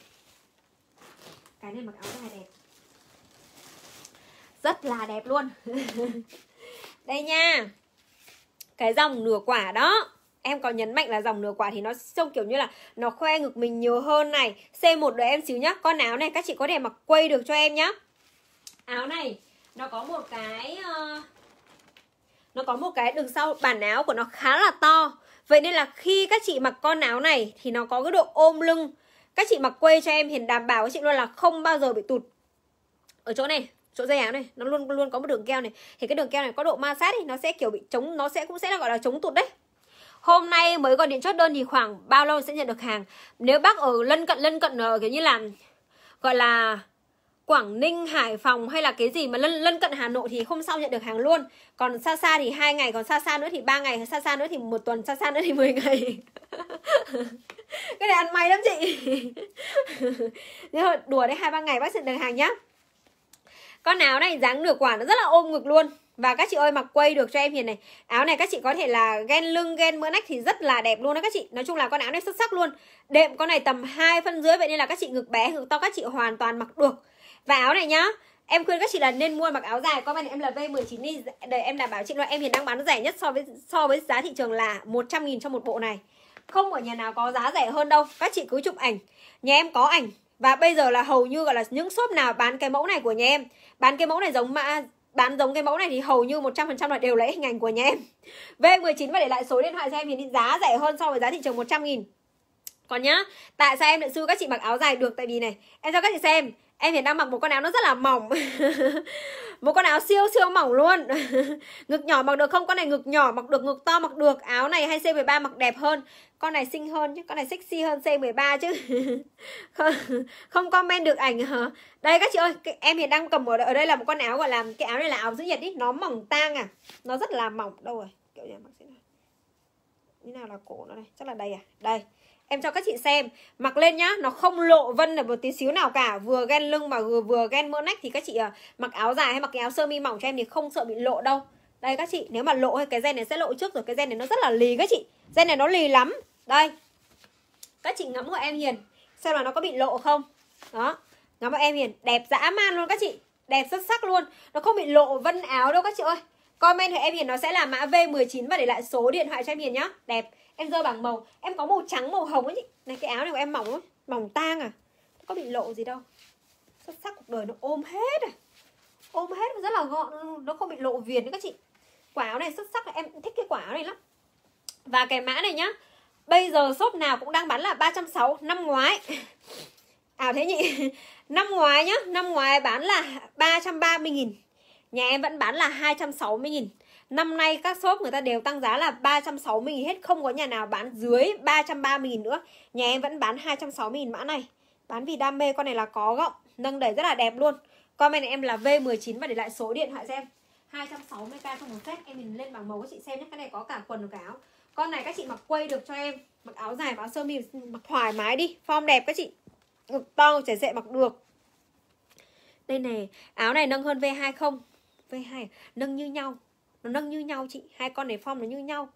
Cái này mặc áo dài đẹp Rất là đẹp luôn Đây nha cái dòng nửa quả đó em có nhấn mạnh là dòng nửa quả thì nó trông kiểu như là nó khoe ngực mình nhiều hơn này C1 đợi em xíu nhá con áo này các chị có thể mặc quay được cho em nhá áo này nó có một cái uh, nó có một cái đường sau bản áo của nó khá là to vậy nên là khi các chị mặc con áo này thì nó có cái độ ôm lưng các chị mặc quê cho em hiền đảm bảo các chị luôn là không bao giờ bị tụt ở chỗ này chỗ dây áo này nó luôn luôn có một đường keo này thì cái đường keo này có độ ma sát thì nó sẽ kiểu bị chống nó sẽ cũng sẽ là gọi là chống tụt đấy hôm nay mới gọi điện chốt đơn thì khoảng bao lâu sẽ nhận được hàng nếu bác ở lân cận lân cận ở ờ, kiểu như là gọi là Quảng Ninh, Hải Phòng hay là cái gì mà lân, lân cận Hà Nội thì hôm sau nhận được hàng luôn. Còn xa xa thì hai ngày, còn xa xa nữa thì ba ngày, xa xa nữa thì một tuần, xa xa nữa thì 10 ngày. cái này ăn may lắm chị. Nếu đùa đấy hai ba ngày bác sẽ được hàng nhá con áo này dáng nửa quả nó rất là ôm ngực luôn và các chị ơi mặc quay được cho em hiền này áo này các chị có thể là ghen lưng ghen mỡ nách thì rất là đẹp luôn đó các chị nói chung là con áo này xuất sắc luôn đệm con này tầm hai phân dưới vậy nên là các chị ngực bé ngực to các chị hoàn toàn mặc được và áo này nhá em khuyên các chị là nên mua mặc áo dài comment em là V19 đi để em đảm bảo chị nói em hiền đang bán rẻ nhất so với so với giá thị trường là 100 nghìn cho một bộ này không ở nhà nào có giá rẻ hơn đâu các chị cứ chụp ảnh nhà em có ảnh và bây giờ là hầu như gọi là những shop nào bán cái mẫu này của nhà em bán cái mẫu này giống mã bán giống cái mẫu này thì hầu như 100% là đều lấy hình ảnh của nhà em V19 và để lại số điện thoại cho em thì giá rẻ hơn so với giá thị trường 100 nghìn còn nhá, tại sao em lại xui các chị mặc áo dài được Tại vì này, em cho các chị xem Em hiện đang mặc một con áo nó rất là mỏng Một con áo siêu siêu mỏng luôn Ngực nhỏ mặc được không? Con này ngực nhỏ mặc được, ngực to mặc được Áo này hay C13 mặc đẹp hơn con này xinh hơn chứ con này sexy hơn C13 chứ không, không comment được ảnh hả đây các chị ơi cái, em hiện đang cầm ở đây, ở đây là một con áo gọi là cái áo này là áo giữ nhiệt ý nó mỏng tang à nó rất là mỏng đâu rồi kiểu này mặc sẽ như nào là cổ nó đây chắc là đây à đây em cho các chị xem mặc lên nhá nó không lộ vân là một tí xíu nào cả vừa ghen lưng mà vừa, vừa ghen mơ nách thì các chị ờ, mặc áo dài hay mặc cái áo sơ mi mỏng cho em thì không sợ bị lộ đâu đây các chị nếu mà lộ thì cái gen này sẽ lộ trước rồi cái gen này nó rất là lì các chị gen này nó lì lắm đây các chị ngắm hộ em hiền xem là nó có bị lộ không đó ngắm hộ em hiền đẹp dã man luôn các chị đẹp xuất sắc luôn nó không bị lộ vân áo đâu các chị ơi comment của em hiền nó sẽ là mã V19 và để lại số điện thoại cho em hiền nhá đẹp em rơi bằng màu em có màu trắng màu hồng ấy chị này cái áo này của em mỏng lắm mỏng tang à nó có bị lộ gì đâu xuất sắc cuộc đời nó ôm hết à ôm hết rất là gọn nó không bị lộ viền nữa các chị quả áo này xuất sắc em thích cái quả áo này lắm và cái mã này nhá Bây giờ shop nào cũng đang bán là 360 năm ngoái. À thế nhỉ? Năm ngoái nhá, năm ngoái bán là 330 000 Nhà em vẫn bán là 260 000 Năm nay các shop người ta đều tăng giá là 360 000 hết, không có nhà nào bán dưới 330 000 nữa. Nhà em vẫn bán 260 000 mã này. Bán vì đam mê con này là có gọng, nâng đẩy rất là đẹp luôn. Comment em là V19 và để lại số điện thoại xem. 260k trong một set em mình lên bảng màu các chị xem nhé. Cái này có cả quần và cả áo. Con này các chị mặc quay được cho em Mặc áo dài, áo sơ mi mặc thoải mái đi Form đẹp các chị Ngực to, trẻ dễ mặc được Đây này, áo này nâng hơn V2 không? V2 nâng như nhau Nó nâng như nhau chị Hai con này form nó như nhau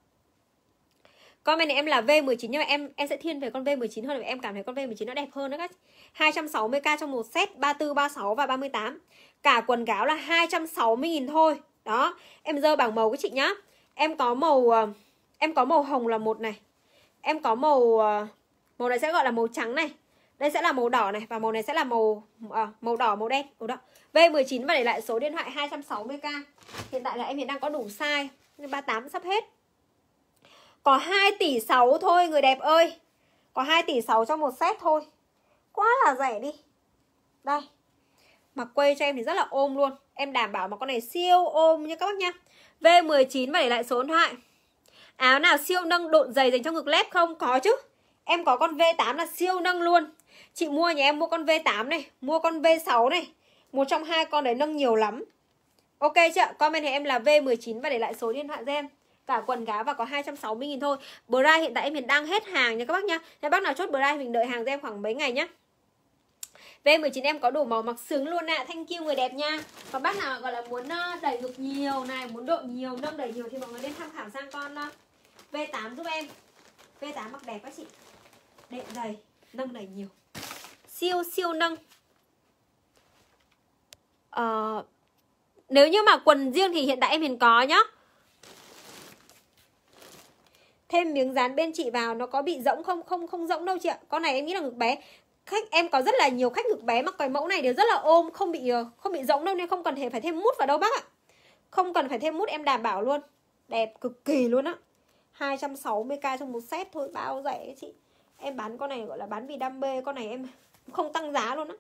Comment này em là V19 nhưng mà em em sẽ thiên về con V19 hơn vì em cảm thấy con V19 nó đẹp hơn nữa các 260k trong một set 34, 36 và 38. Cả quần gáo là 260 000 thôi. Đó, em dơ bảng màu các chị nhá. Em có màu ờ, Em có màu hồng là một này. Em có màu ờ, màu này sẽ gọi là màu trắng này. Đây sẽ là màu đỏ này và màu này sẽ là màu à, màu đỏ màu đen. Ủa đó. V19 và để lại số điện thoại 260k. Hiện tại là em hiện đang có đủ size, 38 sắp hết. Có 2 tỷ 6 thôi người đẹp ơi. Có 2 tỷ 6 cho một set thôi. Quá là rẻ đi. Đây. Mặc quê cho em thì rất là ôm luôn. Em đảm bảo mà con này siêu ôm nha các bác nha V19 và để lại số điện thoại áo nào siêu nâng độn dày dành cho ngực lép không có chứ em có con V8 là siêu nâng luôn chị mua nhà em mua con V8 này mua con V6 này một trong hai con đấy nâng nhiều lắm ok chưa comment hệ em là V19 và để lại số điện thoại cho em cả quần gá và có 260.000 thôi bra hiện tại em hiện đang hết hàng nha các bác nhá các bác nào chốt bra mình đợi hàng cho em khoảng mấy ngày nhá V19 em có đủ màu mặc sướng luôn ạ à. Thanh kiêu người đẹp nha Còn bác nào gọi là muốn ờ, đẩy ngực nhiều này Muốn độ nhiều, nâng đẩy nhiều Thì mọi người nên tham khảo sang con ờ. V8 giúp em V8 mặc đẹp các chị Đệm dày, nâng đầy nhiều Siêu siêu nâng Ờ... Nếu như mà quần riêng thì hiện tại em hiện có nhá Thêm miếng dán bên chị vào Nó có bị rỗng không? Không không rỗng đâu chị ạ Con này em nghĩ là ngực bé khách em có rất là nhiều khách ngực bé mặc cái mẫu này đều rất là ôm không bị ờ, không bị rỗng đâu nên không cần phải thêm mút vào đâu bác ạ không cần phải thêm mút em đảm bảo luôn đẹp cực kỳ luôn á 260k trong một set thôi bao rẻ các chị em bán con này gọi là bán vì đam mê con này em không tăng giá luôn á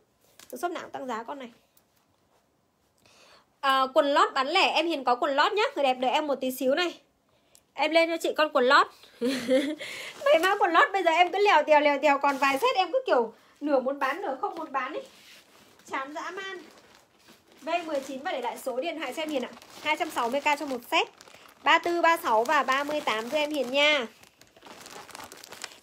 từ shop nào cũng tăng giá con này à, quần lót bán lẻ em hiền có quần lót nhá người đẹp đợi em một tí xíu này em lên cho chị con quần lót mấy mã quần lót bây giờ em cứ lèo tèo lèo tèo còn vài set em cứ kiểu nửa muốn bán nửa không muốn bán ấy chán dã man V19 và để lại số điện thoại xem hiền ạ 260k cho một set 34, 36 và 38 cho em Hiền nha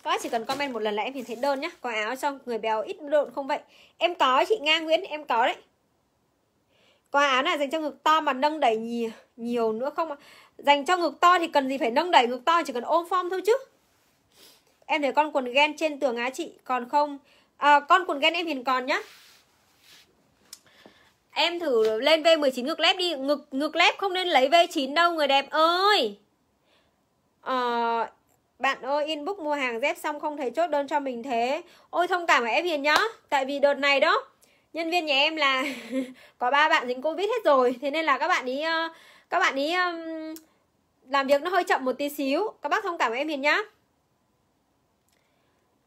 các bác chỉ cần comment một lần là em Hiền thấy đơn nhá Có áo cho người béo ít độn không vậy Em có chị Nga Nguyễn, em có đấy Có áo này dành cho ngực to mà nâng đẩy nhiều, nhiều nữa không ạ Dành cho ngực to thì cần gì phải nâng đẩy ngực to Chỉ cần ôm form thôi chứ Em thấy con quần ghen trên tường á chị Còn không à, Con quần ghen em Hiền còn nhá Em thử lên V19 ngược lép đi Ngực ngược lép không nên lấy V9 đâu người đẹp ơi à, Bạn ơi inbox mua hàng dép xong không thấy chốt đơn cho mình thế Ôi thông cảm với em Hiền nhá Tại vì đợt này đó Nhân viên nhà em là có ba bạn dính Covid hết rồi Thế nên là các bạn ý ờ, Các bạn ý làm việc nó hơi chậm một tí xíu Các bác thông cảm với em Hiền nhá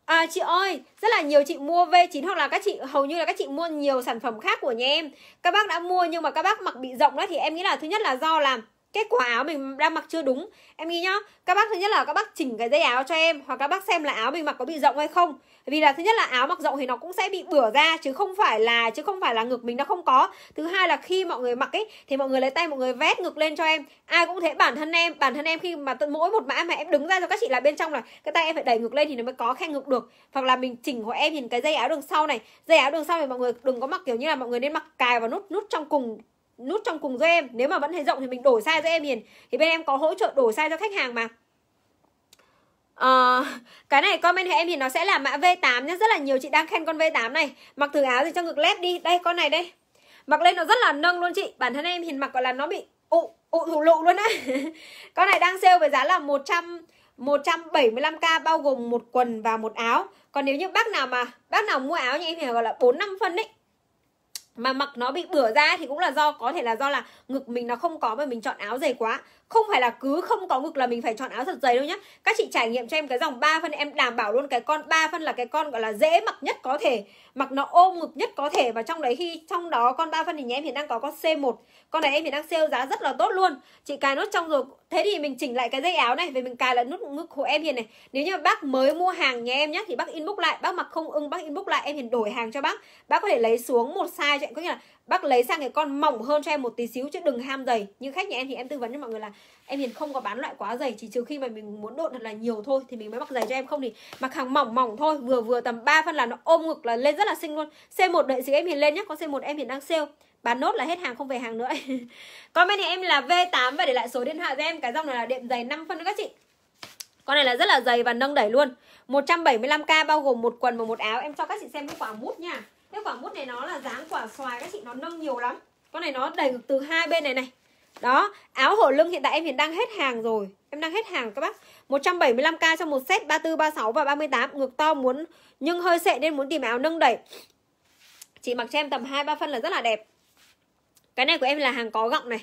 À, chị ơi, rất là nhiều chị mua V9 hoặc là các chị hầu như là các chị mua nhiều sản phẩm khác của nhà em. Các bác đã mua nhưng mà các bác mặc bị rộng đó thì em nghĩ là thứ nhất là do làm kết quả áo mình đang mặc chưa đúng em nghĩ nhá các bác thứ nhất là các bác chỉnh cái dây áo cho em hoặc các bác xem là áo mình mặc có bị rộng hay không vì là thứ nhất là áo mặc rộng thì nó cũng sẽ bị bửa ra chứ không phải là chứ không phải là ngực mình nó không có thứ hai là khi mọi người mặc ấy thì mọi người lấy tay mọi người vét ngực lên cho em ai cũng thế bản thân em bản thân em khi mà tận mỗi một mã mà em đứng ra cho các chị là bên trong là cái tay em phải đẩy ngực lên thì nó mới có khe ngực được hoặc là mình chỉnh của em nhìn cái dây áo đường sau này dây áo đường sau thì mọi người đừng có mặc kiểu như là mọi người nên mặc cài vào nút nút trong cùng nút trong cùng giúp em nếu mà vẫn thấy rộng thì mình đổi size cho em liền thì bên em có hỗ trợ đổi size cho khách hàng mà Uh, cái này comment hệ em thì nó sẽ là mã V8 nhé Rất là nhiều chị đang khen con V8 này Mặc thử áo thì cho ngực lép đi Đây con này đây Mặc lên nó rất là nâng luôn chị Bản thân em thì mặc gọi là nó bị ụ ụ thủ lụ luôn á Con này đang sale với giá là 100 175k bao gồm một quần và một áo Còn nếu như bác nào mà Bác nào mua áo như em thì gọi là 4-5 phân đấy mà mặc nó bị bửa ra thì cũng là do có thể là do là ngực mình nó không có mà mình chọn áo dày quá không phải là cứ không có ngực là mình phải chọn áo thật dày đâu nhá các chị trải nghiệm cho em cái dòng 3 phân em đảm bảo luôn cái con 3 phân là cái con gọi là dễ mặc nhất có thể mặc nó ôm ngực nhất có thể và trong đấy khi trong đó con 3 phân thì nhà em hiện đang có con C1 con này em hiện đang sale giá rất là tốt luôn chị cài nốt trong rồi thế thì mình chỉnh lại cái dây áo này về mình cài lại nút ngực của em hiền này nếu như bác mới mua hàng nhà em nhé thì bác inbox lại bác mặc không ưng bác inbox lại em hiền đổi hàng cho bác bác có thể lấy xuống một size cho em có nghĩa là bác lấy sang cái con mỏng hơn cho em một tí xíu chứ đừng ham dày như khách nhà em thì em tư vấn cho mọi người là em hiền không có bán loại quá dày chỉ trừ khi mà mình muốn độ thật là nhiều thôi thì mình mới mặc dày cho em không thì mặc hàng mỏng mỏng thôi vừa vừa tầm 3 phân là nó ôm ngực là lên rất là xinh luôn C1 đợi gì em hiền lên nhé có C1 em hiền đang sale bán nốt là hết hàng không về hàng nữa comment thì em là V8 và để lại số điện thoại cho em cái dòng này là đệm dày 5 phân các chị con này là rất là dày và nâng đẩy luôn 175k bao gồm một quần và một áo em cho các chị xem cái quả mút nha cái quả mút này nó là dáng quả xoài các chị nó nâng nhiều lắm Con này nó đầy từ hai bên này này Đó, áo hổ lưng hiện tại em hiện đang hết hàng rồi Em đang hết hàng các bác 175k cho một set 34, 36 và 38 ngược to muốn nhưng hơi sệ nên muốn tìm áo nâng đẩy Chị mặc cho em tầm 2-3 phân là rất là đẹp Cái này của em là hàng có gọng này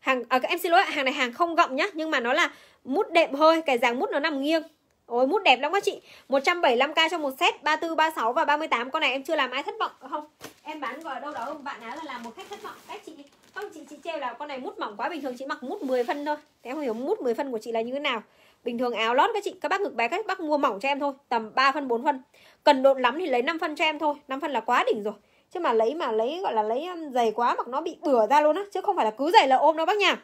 hàng à, Em xin lỗi, hàng này hàng không gọng nhá Nhưng mà nó là mút đệm hơi Cái dáng mút nó nằm nghiêng Ôi mút đẹp lắm các chị 175k cho một set 34, 36 và 38 Con này em chưa làm ai thất vọng không Em bán gọi đâu đó không bạn áo là làm một khách thất vọng Các chị không chị chị treo là con này mút mỏng quá Bình thường chị mặc mút 10 phân thôi Thế em không hiểu mút 10 phân của chị là như thế nào Bình thường áo lót các chị Các bác ngực bé các bác mua mỏng cho em thôi Tầm 3 phân 4 phân Cần độn lắm thì lấy 5 phân cho em thôi 5 phân là quá đỉnh rồi Chứ mà lấy mà lấy gọi là lấy dày um, quá Mặc nó bị bửa ra luôn á Chứ không phải là cứ dày là ôm đâu bác nhà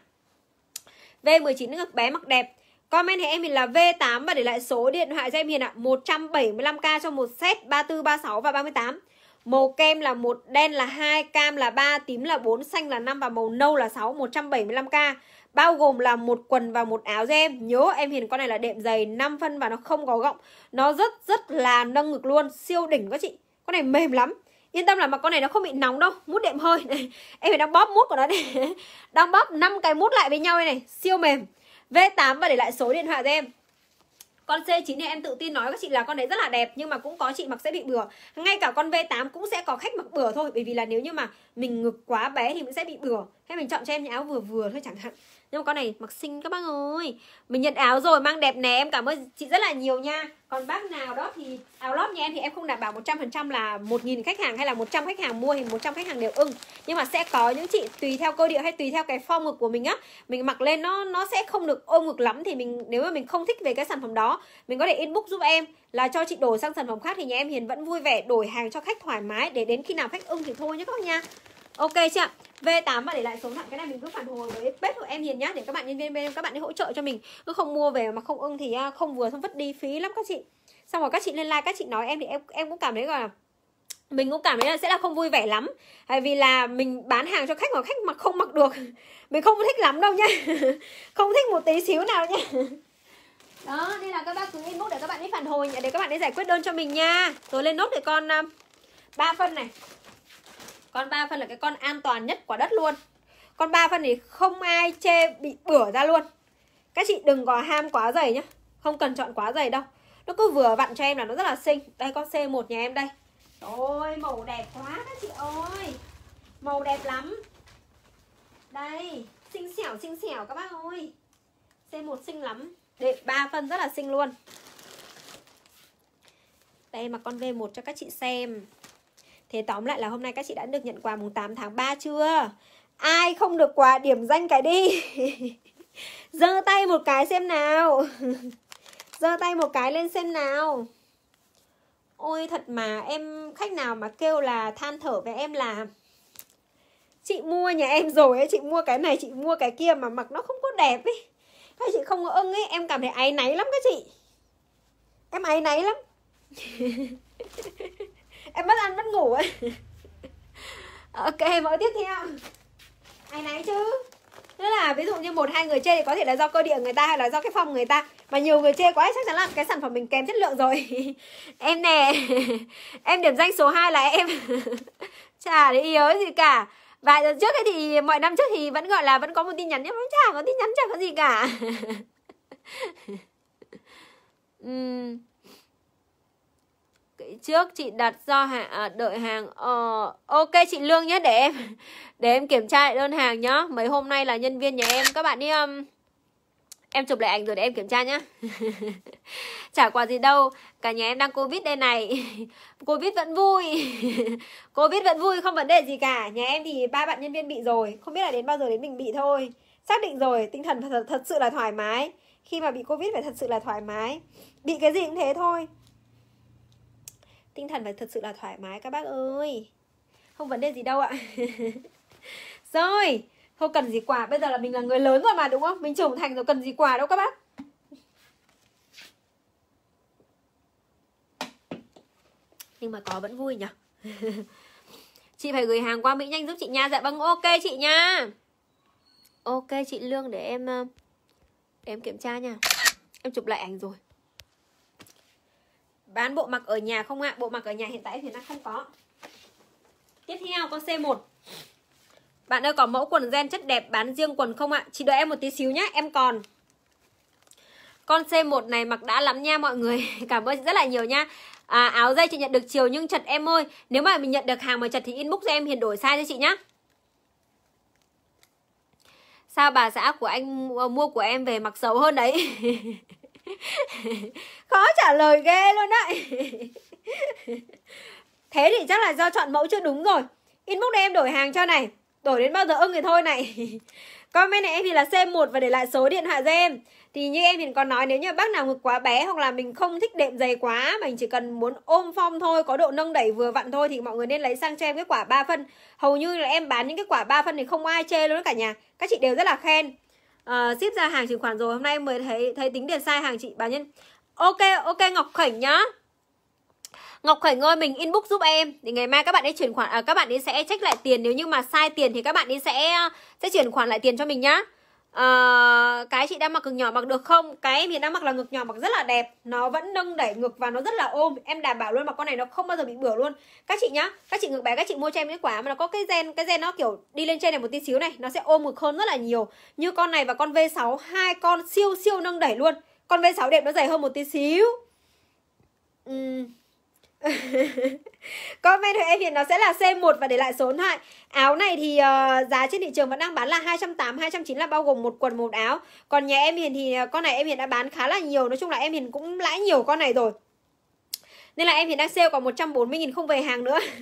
V19 ngực bé mặc đẹp Comment hệ em mình là V8 và để lại số điện thoại cho em Hiền ạ. 175k cho một set 34, 36 và 38. Màu kem là một đen là hai cam là ba tím là 4, xanh là 5 và màu nâu là 6, 175k. Bao gồm là một quần và một áo cho em. Nhớ em Hiền con này là đệm dày 5 phân và nó không có gọng. Nó rất rất là nâng ngực luôn, siêu đỉnh các chị. Con này mềm lắm. Yên tâm là mà con này nó không bị nóng đâu Mút đệm hơi Em phải đang bóp mút của nó này Đang bóp 5 cái mút lại với nhau đây này Siêu mềm V8 và để lại số điện thoại cho em con C9 này em tự tin nói các chị là con đấy rất là đẹp nhưng mà cũng có chị mặc sẽ bị bừa. Ngay cả con V8 cũng sẽ có khách mặc bừa thôi bởi vì là nếu như mà mình ngực quá bé thì mình sẽ bị bừa. Thế mình chọn cho em những áo vừa vừa thôi chẳng hạn nhưng mà con này mặc xinh các bác ơi mình nhận áo rồi mang đẹp nè em cảm ơn chị rất là nhiều nha còn bác nào đó thì áo lót nhà em thì em không đảm bảo 100% là 1.000 khách hàng hay là 100 khách hàng mua thì 100 khách hàng đều ưng nhưng mà sẽ có những chị tùy theo cơ địa hay tùy theo cái form ngực của mình á mình mặc lên nó nó sẽ không được ôm ngực lắm thì mình nếu mà mình không thích về cái sản phẩm đó mình có thể inbox giúp em là cho chị đổi sang sản phẩm khác thì nhà em hiền vẫn vui vẻ đổi hàng cho khách thoải mái để đến khi nào khách ưng thì thôi nhé các bác nha Ok chưa ạ? V8 và để lại số thẳng cái này mình cứ phản hồi với bếp của em Hiền nhá để các bạn nhân viên bên em các bạn đi hỗ trợ cho mình cứ không mua về mà không ưng thì à, không vừa xong vứt đi phí lắm các chị xong rồi các chị lên like các chị nói em thì em em cũng cảm thấy gọi là mình cũng cảm thấy là sẽ là không vui vẻ lắm tại vì là mình bán hàng cho khách mà khách mặc không mặc được mình không thích lắm đâu nhá không thích một tí xíu nào nhá đó nên là các bác cứ inbox để các bạn đi phản hồi để các bạn đi giải quyết đơn cho mình nha rồi lên nốt để con à, ba phân này con ba phân là cái con an toàn nhất quả đất luôn con ba phân thì không ai chê bị bửa ra luôn các chị đừng có ham quá dày nhá không cần chọn quá dày đâu nó cứ vừa vặn cho em là nó rất là xinh đây con c 1 nhà em đây ôi màu đẹp quá các chị ơi màu đẹp lắm đây xinh xẻo xinh xẻo các bác ơi c 1 xinh lắm đệm ba phân rất là xinh luôn đây mà con V1 cho các chị xem Thế tóm lại là hôm nay các chị đã được nhận quà mùng 8 tháng 3 chưa? Ai không được quà điểm danh cái đi giơ tay một cái xem nào giơ tay một cái lên xem nào Ôi thật mà em khách nào mà kêu là than thở với em là Chị mua nhà em rồi ấy, chị mua cái này, chị mua cái kia mà mặc nó không có đẹp ấy hay chị không có ưng ấy, em cảm thấy áy náy lắm các chị Em áy náy lắm em mất ăn mất ngủ ấy ok mẫu tiếp theo Ai này chứ tức là ví dụ như một hai người chê thì có thể là do cơ địa người ta hay là do cái phòng người ta mà nhiều người chê quá chắc chắn là cái sản phẩm mình kém chất lượng rồi em nè em điểm danh số 2 là em chả để ý gì cả vài giờ trước ấy thì mọi năm trước thì vẫn gọi là vẫn có một tin nhắn nhưng vẫn chả có tin nhắn chả có gì cả uhm trước chị đặt do hạ à, đợi hàng ờ, ok chị lương nhé để em để em kiểm tra lại đơn hàng nhá mấy hôm nay là nhân viên nhà em các bạn đi um, em chụp lại ảnh rồi để em kiểm tra nhá chả quà gì đâu cả nhà em đang covid đây này covid vẫn vui covid vẫn vui không vấn đề gì cả nhà em thì ba bạn nhân viên bị rồi không biết là đến bao giờ đến mình bị thôi xác định rồi tinh thần thật, thật sự là thoải mái khi mà bị covid phải thật sự là thoải mái bị cái gì cũng thế thôi tinh thần phải thật sự là thoải mái các bác ơi không vấn đề gì đâu ạ rồi không cần gì quà bây giờ là mình là người lớn rồi mà đúng không mình trưởng thành rồi cần gì quà đâu các bác nhưng mà có vẫn vui nhở chị phải gửi hàng qua mỹ nhanh giúp chị nha dạ vâng ok chị nha ok chị lương để em ờ, em kiểm tra nha em chụp lại ảnh rồi bán bộ mặc ở nhà không ạ à? bộ mặc ở nhà hiện tại thì nó không có tiếp theo con C1 bạn ơi có mẫu quần gen chất đẹp bán riêng quần không ạ à? chị đợi em một tí xíu nhé em còn con C1 này mặc đã lắm nha mọi người cảm ơn rất là nhiều nha à, áo dây chị nhận được chiều nhưng chật em ơi nếu mà mình nhận được hàng mà chật thì inbox cho em hiện đổi sai cho chị nhé sao bà xã của anh mua của em về mặc xấu hơn đấy khó trả lời ghê luôn đấy thế thì chắc là do chọn mẫu chưa đúng rồi inbox này em đổi hàng cho này đổi đến bao giờ ưng thì thôi này comment này em thì là C1 và để lại số điện thoại cho em thì như em hiện còn nói nếu như bác nào ngực quá bé hoặc là mình không thích đệm dày quá mình chỉ cần muốn ôm phong thôi có độ nâng đẩy vừa vặn thôi thì mọi người nên lấy sang cho em cái quả ba phân hầu như là em bán những cái quả ba phân thì không ai chê luôn cả nhà các chị đều rất là khen uh, ship ra hàng chuyển khoản rồi hôm nay mới thấy thấy tính tiền sai hàng chị bà nhân ok ok ngọc khảnh nhá Ngọc Khởi ơi mình inbox giúp em thì ngày mai các bạn ấy chuyển khoản à, các bạn ấy sẽ check lại tiền nếu như mà sai tiền thì các bạn ấy sẽ ờ, sẽ chuyển khoản lại tiền cho mình nhá à, cái chị đang mặc ngực nhỏ mặc được không cái em hiện đang mặc là ngực nhỏ mặc rất là đẹp nó vẫn nâng đẩy ngực và nó rất là ôm em đảm bảo luôn mà con này nó không bao giờ bị bửa luôn các chị nhá các chị ngực bé các chị mua cho em cái quả mà nó có cái gen cái gen nó kiểu đi lên trên này một tí xíu này nó sẽ ôm ngực hơn rất là nhiều như con này và con v 6 hai con siêu siêu nâng đẩy luôn con v 6 đẹp nó dày hơn một tí xíu uhm con của em hiện nó sẽ là C1 và để lại số điện Áo này thì uh, giá trên thị trường vẫn đang bán là 208 209 là bao gồm một quần một áo. Còn nhà em hiện thì ờ, con này em hiện đã bán khá là nhiều, nói chung là em hiện cũng lãi nhiều con này rồi nên là em hiện đang sale còn 140.000 không về hàng nữa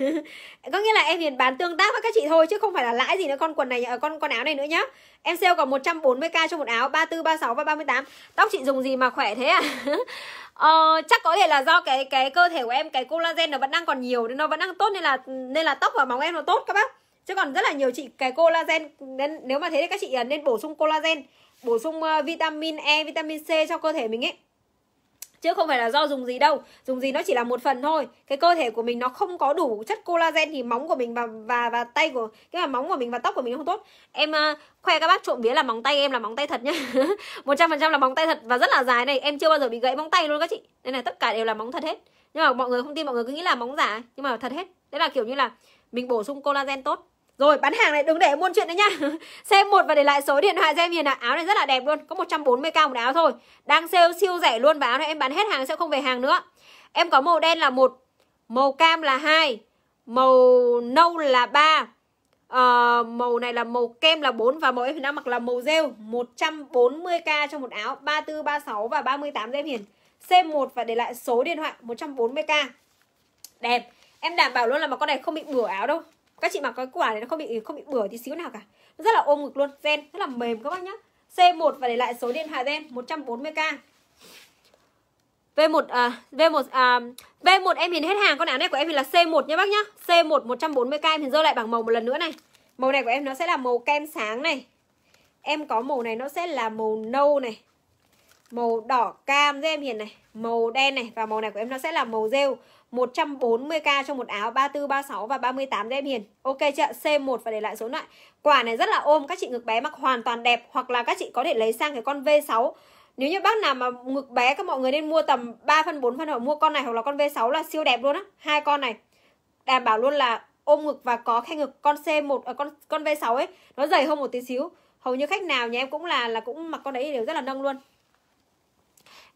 có nghĩa là em hiện bán tương tác với các chị thôi chứ không phải là lãi gì nữa con quần này ờ, con con áo này nữa nhá em sale còn 140k cho một áo 34 36 và 38 tóc chị dùng gì mà khỏe thế à ờ, chắc có thể là do cái cái cơ thể của em cái collagen nó vẫn đang còn nhiều nên nó vẫn đang tốt nên là nên là tóc và móng em nó tốt các bác chứ còn rất là nhiều chị cái collagen nên nếu mà thế thì các chị ờ, nên bổ sung collagen bổ sung ờ, vitamin E vitamin C cho cơ thể mình ấy chứ không phải là do dùng gì đâu dùng gì nó chỉ là một phần thôi cái cơ thể của mình nó không có đủ chất collagen thì móng của mình và và và tay của cái mà móng của mình và tóc của mình không tốt em uh, khoe các bác trộm vía là móng tay em là móng tay thật nhá một trăm phần trăm là móng tay thật và rất là dài này em chưa bao giờ bị gãy móng tay luôn các chị đây này tất cả đều là móng thật hết nhưng mà mọi người không tin mọi người cứ nghĩ là móng giả nhưng mà thật hết đấy là kiểu như là mình bổ sung collagen tốt rồi bán hàng này đừng để buôn chuyện đấy nhá Xem một và để lại số điện thoại cho em Hiền ạ à. Áo này rất là đẹp luôn Có 140k một áo thôi Đang sale siêu rẻ luôn và áo này em bán hết hàng sẽ không về hàng nữa Em có màu đen là một Màu cam là hai Màu nâu là ba à, Màu này là màu kem là 4 Và màu em đang mặc là màu rêu 140k cho một áo 34, 36 và 38 em Hiền xem một và để lại số điện thoại 140k Đẹp Em đảm bảo luôn là mà con này không bị bửa áo đâu các chị mặc cái quả này nó không bị không bị bửa tí xíu nào cả nó rất là ôm ngực luôn gen rất là mềm các bác nhá C1 và để lại số điện thoại gen 140k V1 à, V1 à, V1 em nhìn hết hàng con áo này của em thì là C1 nhá bác nhá. C1 140k em hình dơ lại bảng màu một lần nữa này. Màu này của em nó sẽ là màu kem sáng này. Em có màu này nó sẽ là màu nâu này. Màu đỏ cam giúp em Hiền này Màu đen này Và màu này của em nó sẽ là màu rêu 140k cho một áo 34, 36 và 38 em Hiền Ok chưa? C1 và để lại số loại Quả này rất là ôm Các chị ngực bé mặc hoàn toàn đẹp Hoặc là các chị có thể lấy sang cái con V6 Nếu như bác nào mà ngực bé Các mọi người nên mua tầm 3 phân 4 phân Hoặc mua con này hoặc là con V6 là siêu đẹp luôn á hai con này Đảm bảo luôn là ôm ngực và có khe ngực Con C1, à, con, con V6 ấy Nó dày hơn một tí xíu Hầu như khách nào nhà em cũng là là cũng mặc con đấy đều rất là nâng luôn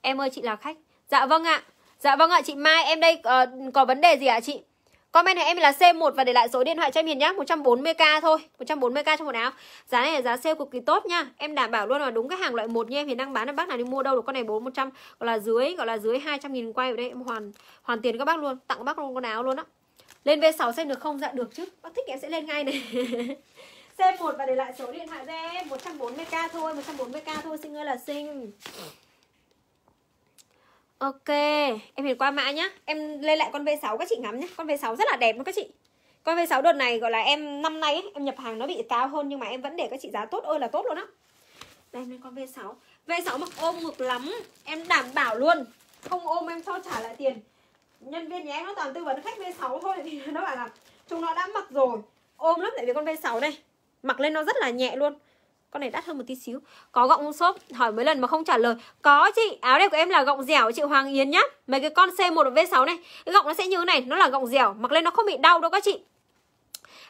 Em ơi chị là khách. Dạ vâng ạ. Dạ vâng ạ, chị Mai em đây uh, có vấn đề gì ạ chị? Comment này em là C1 và để lại số điện thoại cho em Hiền nhá, 140k thôi, 140k cho một áo. Giá này là giá sale cực kỳ tốt nhá. Em đảm bảo luôn là đúng cái hàng loại một như em Hiền đang bán là bác nào đi mua đâu được con này bốn 4100, gọi là dưới gọi là dưới 200 nghìn quay ở đây em hoàn hoàn tiền các bác luôn, tặng các bác luôn con áo luôn á. Lên V6 xem được không? Dạ được chứ. Bác thích em sẽ lên ngay này. C1 và để lại số điện thoại cho em, 140k thôi, 140k thôi, xin ơi là xinh. Ok, em Hiền qua mã nhá Em lên lại con V6 các chị ngắm nhá Con V6 rất là đẹp luôn các chị Con V6 đợt này gọi là em năm nay ấy, em nhập hàng nó bị cao hơn Nhưng mà em vẫn để các chị giá tốt ơi là tốt luôn á Đây mình con V6 V6 mặc ôm ngực lắm Em đảm bảo luôn Không ôm em cho trả lại tiền Nhân viên nhé nó toàn tư vấn khách V6 thôi Thì nó bảo là chúng nó đã mặc rồi Ôm lắm tại vì con V6 này Mặc lên nó rất là nhẹ luôn con này đắt hơn một tí xíu có gọng xốp hỏi mấy lần mà không trả lời có chị áo đẹp của em là gọng dẻo chị hoàng yến nhá mấy cái con c 1 v 6 này cái gọng nó sẽ như thế này nó là gọng dẻo mặc lên nó không bị đau đâu các chị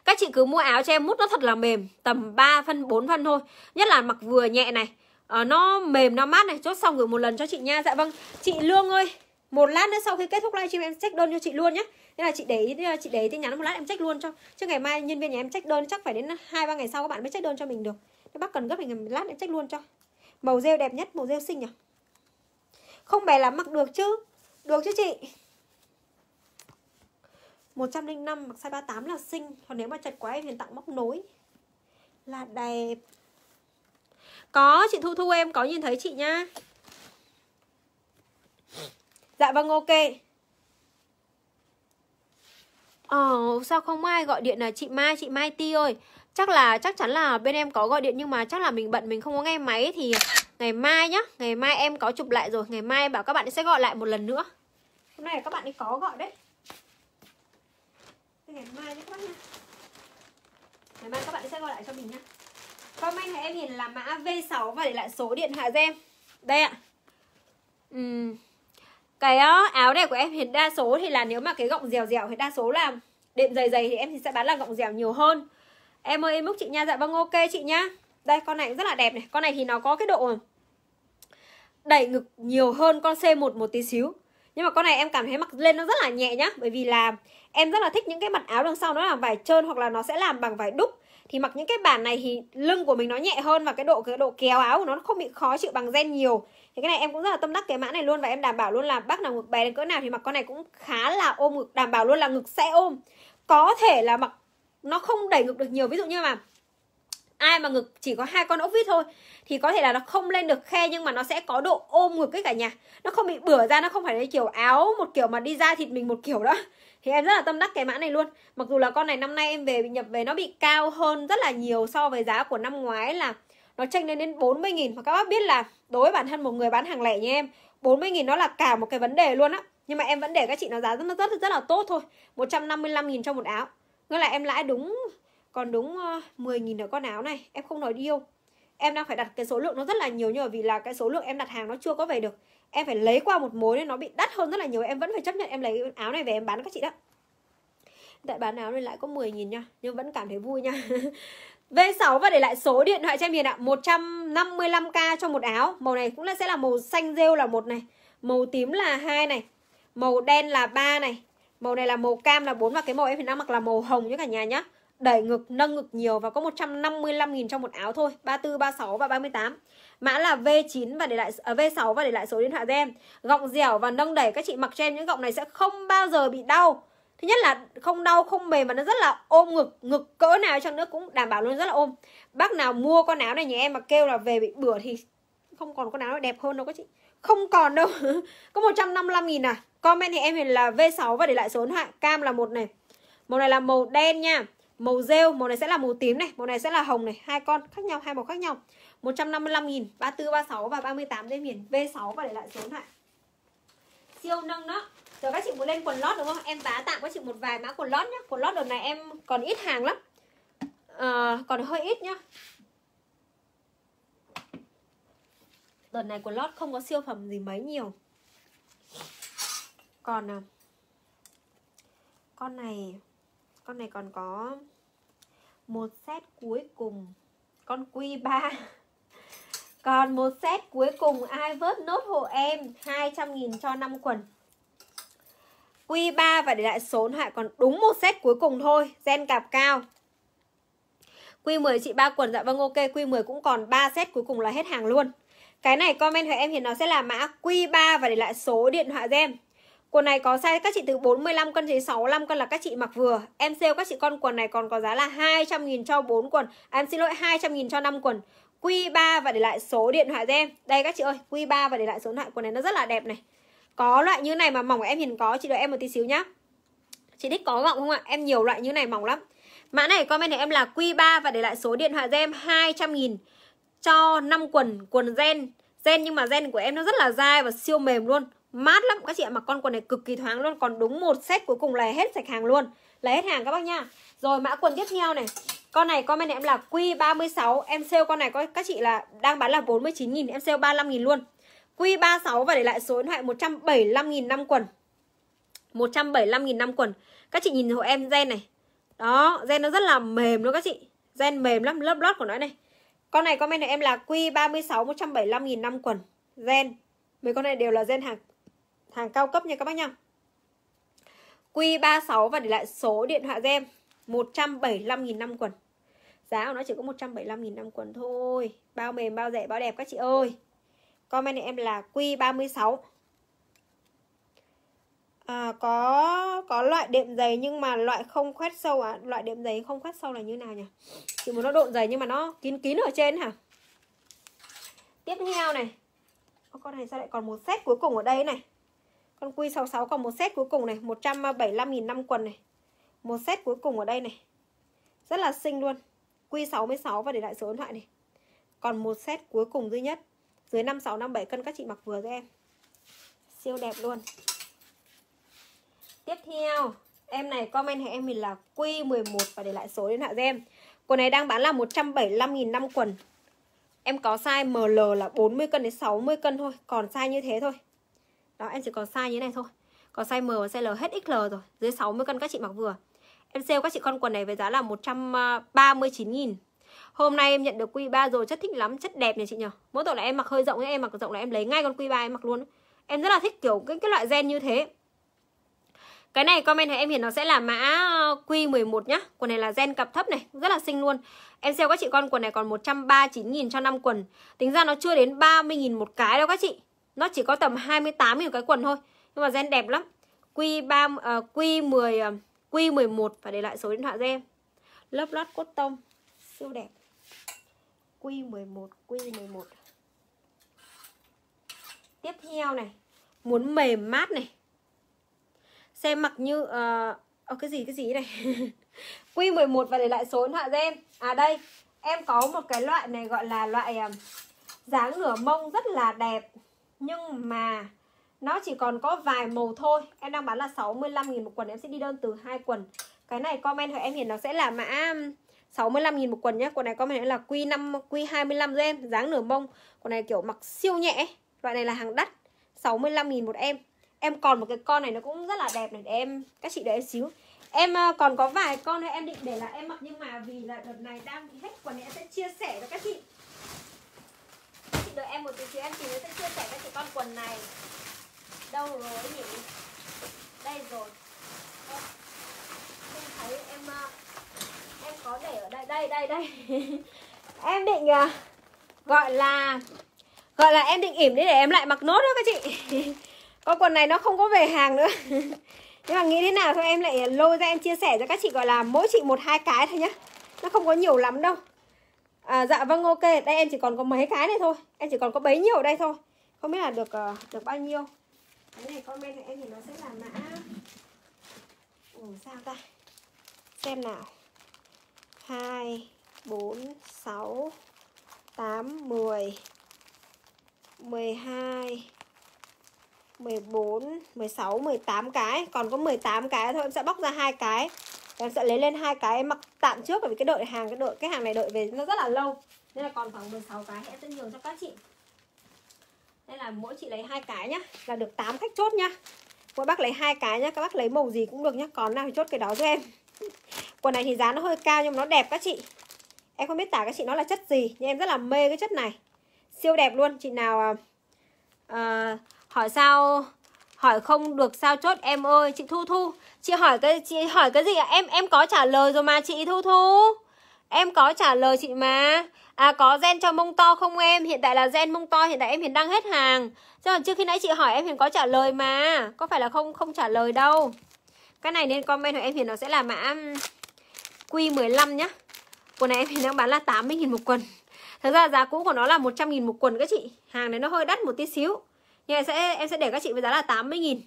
các chị cứ mua áo cho em mút nó thật là mềm tầm 3 phân 4 phân thôi nhất là mặc vừa nhẹ này à, nó mềm nó mát này chốt xong gửi một lần cho chị nha dạ vâng chị lương ơi một lát nữa sau khi kết thúc livestream em check đơn cho chị luôn nhé nên là chị để ý chị để ý tin nhắn một lát em check luôn cho chứ ngày mai nhân viên nhà em check đơn chắc phải đến hai ba ngày sau các bạn mới check đơn cho mình được các bác cần gấp thì mình lát em check luôn cho màu rêu đẹp nhất màu rêu xinh nhỉ không bé lắm mặc được chứ được chứ chị 105 mặc size 38 là xinh Còn nếu mà chật quá em Huyền tặng móc nối Là đẹp Có chị Thu Thu em có nhìn thấy chị nhá Dạ vâng ok Ờ sao không ai gọi điện là chị Mai Chị Mai Ti ơi chắc là chắc chắn là bên em có gọi điện nhưng mà chắc là mình bận mình không có nghe máy thì ngày mai nhá ngày mai em có chụp lại rồi ngày mai bảo các bạn sẽ gọi lại một lần nữa hôm nay các bạn ấy có gọi đấy ngày mai nhé các bạn nhé ngày mai các bạn sẽ gọi lại cho mình nha comment của em hiền là mã V6 và để lại số điện thoại cho em đây ạ uhm. cái ờ, áo này của em hiền đa số thì là nếu mà cái gọng dẻo dẻo thì đa số là đệm dày dày thì em thì sẽ bán là gọng dẻo nhiều hơn Em ơi inbox chị nha Dạ vâng ok chị nhá Đây con này cũng rất là đẹp này Con này thì nó có cái độ đẩy ngực nhiều hơn con C1 một tí xíu nhưng mà con này em cảm thấy mặc lên nó rất là nhẹ nhá Bởi vì là em rất là thích những cái mặt áo đằng sau nó làm vải trơn hoặc là nó sẽ làm bằng vải đúc Thì mặc những cái bản này thì lưng của mình nó nhẹ hơn Và cái độ cái độ kéo áo của nó không bị khó chịu bằng gen nhiều Thì cái này em cũng rất là tâm đắc cái mã này luôn Và em đảm bảo luôn là bác nào ngực bé đến cỡ nào thì mặc con này cũng khá là ôm ngực Đảm bảo luôn là ngực sẽ ôm Có thể là mặc nó không đẩy ngược được nhiều ví dụ như mà ai mà ngực chỉ có hai con ốc vít thôi thì có thể là nó không lên được khe nhưng mà nó sẽ có độ ôm ngực ấy cả nhà nó không bị bửa ra nó không phải là kiểu áo một kiểu mà đi ra thịt mình một kiểu đó thì em rất là tâm đắc cái mã này luôn mặc dù là con này năm nay em về nhập về nó bị cao hơn rất là nhiều so với giá của năm ngoái là nó tranh lên đến 40 nghìn và các bác biết là đối với bản thân một người bán hàng lẻ như em 40 nghìn nó là cả một cái vấn đề luôn á nhưng mà em vẫn để các chị nó giá rất rất rất là tốt thôi 155 nghìn cho một áo Nghĩa là em lãi đúng còn đúng 10.000 ờ, ở con áo này Em không nói điêu Em đang phải đặt cái số lượng nó rất là nhiều Nhưng mà vì là cái số lượng em đặt hàng nó chưa có về được Em phải lấy qua một mối nên nó bị đắt hơn rất là nhiều Em vẫn phải chấp nhận em lấy áo này về em bán các chị đó Tại bán áo này lại có 10.000 nha Nhưng vẫn cảm thấy vui nha V6 và để lại số điện thoại cho em Hiền ạ 155k cho một áo Màu này cũng là sẽ là màu xanh rêu là một này Màu tím là hai này Màu đen là ba này Màu này là màu cam là 4 và cái màu em Việt Nam mặc là màu hồng nhé cả nhà nhá. Đẩy ngực, nâng ngực nhiều và có 155 000 trong một áo thôi, 34, 36 và 38. Mã là V9 và để lại à, V6 và để lại số điện thoại cho em. Gọng dẻo và nâng đẩy các chị mặc cho em những gọng này sẽ không bao giờ bị đau. Thứ nhất là không đau, không mềm và nó rất là ôm ngực, ngực cỡ nào chăng nữa cũng đảm bảo luôn rất là ôm. Bác nào mua con áo này nhà em mà kêu là về bị bửa thì không còn con áo đẹp hơn đâu các chị. Không còn đâu. có 155 000 à. Comment thì em thì là V6 và để lại số điện Cam là một này. Màu này là màu đen nha. Màu rêu, màu này sẽ là màu tím này, màu này sẽ là hồng này, hai con khác nhau, hai màu khác nhau. 155 000 34 36 và 38 đây miền V6 và để lại số điện Siêu nâng đó. Giờ các chị muốn lên quần lót đúng không? Em vá tặng các chị một vài mã quần lót nhá. Quần lót đợt này em còn ít hàng lắm. À, còn hơi ít nhá. Đợt này quần lót không có siêu phẩm gì mấy nhiều còn à, con này con này còn có một set cuối cùng con quy 3 còn một set cuối cùng ai vớt nốt hộ em 200.000 cho 5 quần Q3 và để lại số điện thoại còn đúng một set cuối cùng thôi Gen cạp cao Q10 chị ba quần dạ vâng ok Q10 cũng còn 3 set cuối cùng là hết hàng luôn Cái này comment hỏi em hiện nó sẽ là mã Q3 và để lại số điện thoại cho Quần này có size các chị từ 45 cân đến 65 cân là các chị mặc vừa. Em sale các chị con quần này còn có giá là 200 000 cho 4 quần. À, em xin lỗi 200 000 cho 5 quần. Q3 và để lại số điện thoại cho em. Đây các chị ơi, Q3 và để lại số điện thoại quần này nó rất là đẹp này. Có loại như này mà mỏng em nhìn có, chị đợi em một tí xíu nhá. Chị thích có gọng không ạ? Em nhiều loại như này mỏng lắm. Mã này comment này em là Q3 và để lại số điện thoại cho em 200 000 cho 5 quần, quần gen. Gen nhưng mà gen của em nó rất là dai và siêu mềm luôn mát lắm các chị ạ mà con quần này cực kỳ thoáng luôn còn đúng một set cuối cùng là hết sạch hàng luôn là hết hàng các bác nha rồi mã quần tiếp theo này con này comment em là Q36 em sale con này có các chị là đang bán là 49.000 em sale 35.000 luôn Q36 và để lại số điện thoại 175.000 năm quần 175.000 năm quần các chị nhìn hộ em gen này đó gen nó rất là mềm luôn các chị gen mềm lắm lớp lót của nó này con này comment của em là Q36 175.000 năm quần gen mấy con này đều là gen hàng hàng cao cấp nha các bác nha Q36 và để lại số điện thoại game 175.000 năm quần Giá của nó chỉ có 175.000 năm quần thôi Bao mềm, bao rẻ, bao đẹp các chị ơi Comment này em là Q36 à, Có có loại đệm dày nhưng mà loại không khoét sâu à Loại đệm dày không khoét sâu là như nào nhỉ Chỉ muốn nó độn dày nhưng mà nó kín kín ở trên hả Tiếp theo này Ô, Con này sao lại còn một set cuối cùng ở đây này con quy 66 còn một set cuối cùng này, 175.000 năm quần này. Một set cuối cùng ở đây này. Rất là xinh luôn. Quy 66 và để lại số điện thoại này. Còn một set cuối cùng duy nhất. Dưới 5657 cân các chị mặc vừa cho em. Siêu đẹp luôn. Tiếp theo, em này comment hệ em mình là Q11 và để lại số điện thoại cho em. Quần này đang bán là 175.000 năm quần. Em có size ML là 40 cân đến 60 cân thôi, còn size như thế thôi đó em chỉ còn size như thế này thôi còn size M và size L hết XL rồi dưới 60 cân các chị mặc vừa em sale các chị con quần này với giá là 139 nghìn. Hôm nay em nhận được quy 3 rồi, chất thích lắm, chất đẹp này chị nhỉ. Mỗi tội là em mặc hơi rộng, em mặc rộng là em lấy ngay con quy 3 em mặc luôn. Em rất là thích kiểu cái cái loại gen như thế. Cái này comment này em hiển nó sẽ là mã Q11 nhá. Quần này là gen cặp thấp này, rất là xinh luôn. Em sale các chị con quần này còn 139 000 cho 5 quần. Tính ra nó chưa đến 30 000 một cái đâu các chị nó chỉ có tầm 28 nghìn cái quần thôi nhưng mà gen đẹp lắm Q3 uh, Q10 uh, Q11 và để lại số điện thoại cho em lớp lót cốt tông siêu đẹp Q11 Q11 tiếp theo này muốn mềm mát này xem mặc như uh, cái gì cái gì này Q11 và để lại số điện thoại cho em à đây em có một cái loại này gọi là loại uh, dáng nửa mông rất là đẹp nhưng mà nó chỉ còn có vài màu thôi em đang bán là 65.000 một quần em sẽ đi đơn từ hai quần cái này comment hỏi em hiện nó sẽ là mã 65.000 một quần nhé quần này comment là Q5 Q25 cho em dáng nửa mông quần này kiểu mặc siêu nhẹ loại này là hàng đắt 65.000 một em em còn một cái con này nó cũng rất là đẹp này để em các chị đợi em xíu em ờ, còn có vài con em định để là em mặc nhưng mà vì là đợt này đang bị hết quần này em sẽ chia sẻ cho các chị đợi em một tí chị em thì nó sẽ chia sẻ các chị con quần này đâu rồi nhỉ đây rồi không thấy em ờ, em có để ở đây đây đây đây em định ờ, gọi là gọi là em định ỉm đi để em lại mặc nốt đó các chị con quần này nó không có về hàng nữa nhưng mà nghĩ thế nào thôi em lại lôi ra em chia sẻ cho các chị gọi là mỗi chị một hai cái thôi nhá nó không có nhiều lắm đâu à, dạ vâng ok đây em chỉ còn có mấy cái này thôi em chỉ còn có bấy nhiêu ở đây thôi không biết là được uh, được bao nhiêu cái này comment của em thì nó sẽ là mã ừ, sao ta xem nào hai bốn sáu tám mười mười hai 14, 16, 18 cái Còn có 18 cái thôi Em sẽ bóc ra hai cái Em sẽ lấy lên hai cái mặc tạm trước bởi vì cái đội hàng cái đội cái hàng này đợi về nó rất là lâu nên là còn khoảng 16 cái hãy tân nhiều cho các chị nên là mỗi chị lấy hai cái nhá là được 8 khách chốt nhá mỗi bác lấy hai cái nhá các bác lấy màu gì cũng được nhá còn nào thì chốt cái đó cho em quần này thì giá nó hơi cao nhưng mà nó đẹp các chị em không biết tả các chị nó là chất gì nhưng em rất là mê cái chất này siêu đẹp luôn chị nào à, à hỏi sao hỏi không được sao chốt em ơi chị thu thu chị hỏi cái chị hỏi cái gì ạ em em có trả lời rồi mà chị thu thu em có trả lời chị mà à có gen cho mông to không em hiện tại là gen mông to hiện tại em hiện đang hết hàng chứ còn trước khi nãy chị hỏi em hiện có trả lời mà có phải là không không trả lời đâu cái này nên comment của em hiền nó sẽ là mã Q15 nhá quần này em hiền đang bán là 80.000 một quần Thật ra giá cũ của nó là 100.000 một quần các chị Hàng này nó hơi đắt một tí xíu em sẽ em sẽ để các chị với giá là 80.000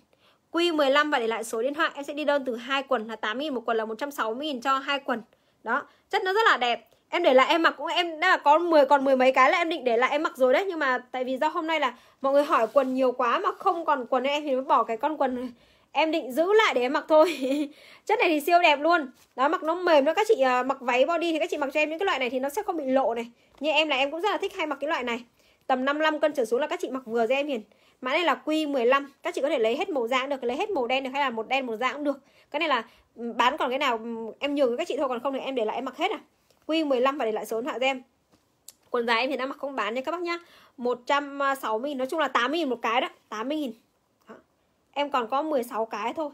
Q15 và để lại số điện thoại em sẽ đi đơn từ hai quần là 8.000 một quần là 160.000 cho hai quần đó chất nó rất là đẹp em để lại em mặc cũng em đã có 10 còn mười mấy cái là em định để lại em mặc rồi đấy nhưng mà tại vì do hôm nay là mọi người hỏi quần nhiều quá mà không còn quần em thì mới bỏ cái con quần này. em định giữ lại để em mặc thôi chất này thì siêu đẹp luôn đó mặc nó mềm đó các chị uh, mặc váy body thì các chị mặc cho em những cái loại này thì nó sẽ không bị lộ này như em là em cũng rất là thích hay mặc cái loại này tầm 55 cân trở xuống là các chị mặc vừa cho em hiền mã này là Q15 các chị có thể lấy hết màu da cũng được lấy hết màu đen được hay là một đen một da cũng được cái này là ừ, bán còn cái nào ừ, em nhường các chị thôi còn không thì em để lại em mặc hết à Q15 và để lại số điện thoại cho em quần dài em hiện đang mặc không bán nha các bác nhá 160 000 nói chung là 80 000 một cái đó 80 000 em còn có 16 cái thôi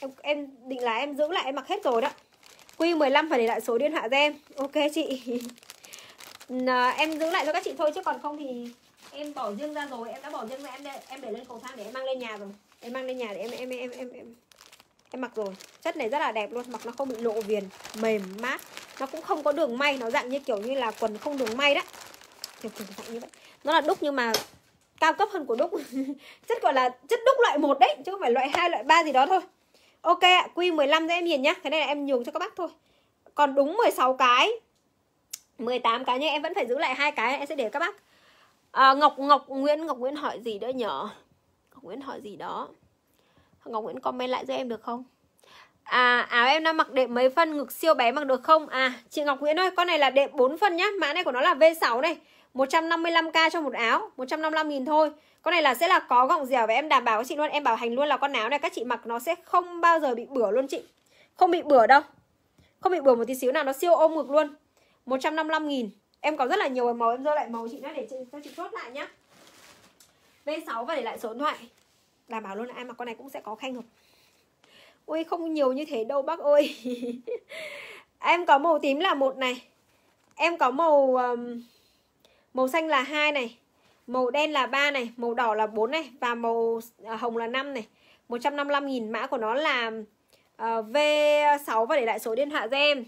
em em định là em giữ lại em mặc hết rồi đó Q15 phải để lại số điện thoại cho em ok chị em giữ lại cho các chị thôi chứ còn không thì em bỏ riêng ra rồi em đã bỏ riêng ra em để, em để lên cầu thang để em mang lên nhà rồi em mang lên nhà để em em em em em em mặc rồi chất này rất là đẹp luôn mặc nó không bị lộ viền mềm mát nó cũng không có đường may nó dạng như kiểu như là quần không đường may đấy kiểu kiểu dạng như vậy nó là đúc nhưng mà cao cấp hơn của đúc chất gọi là chất đúc loại một đấy chứ không phải loại hai loại ba gì đó thôi ok ạ Q15 cho em nhìn nhá cái này là em nhường cho các bác thôi còn đúng 16 cái 18 cái nhưng em vẫn phải giữ lại hai cái em sẽ để các bác à, Ngọc Ngọc Nguyễn Ngọc Nguyễn hỏi gì đó nhở Ngọc Nguyễn hỏi gì đó Ngọc Nguyễn comment lại cho em được không À áo à, em đang mặc đệm mấy phân ngực siêu bé mặc được không À chị Ngọc Nguyễn ơi con này là đệm 4 phân nhá Mã này của nó là V6 này 155k cho một áo 155 nghìn thôi Con này là sẽ là có gọng dẻo và em đảm bảo với chị luôn Em bảo hành luôn là con áo này các chị mặc nó sẽ không bao giờ bị bửa luôn chị Không bị bửa đâu Không bị bửa một tí xíu nào nó siêu ôm ngực luôn 155 nghìn Em có rất là nhiều màu em rơi lại màu chị nhá để chị, cho chị chốt lại nhá. V6 và để lại số điện thoại. Đảm bảo luôn là ai mà con này cũng sẽ có khanh hợp. Ui không nhiều như thế đâu bác ơi. em có màu tím là một này. Em có màu um, màu xanh là hai này. Màu đen là 3 này, màu đỏ là 4 này và màu à, hồng là 5 này. 155 000 mã của nó là uh, ờ, V6 và để lại số điện thoại cho em.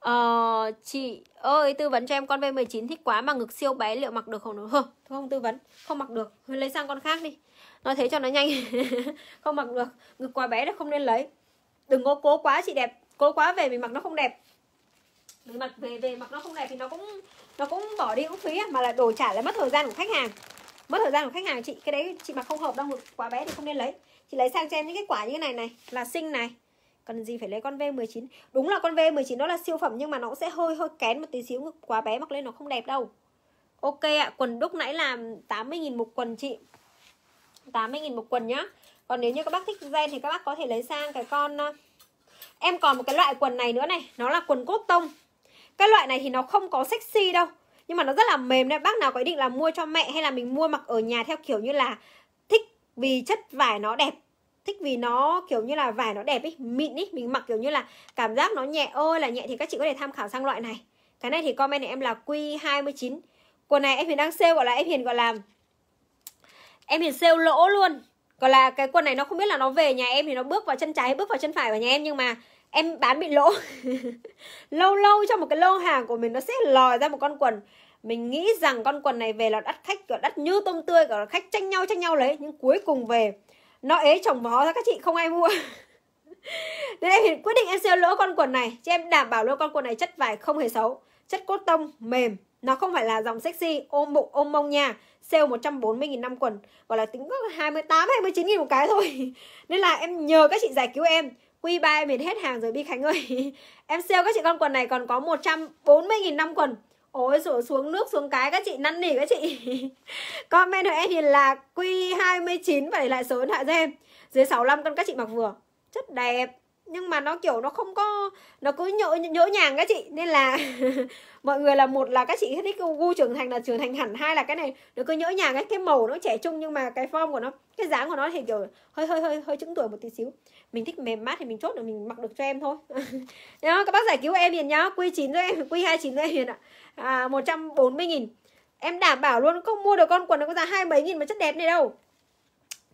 Ờ, chị ơi tư vấn cho em con V19 thích quá mà ngực siêu bé liệu mặc được không? Hơ, không tư vấn, không mặc được, lấy sang con khác đi. Nói thế cho nó nhanh. không mặc được, ngực quá bé là không nên lấy. Đừng có cố quá chị đẹp, cố quá về mình mặc nó không đẹp. Mình mặc về về mặc nó không đẹp thì nó cũng nó cũng bỏ đi cũng phí mà là đồ trả lại mất thời gian của khách hàng. Mất thời gian của khách hàng chị, cái đấy chị mặc không hợp đâu, ngực quá bé thì không nên lấy. Chị lấy sang cho em những cái quả như thế này này, là xinh này, cần gì phải lấy con V19 đúng là con V19 đó là siêu phẩm nhưng mà nó sẽ hơi hơi kén một tí xíu quá bé mặc lên nó không đẹp đâu ok ạ quần đúc nãy là 80.000 một quần chị 80.000 một quần nhá còn nếu như các bác thích gen thì các bác có thể lấy sang cái con ờ, em còn một cái loại quần này nữa này nó là quần cốt tông cái loại này thì nó không có sexy đâu nhưng mà nó rất là mềm nên bác nào có ý định là mua cho mẹ hay là mình mua mặc ở nhà theo kiểu như là thích vì chất vải nó đẹp thích vì nó kiểu như là vải nó đẹp ấy mịn ấy mình mặc kiểu như là cảm giác nó nhẹ ôi là nhẹ thì các chị có thể tham khảo sang loại này cái này thì comment này em là Q29 quần này em hiền đang sale gọi là em hiền gọi là em hiền sale lỗ luôn gọi là cái quần này nó không biết là nó về nhà em thì nó bước vào chân trái bước vào chân phải vào nhà em nhưng mà em bán bị lỗ lâu lâu trong một cái lô hàng của mình nó sẽ lòi ra một con quần mình nghĩ rằng con quần này về là đắt khách gọi đắt như tôm tươi gọi là khách tranh nhau tranh nhau lấy nhưng cuối cùng về nó ế chồng bó ra các chị không ai mua nên em quyết định em sale lỗ con quần này cho em đảm bảo lỗ con quần này chất vải không hề xấu chất cốt tông mềm nó không phải là dòng sexy ôm bụng ôm mông nha sale 140.000 năm quần gọi là tính có 28 29 000 một cái thôi nên là em nhờ các chị giải cứu em Q3 em hết hàng rồi Bi Khánh ơi Em sale các chị con quần này còn có 140.000 năm quần Ôi rồi xuống nước xuống cái các chị năn nỉ các chị Comment của em thì là Q29 và để lại số điện thoại cho em Dưới 65 con các chị mặc vừa Chất đẹp nhưng mà nó kiểu nó không có nó cứ nhỡ nhỡ nhàng các chị nên là mọi người là một là các chị thích gu trưởng thành là trưởng thành hẳn hai là cái này nó cứ nhỡ nhàng cái cái màu nó trẻ trung nhưng mà cái form của nó cái dáng của nó thì kiểu hơi hơi hơi hơi trứng tuổi một tí xíu mình thích mềm mát thì mình chốt được mình mặc được cho em thôi nhá các bác giải cứu em hiền nhá q 9 cho em q 29 cho em hiền ạ à, 140 nghìn Em đảm bảo luôn không mua được con quần nó có giá hai mấy nghìn mà chất đẹp này đâu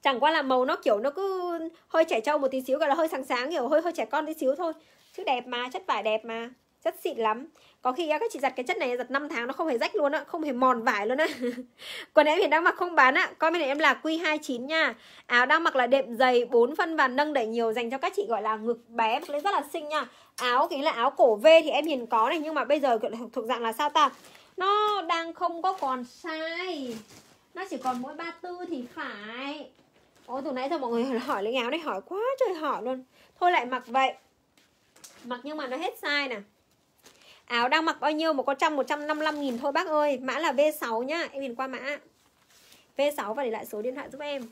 Chẳng qua là màu nó kiểu nó cứ hơi trẻ trâu một tí xíu Gọi là hơi sáng sáng kiểu hơi hơi trẻ con tí xíu thôi Chứ đẹp mà, chất vải đẹp mà chất xịn lắm có khi các chị giặt cái chất này giặt 5 tháng nó không hề rách luôn á không hề mòn vải luôn á quần em hiện đang mặc không bán á coi bên này em là Q29 nha áo đang mặc là đệm dày 4 phân và nâng đẩy nhiều dành cho các chị gọi là ngực bé mặc lên rất là xinh nha áo cái là áo cổ V thì em hiền có này nhưng mà bây giờ thuộc dạng là sao ta nó đang không có còn sai nó chỉ còn mỗi 34 thì phải Ôi từ nãy giờ mọi người hỏi lấy áo này hỏi quá trời hỏi luôn Thôi lại mặc vậy Mặc nhưng mà nó hết size nè áo đang mặc bao nhiêu một có trong 155 nghìn thôi bác ơi mã là V6 nhá em nhìn qua mã V6 và để lại số điện thoại giúp em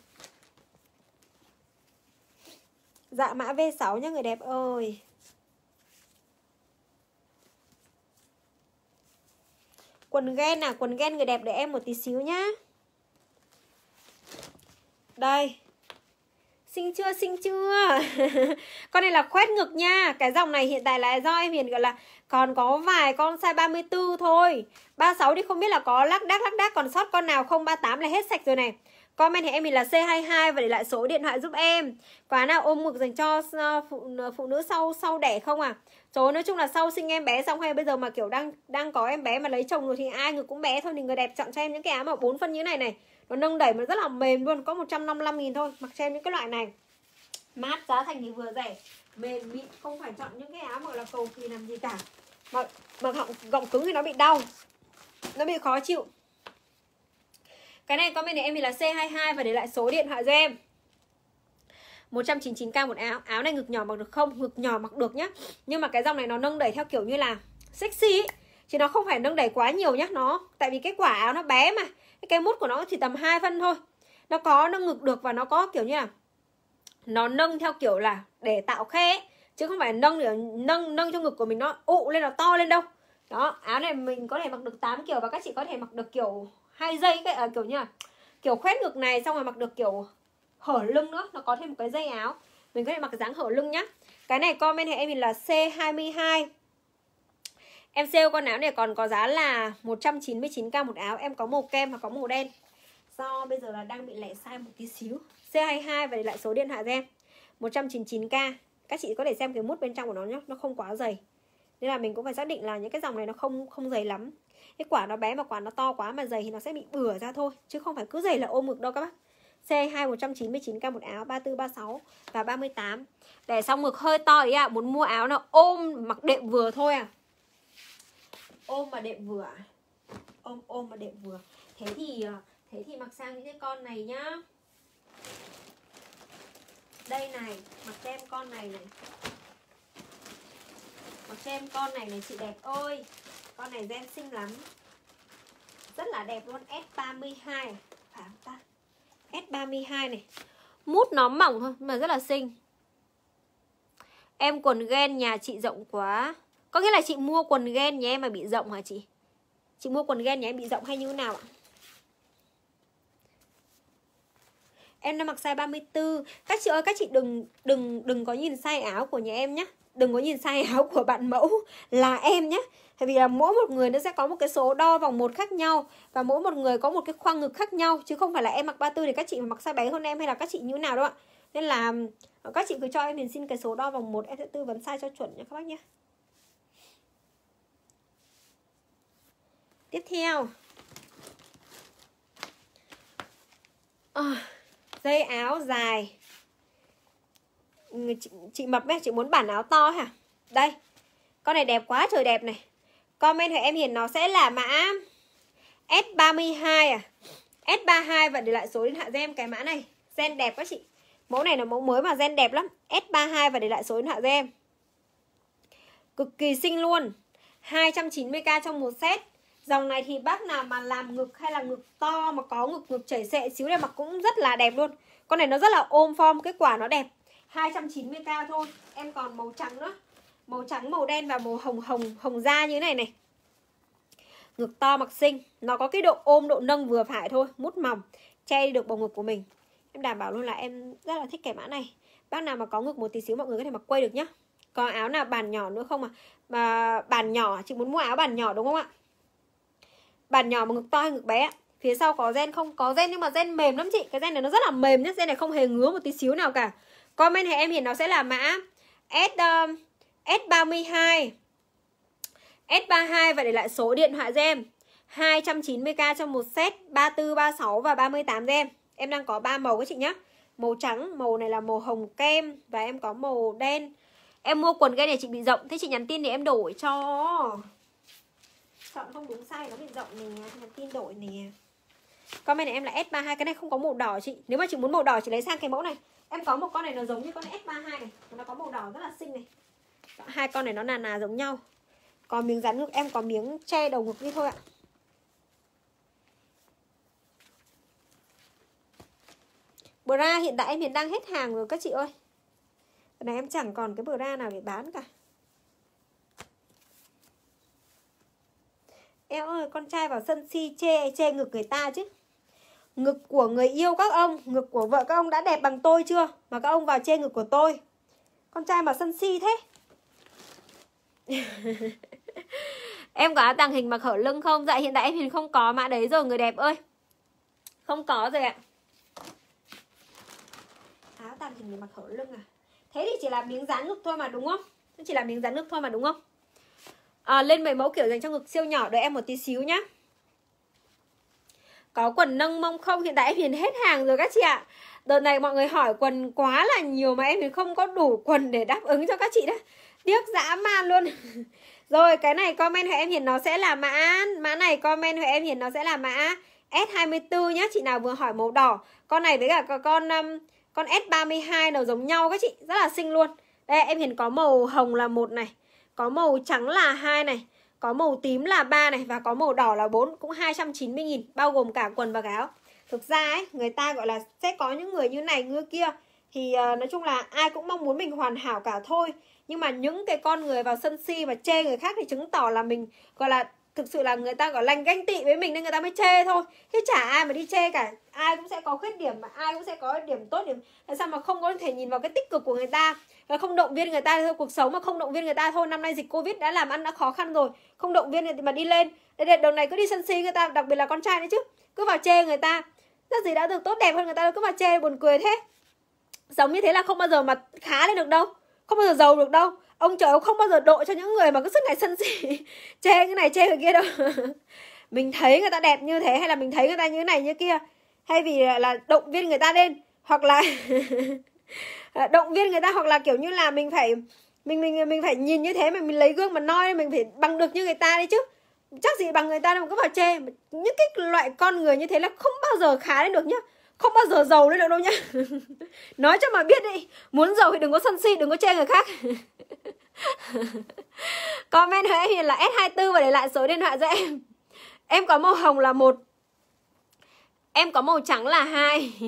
dạ mã V6 nhá người đẹp ơi quần ghen à quần ghen người đẹp để em một tí xíu nhá đây Xinh chưa, xinh chưa Con này là khoét ngực nha Cái dòng này hiện tại là do em Hiền gọi là còn có vài con size 34 thôi 36 đi không biết là có lắc đắc lắc đắc Còn sót con nào không 38 là hết sạch rồi này Comment thì em mình là C22 và để lại số điện thoại giúp em Quá nào ôm ngực dành cho ờ, phụ, ờ, phụ nữ sau sau đẻ không à Chỗ nói chung là sau sinh em bé xong hay bây giờ mà kiểu đang đang có em bé mà lấy chồng rồi thì ai ngực cũng bé thôi thì người đẹp chọn cho em những cái áo mà bốn phân như này này nó nâng đẩy mà rất là mềm luôn có 155 000 thôi mặc cho em những cái loại này mát giá thành thì vừa rẻ mềm mịn không phải chọn những cái áo mà là cầu kỳ làm gì cả mà mà họng gọng cứng thì nó bị đau nó bị khó chịu cái này comment này em thì là C22 và để lại số điện thoại cho em 199k một áo áo này ngực nhỏ mặc được không ngực nhỏ mặc được nhá nhưng mà cái dòng này nó nâng đẩy theo kiểu như là sexy ấy. chứ nó không phải nâng đẩy quá nhiều nhá nó tại vì cái quả áo nó bé mà cái mút của nó chỉ tầm 2 phân thôi nó có nâng ngực được và nó có kiểu như là nó nâng theo kiểu là để tạo khe ấy chứ không phải nâng để nâng nâng cho ngực của mình nó ụ lên nó to lên đâu đó áo này mình có thể mặc được 8 kiểu và các chị có thể mặc được kiểu hai dây cái à, kiểu như là kiểu khoét ngực này xong rồi mặc được kiểu hở lưng nữa nó có thêm một cái dây áo mình có thể mặc dáng hở lưng nhá cái này comment hệ em mình là C22 Em sale con áo này còn có giá là 199k một áo Em có màu kem và có màu đen Do bây giờ là đang bị lẻ sai một tí xíu C22 và để lại số điện thoại cho em 199k các chị có thể xem cái mút bên trong của nó nhé nó không quá dày nên là mình cũng phải xác định là những cái dòng này nó không không dày lắm cái quả nó bé mà quả nó to quá mà dày thì nó sẽ bị bửa ra thôi chứ không phải cứ dày là ôm ngực đâu các bác C2 199k một áo 34 36 và 38 để xong ngực hơi to ý ạ à, muốn mua áo nào ôm mặc đệm vừa thôi à ôm mà đệm vừa ôm ôm mà đệm vừa thế thì ờ, thế thì mặc sang những cái con này nhá đây này mặc xem con này này mặc xem con này này chị đẹp ơi con này gen xinh lắm rất là đẹp luôn S32 phải không ta S32 này mút nó mỏng thôi mà rất là xinh em quần gen nhà chị rộng quá có nghĩa là chị mua quần gen nhà em mà bị rộng hả chị chị mua quần gen nhà em bị rộng hay như thế nào ạ em đang mặc size 34 các chị ơi các chị đừng đừng đừng có nhìn size áo của nhà em nhé đừng có nhìn size áo của bạn mẫu là em nhé Tại vì là mỗi một người nó sẽ có một cái số đo vòng một khác nhau Và mỗi một người có một cái khoang ngực khác nhau Chứ không phải là em mặc 34 thì các chị mặc size bé hơn em hay là các chị như nào đâu ạ Nên là ờ, các chị cứ cho em mình xin cái số đo vòng một em sẽ tư vấn size cho chuẩn nha các bác nhé Tiếp theo à dây áo dài chị, chị mập nhé chị muốn bản áo to hả đây con này đẹp quá trời đẹp này comment hỏi em hiền nó sẽ là mã S32 à S32 và để lại số điện thoại cho em cái mã này gen đẹp các chị mẫu này là mẫu mới mà gen đẹp lắm S32 và để lại số điện thoại cho em cực kỳ xinh luôn 290k trong một set Dòng này thì bác nào mà làm ngực hay là ngực to mà có ngực ngực chảy xệ xíu này mặc cũng rất là đẹp luôn. Con này nó rất là ôm form, kết quả nó đẹp. 290k thôi. Em còn màu trắng nữa. Màu trắng, màu đen và màu hồng hồng hồng da như thế này này. Ngực to mặc xinh, nó có cái độ ôm độ nâng vừa phải thôi, mút mỏng, che được bầu ngực của mình. Em đảm bảo luôn là em rất là thích cái mã này. Bác nào mà có ngực một tí xíu mọi người có thể mặc quay được nhá. Có áo nào bàn nhỏ nữa không à? Mà bàn nhỏ chị muốn mua áo bàn nhỏ đúng không ạ? bàn nhỏ mà ngực to hay ngực bé phía sau có gen không có gen nhưng mà gen mềm lắm chị cái gen này nó rất là mềm nhất gen này không hề ngứa một tí xíu nào cả comment hệ em hiện nó sẽ là mã S um, s ba S32 và để lại số điện thoại cho em 290k cho một set 34, 36 và 38 cho em Em đang có 3 màu các chị nhé Màu trắng, màu này là màu hồng kem Và em có màu đen Em mua quần cái này chị bị rộng Thế chị nhắn tin để em đổi cho chọn không đúng size nó bị rộng nè nhắn tin đổi nè comment này em là S32 cái này không có màu đỏ chị nếu mà chị muốn màu đỏ chị lấy sang cái mẫu này em có một con này nó giống như con S32 này nó có màu đỏ rất là xinh này hai con này nó nà nà giống nhau có miếng rắn ngực em có miếng che đầu ngực đi thôi ạ bra hiện tại em hiện đang hết hàng rồi các chị ơi này em chẳng còn cái bra nào để bán cả Em ơi con trai vào sân si chê chê ngực người ta chứ Ngực của người yêu các ông Ngực của vợ các ông đã đẹp bằng tôi chưa Mà các ông vào chê ngực của tôi Con trai mà sân si thế Em có áo tàng hình mặc hở lưng không Dạ hiện tại em hiện không có mã đấy rồi người đẹp ơi Không có rồi ạ Áo tàng hình mặc hở lưng à Thế thì chỉ là miếng dán ngực thôi mà đúng không Chỉ là miếng dán ngực thôi mà đúng không à, lên mấy mẫu kiểu dành cho ngực siêu nhỏ đợi em một tí xíu nhá có quần nâng mông không hiện tại em hiền hết hàng rồi các chị ạ đợt này mọi người hỏi quần quá là nhiều mà em thì không có đủ quần để đáp ứng cho các chị đó tiếc dã man luôn rồi cái này comment của em hiền nó sẽ là mã mã này comment của em hiền nó sẽ là mã S24 nhá chị nào vừa hỏi màu đỏ con này với cả con um, con S32 nó giống nhau các chị rất là xinh luôn đây em hiền có màu hồng là một này có màu trắng là 2 này Có màu tím là 3 này Và có màu đỏ là 4 Cũng 290.000 Bao gồm cả quần và áo Thực ra ấy, người ta gọi là sẽ có những người như này, như kia Thì uh, nói chung là ai cũng mong muốn mình hoàn hảo cả thôi Nhưng mà những cái con người vào sân si và chê người khác thì chứng tỏ là mình gọi là thực sự là người ta gọi lành ganh tị với mình nên người ta mới chê thôi chứ chả ai mà đi chê cả ai cũng sẽ có khuyết điểm mà ai cũng sẽ có điểm tốt điểm tại sao mà không có thể nhìn vào cái tích cực của người ta và không động viên người ta thôi cuộc sống mà không động viên người ta thôi năm nay dịch covid đã làm ăn đã khó khăn rồi không động viên người mà đi lên đây đồng này cứ đi sân si người ta đặc biệt là con trai đấy chứ cứ vào chê người ta rất gì đã được tốt đẹp hơn người ta cứ vào chê buồn cười thế giống như thế là không bao giờ mà khá lên được đâu không bao giờ giàu được đâu ông trời ông không bao giờ độ cho những người mà cứ suốt ngày sân si chê cái này chê cái kia đâu mình thấy người ta đẹp như thế hay là mình thấy người ta như thế này như kia hay vì là động viên người ta lên hoặc là Ờ, động viên người ta hoặc là kiểu như là mình phải mình mình mình phải nhìn như thế mà mình lấy gương mà noi mình phải bằng được như người ta đấy chứ chắc gì bằng người ta đâu cứ vào chê những cái loại con người như thế là không bao giờ khá lên được nhá không bao giờ giàu lên được đâu nhá nói cho mà biết đi muốn giàu thì đừng có sân si đừng có chê người khác comment của em hiện là s 24 và để lại số điện thoại cho em em có màu hồng là một em có màu trắng là hai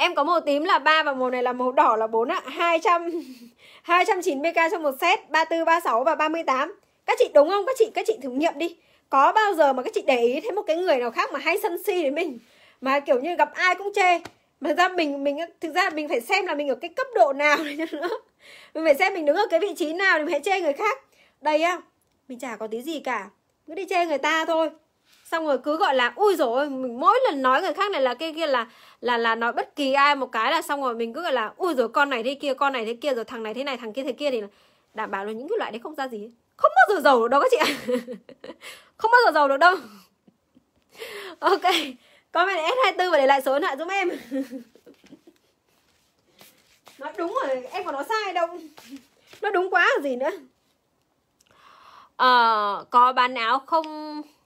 Em có màu tím là 3 và màu này là màu đỏ là 4 ạ. 200 290k cho một set, 34, 36 và 38. Các chị đúng không? Các chị các chị thử nghiệm đi. Có bao giờ mà các chị để ý thấy một cái người nào khác mà hay sân si đến mình mà kiểu như gặp ai cũng chê. Mà ra mình mình thực ra mình phải xem là mình ở cái cấp độ nào nữa. Mình phải xem mình đứng ở cái vị trí nào thì mình hãy chê người khác. Đây á, mình chả có tí gì cả. Cứ đi chê người ta thôi xong rồi cứ gọi là ui rồi mỗi lần nói người khác này là kia kia là là là nói bất kỳ ai một cái là xong rồi mình cứ gọi là ui rồi con này thế kia con này thế kia rồi thằng này thế này thằng kia thế kia thì đảm bảo là những cái loại đấy không ra gì không bao giờ giàu được đâu các chị ạ không bao giờ giàu được đâu ok comment S24 và để lại số điện thoại giúp em Nói đúng rồi, em còn nói sai đâu Nó đúng quá là gì nữa Ờ, có bán áo không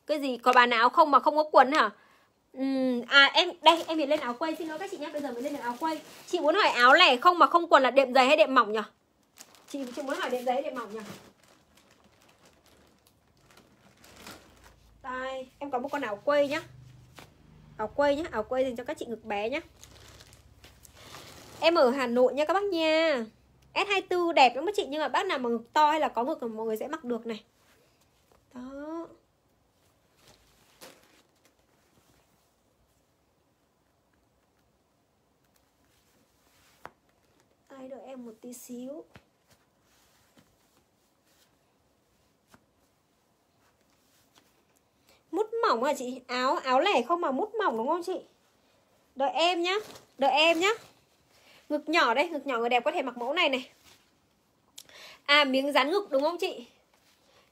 cái gì có bà nào không mà không có quần hả Uhm, à em đây em hiện lên áo quay xin lỗi các chị nhé bây giờ mới lên được áo quay chị muốn hỏi áo lẻ không mà không quần là đệm dày hay đệm mỏng nhỉ chị chị muốn hỏi đệm dày hay đệm mỏng nhỉ đây em có một con áo quay nhá áo quay nhá áo quay dành cho các chị ngực bé nhá em ở hà nội nha các bác nha s 24 đẹp lắm các chị nhưng mà bác nào mà ngực to hay là có ngực mà mọi người sẽ mặc được này đó Hãy đợi em một tí xíu Mút mỏng à chị? Áo áo lẻ không mà mút mỏng đúng không chị? Đợi em nhá Đợi em nhá Ngực nhỏ đây, ngực nhỏ người đẹp có thể mặc mẫu này này À miếng rán ngực đúng không chị?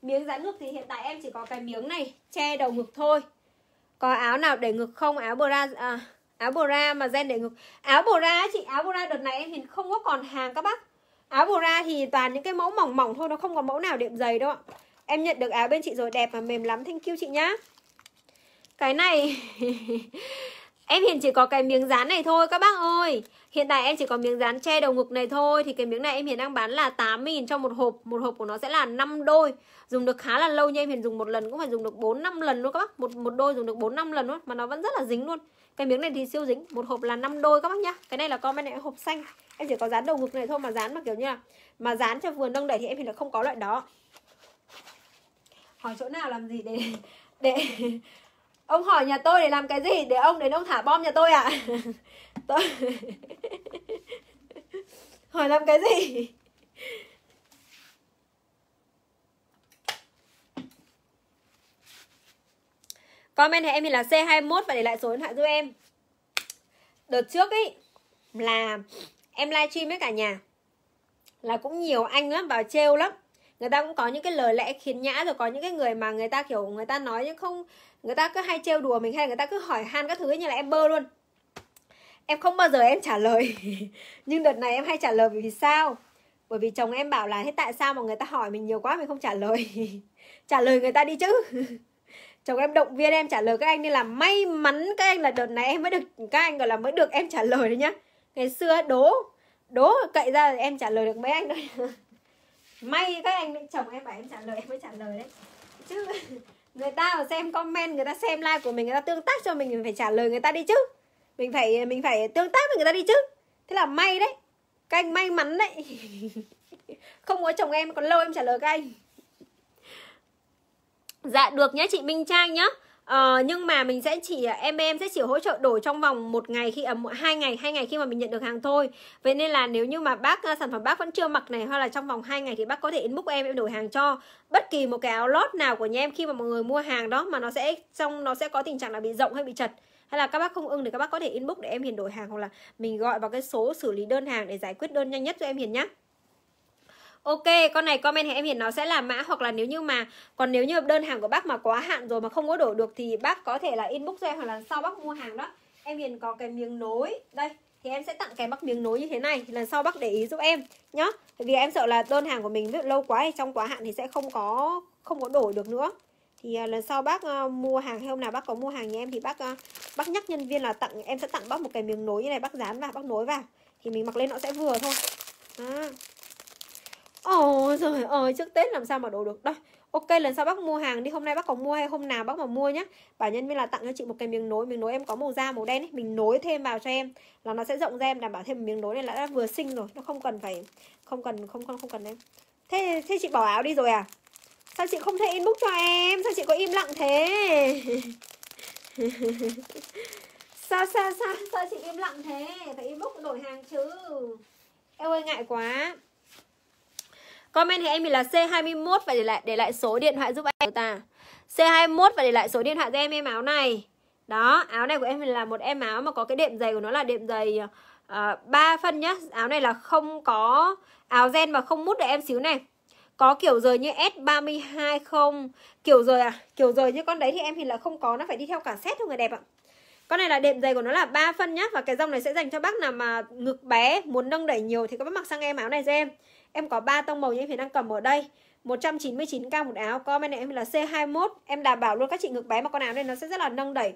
Miếng rán ngực thì hiện tại em chỉ có cái miếng này Che đầu ngực thôi Có áo nào để ngực không? Áo bra... À, áo bờ mà gen để ngực áo bờ chị áo bờ đợt này em thì không có còn hàng các bác áo bờ thì toàn những cái mẫu mỏng mỏng thôi nó không có mẫu nào đệm dày đâu ạ em nhận được áo bên chị rồi đẹp và mềm lắm thank you chị nhá cái này em hiện chỉ có cái miếng dán này thôi các bác ơi hiện tại em chỉ có miếng dán che đầu ngực này thôi thì cái miếng này em hiện đang bán là 8.000 cho một hộp một hộp của nó sẽ là 5 đôi dùng được khá là lâu nha em hiện dùng một lần cũng phải dùng được 4 năm lần luôn các bác một một đôi dùng được 4 năm lần luôn mà nó vẫn rất là dính luôn cái miếng này thì siêu dính một hộp là 5 đôi các bác nhá cái này là con bên này hộp xanh em chỉ có dán đầu ngực này thôi mà dán mà kiểu như là mà dán cho vườn nâng đẩy thì em thì là không có loại đó hỏi chỗ nào làm gì để để ông hỏi nhà tôi để làm cái gì để ông đến ông thả bom nhà tôi ạ à? tôi hỏi làm cái gì Comment hệ em thì là C21 và để lại số điện thoại giúp em Đợt trước ấy là em livestream với cả nhà là cũng nhiều anh lắm vào trêu lắm người ta cũng có những cái lời lẽ khiến nhã rồi có những cái người mà người ta kiểu người ta nói nhưng không người ta cứ hay trêu đùa mình hay là người ta cứ hỏi han các thứ như là em bơ luôn em không bao giờ em trả lời nhưng đợt này em hay trả lời vì sao bởi vì chồng em bảo là thế tại sao mà người ta hỏi mình nhiều quá mình không trả lời trả lời người ta đi chứ chồng em động viên em trả lời các anh nên là may mắn các anh là đợt này em mới được các anh gọi là mới được em trả lời đấy nhá ngày xưa đố đố cậy ra em trả lời được mấy anh đấy may các anh chồng em bảo em trả lời em mới trả lời đấy chứ người ta mà xem comment người ta xem like của mình người ta tương tác cho mình mình phải trả lời người ta đi chứ mình phải mình phải tương tác với người ta đi chứ thế là may đấy các anh may mắn đấy không có chồng em còn lâu em trả lời các anh Dạ được nhé chị Minh Trang nhé Ờ, nhưng mà mình sẽ chỉ ờ, em em sẽ chỉ hỗ trợ đổi trong vòng một ngày khi ở ờ, à, hai ngày hai ngày khi mà mình nhận được hàng thôi vậy nên là nếu như mà bác ờ, sản phẩm bác vẫn chưa mặc này hoặc là trong vòng hai ngày thì bác có thể inbox em em đổi hàng cho bất kỳ một cái áo lót nào của nhà em khi mà mọi người mua hàng đó mà nó sẽ trong nó sẽ có tình trạng là bị rộng hay bị chật hay là các bác không ưng thì các bác có thể inbox để em hiền đổi hàng hoặc là mình gọi vào cái số xử lý đơn hàng để giải quyết đơn nhanh nhất cho em hiền nhé Ok, con này comment hãy em Hiền nó sẽ là mã hoặc là nếu như mà còn nếu như đơn hàng của bác mà quá hạn rồi mà không có đổi được thì bác có thể là inbox cho em hoặc là sau bác mua hàng đó. Em Hiền có cái miếng nối. Đây, thì em sẽ tặng kèm bác miếng nối như thế này lần sau bác để ý giúp em nhá vì em sợ là đơn hàng của mình ví lâu quá thì trong quá hạn thì sẽ không có không có đổi được nữa thì à, lần sau bác à, mua hàng hay hôm nào bác có mua hàng nhà em thì bác à, bác nhắc nhân viên là tặng em sẽ tặng bác một cái miếng nối như này bác dán vào bác nối vào thì mình mặc lên nó sẽ vừa thôi à. Ồ oh, rồi ơi trước Tết làm sao mà đủ được đâu Ok lần sau bác mua hàng đi Hôm nay bác còn mua hay hôm nào bác mà mua nhá Bà nhân viên là tặng cho chị một cái miếng nối Miếng nối em có màu da màu đen ấy Mình nối thêm vào cho em Là nó sẽ rộng ra em Đảm bảo thêm một miếng nối này là đã vừa xinh rồi Nó không cần phải Không cần không không, không cần em Thế, thế chị bỏ áo đi rồi à Sao chị không thể inbox cho em Sao chị có im lặng thế sao, sao sao sao chị im lặng thế Phải inbox đổi hàng chứ Em ơi ngại quá Comment thì em mình là C21 và để lại để lại số điện thoại giúp em ta. C21 và để lại số điện thoại cho em em áo này. Đó, áo này của em là một em áo mà có cái đệm giày của nó là đệm giày uh, ờ, 3 phân nhá. Áo này là không có áo gen mà không mút được em xíu này. Có kiểu rời như S32 không? Kiểu rời à? Kiểu rời như con đấy thì em thì là không có, nó phải đi theo cả set thôi người đẹp ạ. Con này là đệm giày của nó là 3 phân nhá Và cái dòng này sẽ dành cho bác nào mà ngực bé Muốn nâng đẩy nhiều thì các bác mặc sang em áo này cho em Em có 3 tông màu như em Hiền đang cầm ở đây 199k một áo Comment em là C21 Em đảm bảo luôn các chị ngực bé mà con áo này nó sẽ rất là nâng đẩy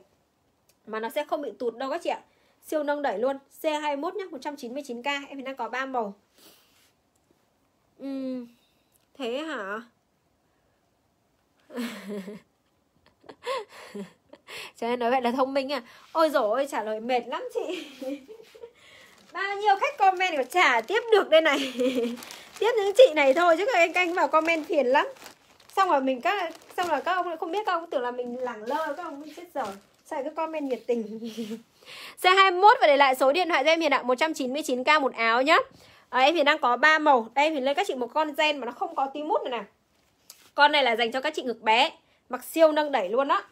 Mà nó sẽ không bị tụt đâu các chị ạ Siêu nâng đẩy luôn C21 nhá 199k Em Hiền đang có 3 màu uhm, Thế hả Cho nên nói vậy là thông minh à Ôi dồi ôi trả lời mệt lắm chị Bao nhiêu khách comment mà trả tiếp được đây này tiếp những chị này thôi chứ các anh canh vào comment phiền lắm xong rồi mình các xong rồi các ông không biết các ông tưởng là mình lẳng lơ các ông chết rồi sao cứ comment nhiệt tình C21 và để lại số điện thoại cho em hiện ạ 199k một áo nhá à, Em hiện đang có 3 màu Đây em Hiền lên các chị một con gen mà nó không có tí mút này nè Con này là dành cho các chị ngực bé Mặc siêu nâng đẩy luôn đó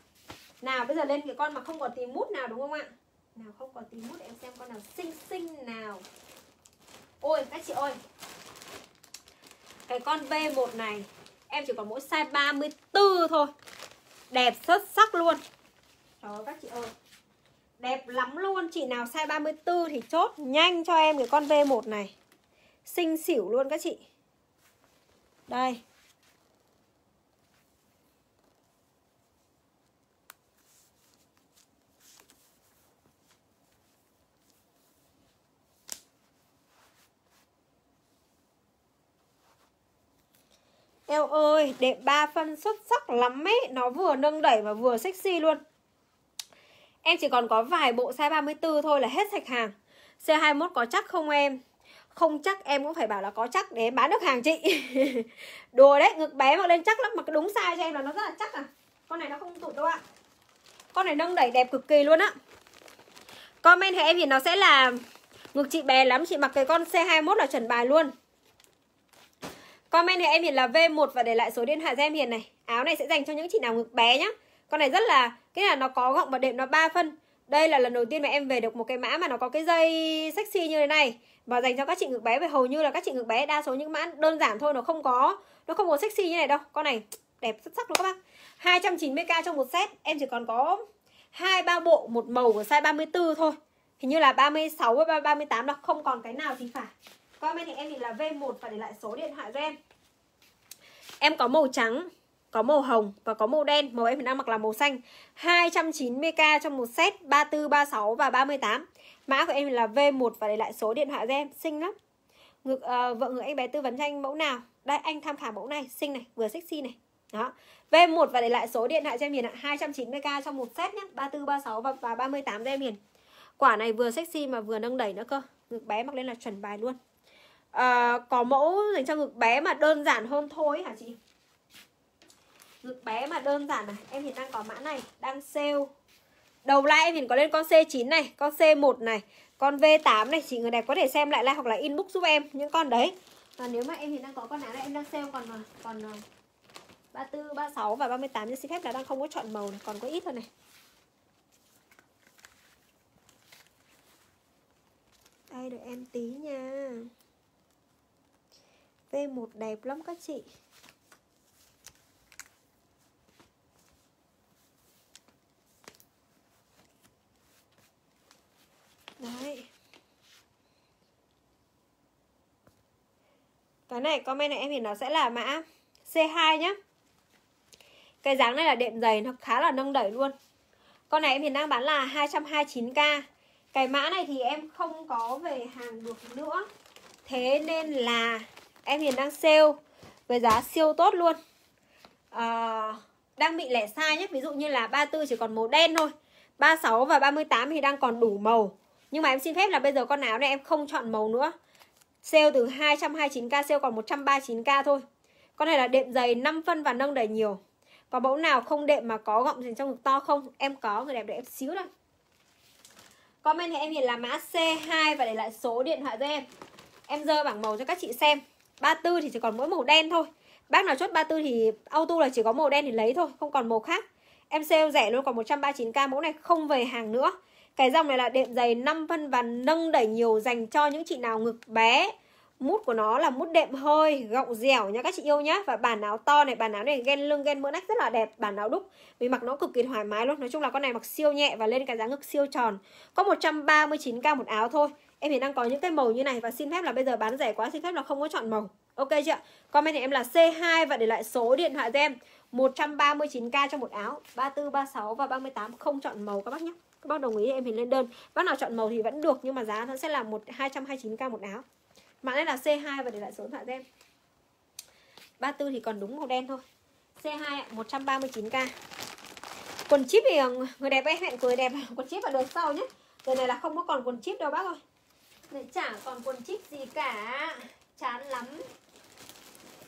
Nào bây giờ lên cái con mà không có tí mút nào đúng không ạ Nào không có tí mút em xem con nào xinh xinh nào Ôi các chị ơi cái con V1 này em chỉ có mỗi size 34 thôi Đẹp xuất sắc luôn Trời ơi các chị ơi Đẹp lắm luôn Chị nào size 34 thì chốt nhanh cho em cái con V1 này Xinh xỉu luôn các chị Đây Eo ơi, đệm ba phân xuất sắc lắm ấy Nó vừa nâng đẩy và vừa sexy luôn Em chỉ còn có vài bộ size 34 thôi là hết sạch hàng C21 có chắc không em? Không chắc em cũng phải bảo là có chắc để em bán được hàng chị Đùa đấy, ngực bé mặc lên chắc lắm Mặc đúng size cho em là nó rất là chắc à Con này nó không tụt đâu ạ à. Con này nâng đẩy đẹp cực kỳ luôn á Comment thì em thì nó sẽ là Ngực chị bé lắm, chị mặc cái con C21 là chuẩn bài luôn Comment thì em hiện là V1 và để lại số điện thoại cho em hiền này. Áo này sẽ dành cho những chị nào ngực bé nhá. Con này rất là cái là nó có gọng và đệm nó 3 phân. Đây là lần đầu tiên mà em về được một cái mã mà nó có cái dây sexy như thế này và dành cho các chị ngực bé vì hầu như là các chị ngực bé đa số những mã đơn giản thôi nó không có nó không có sexy như này đâu. Con này đẹp xuất sắc luôn các bác. 290k trong một set, em chỉ còn có hai ba bộ một màu của size 34 thôi. Hình như là 36 và 38 đâu, không còn cái nào thì phải. Comment thì em thì là V1 và để lại số điện thoại cho em Em có màu trắng có màu hồng và có màu đen Màu em đang mặc là màu xanh 290k trong một set 34, 36 và 38 Mã của em là V1 và để lại số điện thoại cho em Xinh lắm ngược, uh, ờ, Vợ người anh bé tư vấn cho anh mẫu nào Đây anh tham khảo mẫu này Xinh này, vừa sexy này đó. V1 và để lại số điện thoại cho em Hiền ạ 290k trong một set nhé 34, 36 và, và 38 cho em Hiền Quả này vừa sexy mà vừa nâng đẩy nữa cơ Ngực bé mặc lên là chuẩn bài luôn à, có mẫu dành cho ngực bé mà đơn giản hơn thôi hả chị ngực bé mà đơn giản này em hiện đang có mã này đang sale đầu lại em hiện có lên con C9 này con C1 này con V8 này chị người đẹp có thể xem lại lại hoặc là inbox giúp em những con đấy và nếu mà em hiện đang có con áo này em đang sale còn ờ, còn 34, ờ, 36 và 38 nhưng xin phép là đang không có chọn màu này, còn có ít thôi này. Đây đợi em tí nha. V1 đẹp lắm các chị Đấy Cái này comment này em thì nó sẽ là mã C2 nhá Cái dáng này là đệm dày Nó khá là nâng đẩy luôn Con này em hiện đang bán là 229k Cái mã này thì em không có về hàng được nữa Thế nên là Em hiện đang sale với giá siêu tốt luôn à, Đang bị lẻ sai nhé Ví dụ như là 34 chỉ còn màu đen thôi 36 và 38 thì đang còn đủ màu Nhưng mà em xin phép là bây giờ con áo này em không chọn màu nữa Sale từ 229k sale còn 139k thôi Con này là đệm dày 5 phân và nâng đầy nhiều Có mẫu nào không đệm mà có gọng dành trong ngực to không? Em có, người đẹp để em xíu thôi Comment thì em hiện là mã C2 và để lại số điện thoại cho em Em dơ bảng màu cho các chị xem 34 thì chỉ còn mỗi màu đen thôi Bác nào chốt 34 thì auto là chỉ có màu đen thì lấy thôi Không còn màu khác Em sale rẻ luôn còn 139k mẫu này không về hàng nữa Cái dòng này là đệm giày 5 phân và nâng đẩy nhiều dành cho những chị nào ngực bé mút của nó là mút đệm hơi gọng dẻo nha các chị yêu nhá và bản áo to này bản áo này ghen lưng ghen mỡ nách rất là đẹp bản áo đúc vì mặc nó cực kỳ thoải mái luôn nói chung là con này mặc siêu nhẹ và lên cái dáng ngực siêu tròn có 139 k một áo thôi em hiện đang có những cái màu như này và xin phép là bây giờ bán rẻ quá xin phép là không có chọn màu ok chị ạ comment em là C2 và để lại số điện thoại cho em 139k cho một áo 34, 36 và 38 không chọn màu các bác nhé các bác đồng ý em hình lên đơn bác nào chọn màu thì vẫn được nhưng mà giá nó sẽ là một 229k một áo mạng đây là C2 và để lại số điện thoại cho em 34 thì còn đúng màu đen thôi C2 139k quần chip thì ờ, người đẹp em hẹn cười đẹp quần chip vào đợt sau nhé đợt này là không có còn quần chip đâu bác ơi này chả còn quần chip gì cả chán lắm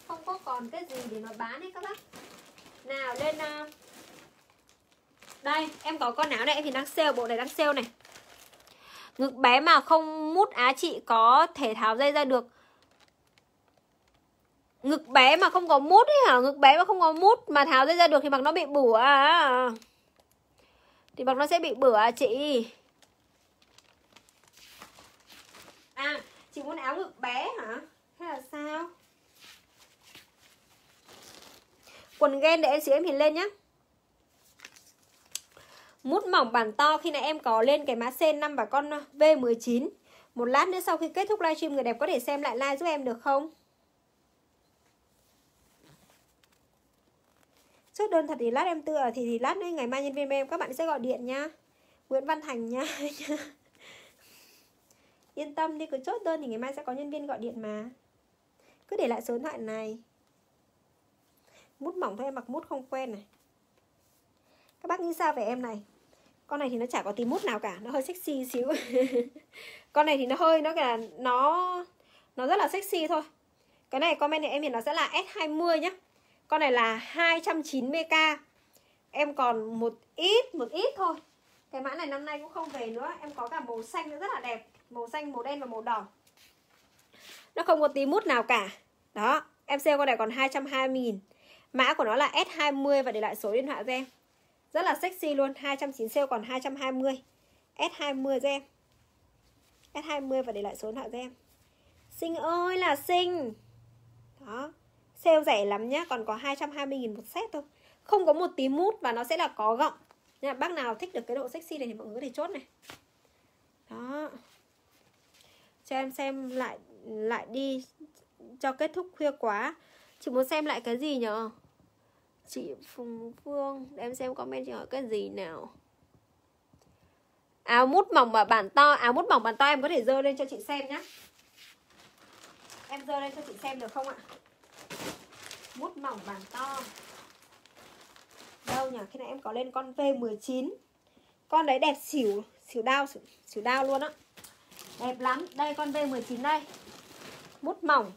không có còn cái gì để mà bán ấy các bác nào lên ờ, đây em có con áo này em thì đang sale bộ này đang sale này Ngực bé mà không mút á chị có thể tháo dây ra được Ngực bé mà không có mút ấy hả? Ngực bé mà không có mút mà tháo dây ra được thì mặc nó bị bửa Thì mặc nó sẽ bị bửa à chị À chị muốn áo ngực bé hả? Hay là sao? Quần ghen để em xíu em hình lên nhé Mút mỏng bản to khi nãy em có lên cái mã C5 và con V19 Một lát nữa sau khi kết thúc livestream người đẹp có thể xem lại like giúp em được không? Chốt đơn thật thì lát em tựa thì thì lát nữa ngày mai nhân viên em các bạn sẽ gọi điện nha Nguyễn Văn Thành nha Yên tâm đi cứ chốt đơn thì ngày mai sẽ có nhân viên gọi điện mà Cứ để lại số điện thoại này Mút mỏng thôi em mặc mút không quen này các bác nghĩ sao về em này con này thì nó chả có tí mút nào cả nó hơi sexy xíu con này thì nó hơi nó là nó nó rất là sexy thôi cái này comment thì em thì nó sẽ là S20 nhá con này là 290k em còn một ít một ít thôi cái mã này năm nay cũng không về nữa em có cả màu xanh nữa rất là đẹp màu xanh màu đen và màu đỏ nó không có tí mút nào cả đó em sale con này còn 220 nghìn mã của nó là S20 và để lại số điện thoại cho em rất là sexy luôn 290 sale còn 220 S20 cho em S20 và để lại số điện thoại cho em Xinh ơi là xinh Đó Sale rẻ lắm nhá Còn có 220.000 một set thôi Không có một tí mút và nó sẽ là có gọng Nha, Bác nào thích được cái độ sexy này thì mọi người có thể chốt này Đó Cho em xem lại lại đi Cho kết thúc khuya quá Chị muốn xem lại cái gì nhở chị Phùng Phương để em xem comment chị hỏi cái gì nào áo mút mỏng và bản to áo mút mỏng bản to em có thể dơ lên cho chị xem nhá em dơ lên cho chị xem được không ạ mút mỏng bản to đâu nhỉ khi nãy em có lên con V19 con đấy đẹp xỉu xỉu đau xỉu, xỉu đao luôn á đẹp lắm đây con V19 đây mút mỏng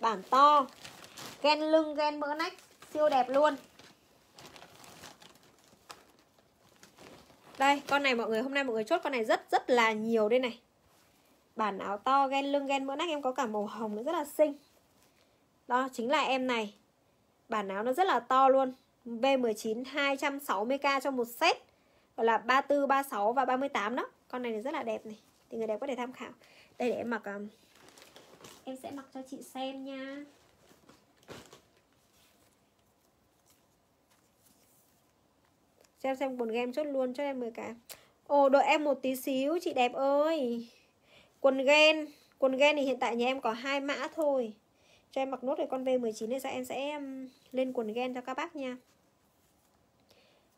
bản to ghen lưng ghen mỡ nách siêu đẹp luôn Đây, con này mọi người hôm nay mọi người chốt con này rất rất là nhiều đây này. Bản áo to ghen lưng ghen mỡ nách em có cả màu hồng nó rất là xinh. Đó chính là em này. Bản áo nó rất là to luôn. V19 260k cho một set. Gọi là 34, 36 và 38 đó. Con này rất là đẹp này. Thì người đẹp có thể tham khảo. Đây để em mặc à, em sẽ mặc cho chị xem nha. xem xem quần game chốt luôn cho em một cái. ồ đợi em một tí xíu chị đẹp ơi quần gen quần gen thì hiện tại nhà em có hai mã thôi cho em mặc nốt cái con V19 này sao em sẽ um, lên quần gen cho các bác nha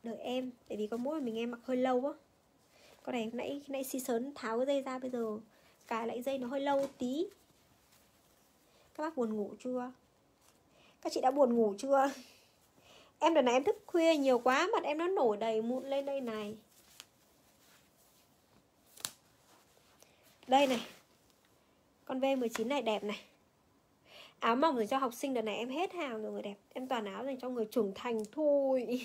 đợi em tại vì có mỗi mình em mặc hơi lâu á con này nãy nãy xí sớn tháo cái dây ra bây giờ cài lại dây nó hơi lâu tí các bác buồn ngủ chưa các chị đã buồn ngủ chưa em đợt này em thức khuya nhiều quá mặt em nó nổi đầy mụn lên đây này đây này con V19 này đẹp này áo mỏng dành cho học sinh đợt này em hết hàng rồi người đẹp em toàn áo dành cho người trưởng thành thôi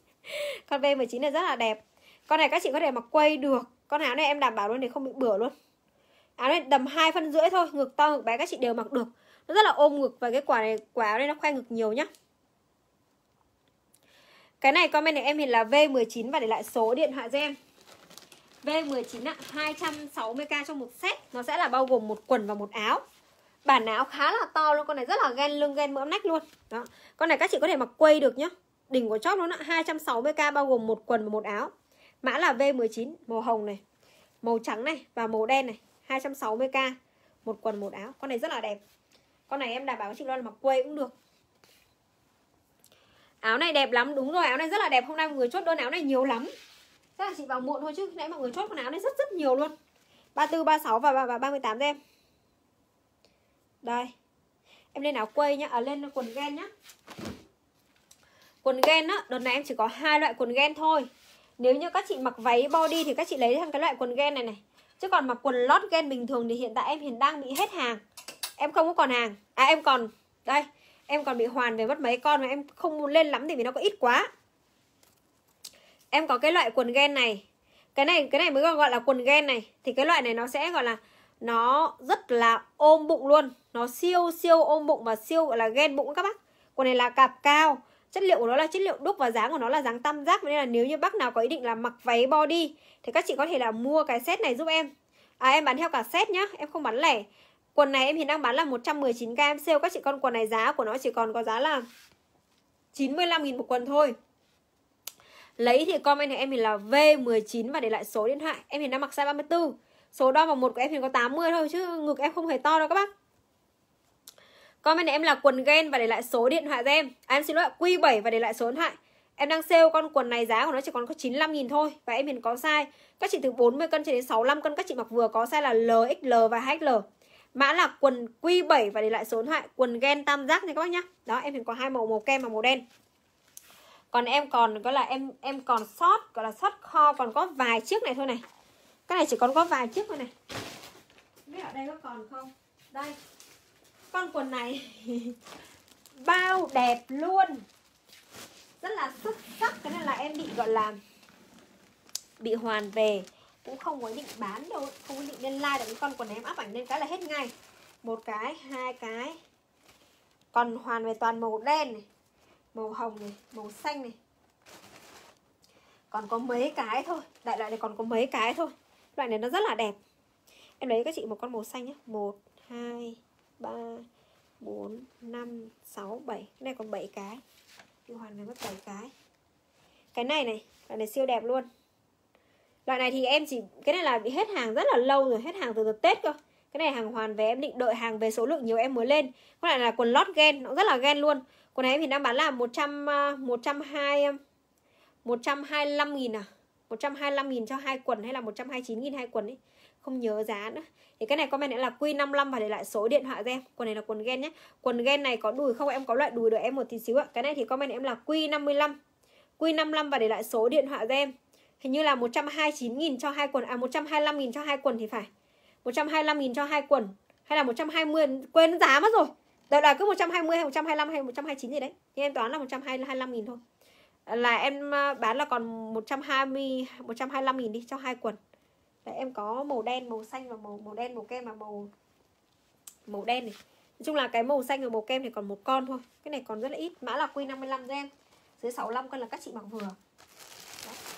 con V19 này rất là đẹp con này các chị có thể mặc quay được con áo này em đảm bảo luôn để không bị bửa luôn áo này đầm hai phân rưỡi thôi ngực to ngực bé các chị đều mặc được nó rất là ôm ngực và cái quả này quả áo này nó khoe ngực nhiều nhá cái này comment được em hiện là V19 và để lại số điện thoại cho em V19 ạ, 260k cho một set Nó sẽ là bao gồm một quần và một áo Bản áo khá là to luôn Con này rất là ghen lưng ghen mỡ nách luôn Đó. Con này các chị có thể mặc quay được nhá Đỉnh của chóp nó ạ, 260k bao gồm một quần và một áo Mã là V19 Màu hồng này, màu trắng này Và màu đen này, 260k Một quần một áo, con này rất là đẹp Con này em đảm bảo các chị lo là mặc quay cũng được áo này đẹp lắm đúng rồi áo này rất là đẹp hôm nay mọi người chốt đơn áo này nhiều lắm chắc là chị vào muộn thôi chứ nãy mọi người chốt con áo này rất rất nhiều luôn 34, 36 và, và 38 cho em Đây Em lên áo quây nhá, à, lên quần gen nhá Quần gen á, đợt này em chỉ có hai loại quần gen thôi Nếu như các chị mặc váy body thì các chị lấy sang cái loại quần gen này này Chứ còn mặc quần lót gen bình thường thì hiện tại em hiện đang bị hết hàng Em không có còn hàng À em còn, đây em còn bị hoàn về mất mấy con mà em không muốn lên lắm thì vì nó có ít quá em có cái loại quần gen này cái này cái này mới gọi là quần gen này thì cái loại này nó sẽ gọi là nó rất là ôm bụng luôn nó siêu siêu ôm bụng và siêu gọi là ghen bụng các bác quần này là cạp cao chất liệu của nó là chất liệu đúc và dáng của nó là dáng tam giác nên là nếu như bác nào có ý định là mặc váy body thì các chị có thể là mua cái set này giúp em à em bán theo cả set nhá em không bán lẻ Quần này em hiện đang bán là 119k em sale các chị con quần này giá của nó chỉ còn có giá là 95.000 một quần thôi. Lấy thì comment thì em thì là V19 và để lại số điện thoại. Em hiện đang mặc size 34. Số đo vòng một của em thì có 80 thôi chứ ngực em không hề to đâu các bác. Comment em là quần gen và để lại số điện thoại cho em. À, em xin lỗi Q7 và để lại số điện thoại. Em đang sale con quần này giá của nó chỉ còn có 95 000 thôi và em hiện có size các chị từ 40 cân cho đến 65 cân các chị mặc vừa có size là LXL và xl mã là quần Q7 và để lại số điện thoại quần gen tam giác nha các bác nhá. Đó em hiện có hai màu màu kem và màu đen. Còn em còn gọi là em em còn sót gọi là sót kho còn có vài chiếc này thôi này. Cái này chỉ còn có vài chiếc thôi này. Không biết ở đây có còn không? Đây. Con quần này bao đẹp luôn. Rất là xuất sắc cái này là em bị gọi là bị hoàn về cũng không có định bán đâu không có định lên like được cái con quần em áp ảnh lên cái là hết ngay một cái hai cái còn hoàn về toàn màu đen này màu hồng này màu xanh này còn có mấy cái thôi đại loại này còn có mấy cái thôi loại này nó rất là đẹp em lấy các chị một con màu xanh nhé một hai ba bốn năm sáu bảy cái này còn bảy cái hoàn này mất bảy cái cái này này cái này siêu đẹp luôn loại này thì em chỉ cái này là bị hết hàng rất là lâu rồi hết hàng từ từ tết cơ cái này hàng hoàn về em định đợi hàng về số lượng nhiều em mới lên còn lại là quần lót gen nó rất là gen luôn quần này em thì đang bán là một một à, một trăm à, trăm trăm hai hai mươi lăm nghìn à một trăm hai mươi lăm nghìn cho hai quần hay là một trăm hai mươi chín nghìn hai quần ấy không nhớ giá nữa thì cái này comment nữa là Q55 và để lại số điện thoại cho em quần này là quần gen nhé quần gen này có đùi không em có loại đùi được em một tí xíu ạ cái này thì comment em là Q55 Q55 và để lại số điện thoại cho em Hình như là 129.000 cho hai quần à 125.000 cho hai quần thì phải. 125.000 cho hai quần hay là 120 quên giá mất rồi. đợi là cứ 120 hay 125 hay 129 gì đấy. thì em toán là 125.000 thôi. Là em bán là còn 120 125.000 đi cho hai quần. Đấy, em có màu đen, màu xanh và màu màu đen, màu kem và màu màu đen này. Nói chung là cái màu xanh và màu kem thì còn một con thôi. Cái này còn rất là ít, mã là Q55 cho em. Dưới 65 cân là các chị mặc vừa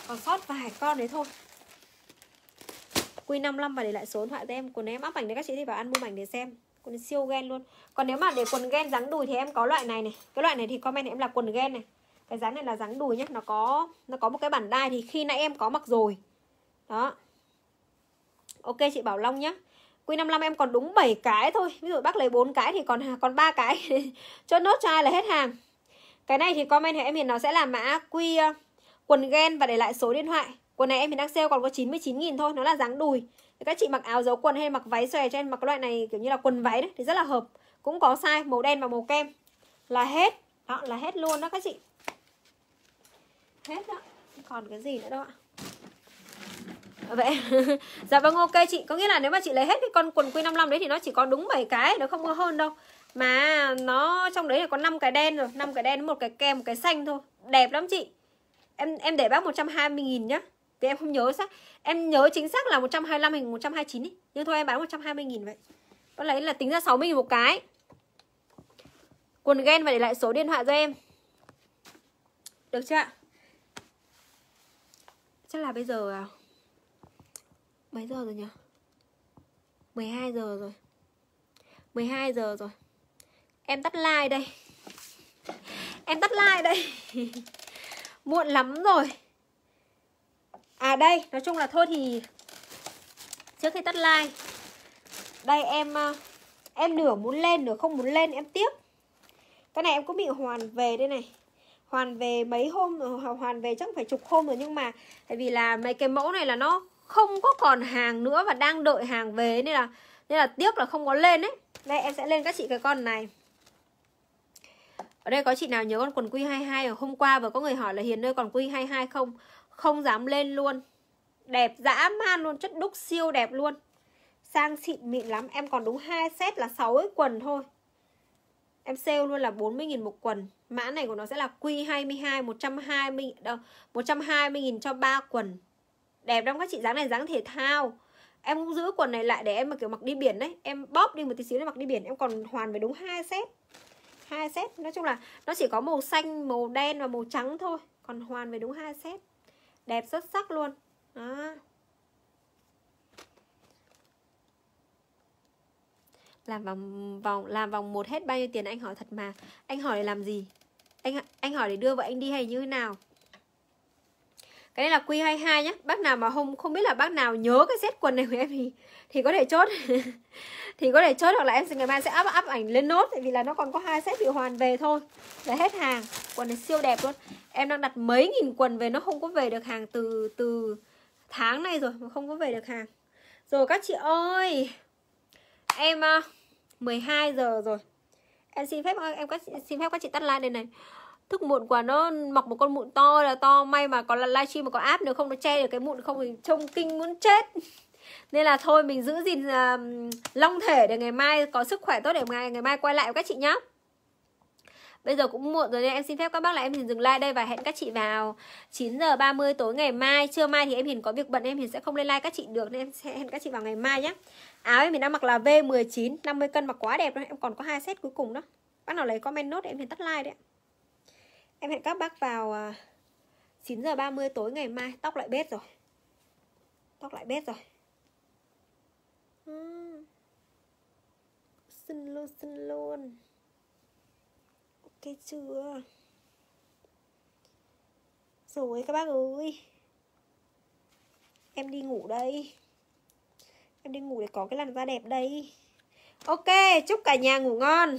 còn sót vài con đấy thôi Q55 và để lại số điện thoại cho em quần em áp ảnh đấy các chị thì vào ăn mua ảnh để xem Quần siêu ghen luôn Còn nếu mà để quần ghen dáng đùi thì em có loại này này Cái loại này thì comment em là quần ghen này Cái dáng này là dáng đùi nhá Nó có nó có một cái bản đai thì khi nãy em có mặc rồi Đó Ok chị Bảo Long nhá Q55 em còn đúng 7 cái thôi Ví dụ bác lấy 4 cái thì còn còn 3 cái cho nốt cho ai là hết hàng Cái này thì comment thì em hiện nó sẽ là mã Q quần gen và để lại số điện thoại quần này em thì đang sale còn có 99 nghìn thôi nó là dáng đùi thì các chị mặc áo dấu quần hay mặc váy xòe cho em mặc loại này kiểu như là quần váy đấy thì rất là hợp cũng có size màu đen và màu kem là hết đó là hết luôn đó các chị hết đó còn cái gì nữa đâu ạ dạ vậy dạ vâng ok chị có nghĩa là nếu mà chị lấy hết cái con quần quy 55 đấy thì nó chỉ có đúng 7 cái nó không có hơn đâu mà nó trong đấy là có 5 cái đen rồi 5 cái đen một cái kem một cái xanh thôi đẹp lắm chị em em để bác 120 000 nhá. Vì em không nhớ xác. Em nhớ chính xác là 125 hay 129 ý. Nhưng thôi em bán 120 000 vậy. Bác lấy là tính ra 60 000 một cái. Quần gen và để lại số điện thoại cho em. Được chưa ạ? Chắc là bây giờ à? Mấy giờ rồi nhỉ? 12 giờ rồi 12 giờ rồi Em tắt like đây Em tắt like đây Muộn lắm rồi À đây, nói chung là thôi thì Trước khi tắt like Đây em ờ, Em nửa muốn lên, nửa không muốn lên, em tiếc Cái này em cũng bị hoàn về đây này Hoàn về mấy hôm ờ, Hoàn về chắc phải chục hôm rồi Nhưng mà tại vì là mấy cái mẫu này là nó Không có còn hàng nữa Và đang đợi hàng về Nên là nên là tiếc là không có lên ấy Đây em sẽ lên các chị cái con này ở đây có chị nào nhớ con quần Q22 ở hôm qua và có người hỏi là Hiền ơi còn Q22 không không dám lên luôn đẹp dã man luôn chất đúc siêu đẹp luôn sang xịn mịn lắm em còn đúng 2 set là 6 ấy quần thôi em sale luôn là 40.000 một quần mã này của nó sẽ là Q22 120 đâu 120.000 cho 3 quần đẹp lắm các chị dáng này dáng thể thao em cũng giữ quần này lại để em mà kiểu mặc đi biển đấy em bóp đi một tí xíu để mặc đi biển em còn hoàn về đúng 2 set hai set nói chung là nó chỉ có màu xanh màu đen và màu trắng thôi còn hoàn về đúng hai set đẹp rất sắc luôn đó làm vòng vòng làm vòng một hết bao nhiêu tiền anh hỏi thật mà anh hỏi để làm gì anh anh hỏi để đưa vợ anh đi hay như thế nào cái này là Q22 nhé Bác nào mà không không biết là bác nào nhớ cái set quần này của em thì thì có thể chốt thì có thể chốt hoặc là em sẽ ngày mai sẽ up up ảnh lên nốt tại vì là nó còn có hai set bị hoàn về thôi là hết hàng quần này siêu đẹp luôn em đang đặt mấy nghìn quần về nó không có về được hàng từ từ tháng này rồi mà không có về được hàng rồi các chị ơi em 12 ờ, giờ rồi em xin phép em các xin phép các chị tắt like đây này thức muộn quá nó mọc một con mụn to là to may mà có là livestream mà có app nếu không nó che được cái mụn không thì trông kinh muốn chết nên là thôi mình giữ gìn uh, long thể để ngày mai có sức khỏe tốt để ngày ngày mai quay lại với các chị nhá Bây giờ cũng muộn rồi nên em xin phép các bác là em Hiền dừng like đây và hẹn các chị vào 9 giờ 30 tối ngày mai. Trưa mai thì em Hiền có việc bận em Hiền sẽ không lên like các chị được nên em sẽ hẹn các chị vào ngày mai nhé. Áo em mình đang mặc là V19 50 cân mặc quá đẹp rồi. Em còn có hai set cuối cùng đó. Bác nào lấy comment nốt để em Hiền tắt like đấy. Em hẹn các bác vào 9 à, giờ 30 tối ngày mai. Tóc lại bết rồi. Tóc lại bết rồi. Ừ. xin luôn xin luôn ok chưa rồi các bác ơi em đi ngủ đây em đi ngủ để có cái làn da đẹp đây ok chúc cả nhà ngủ ngon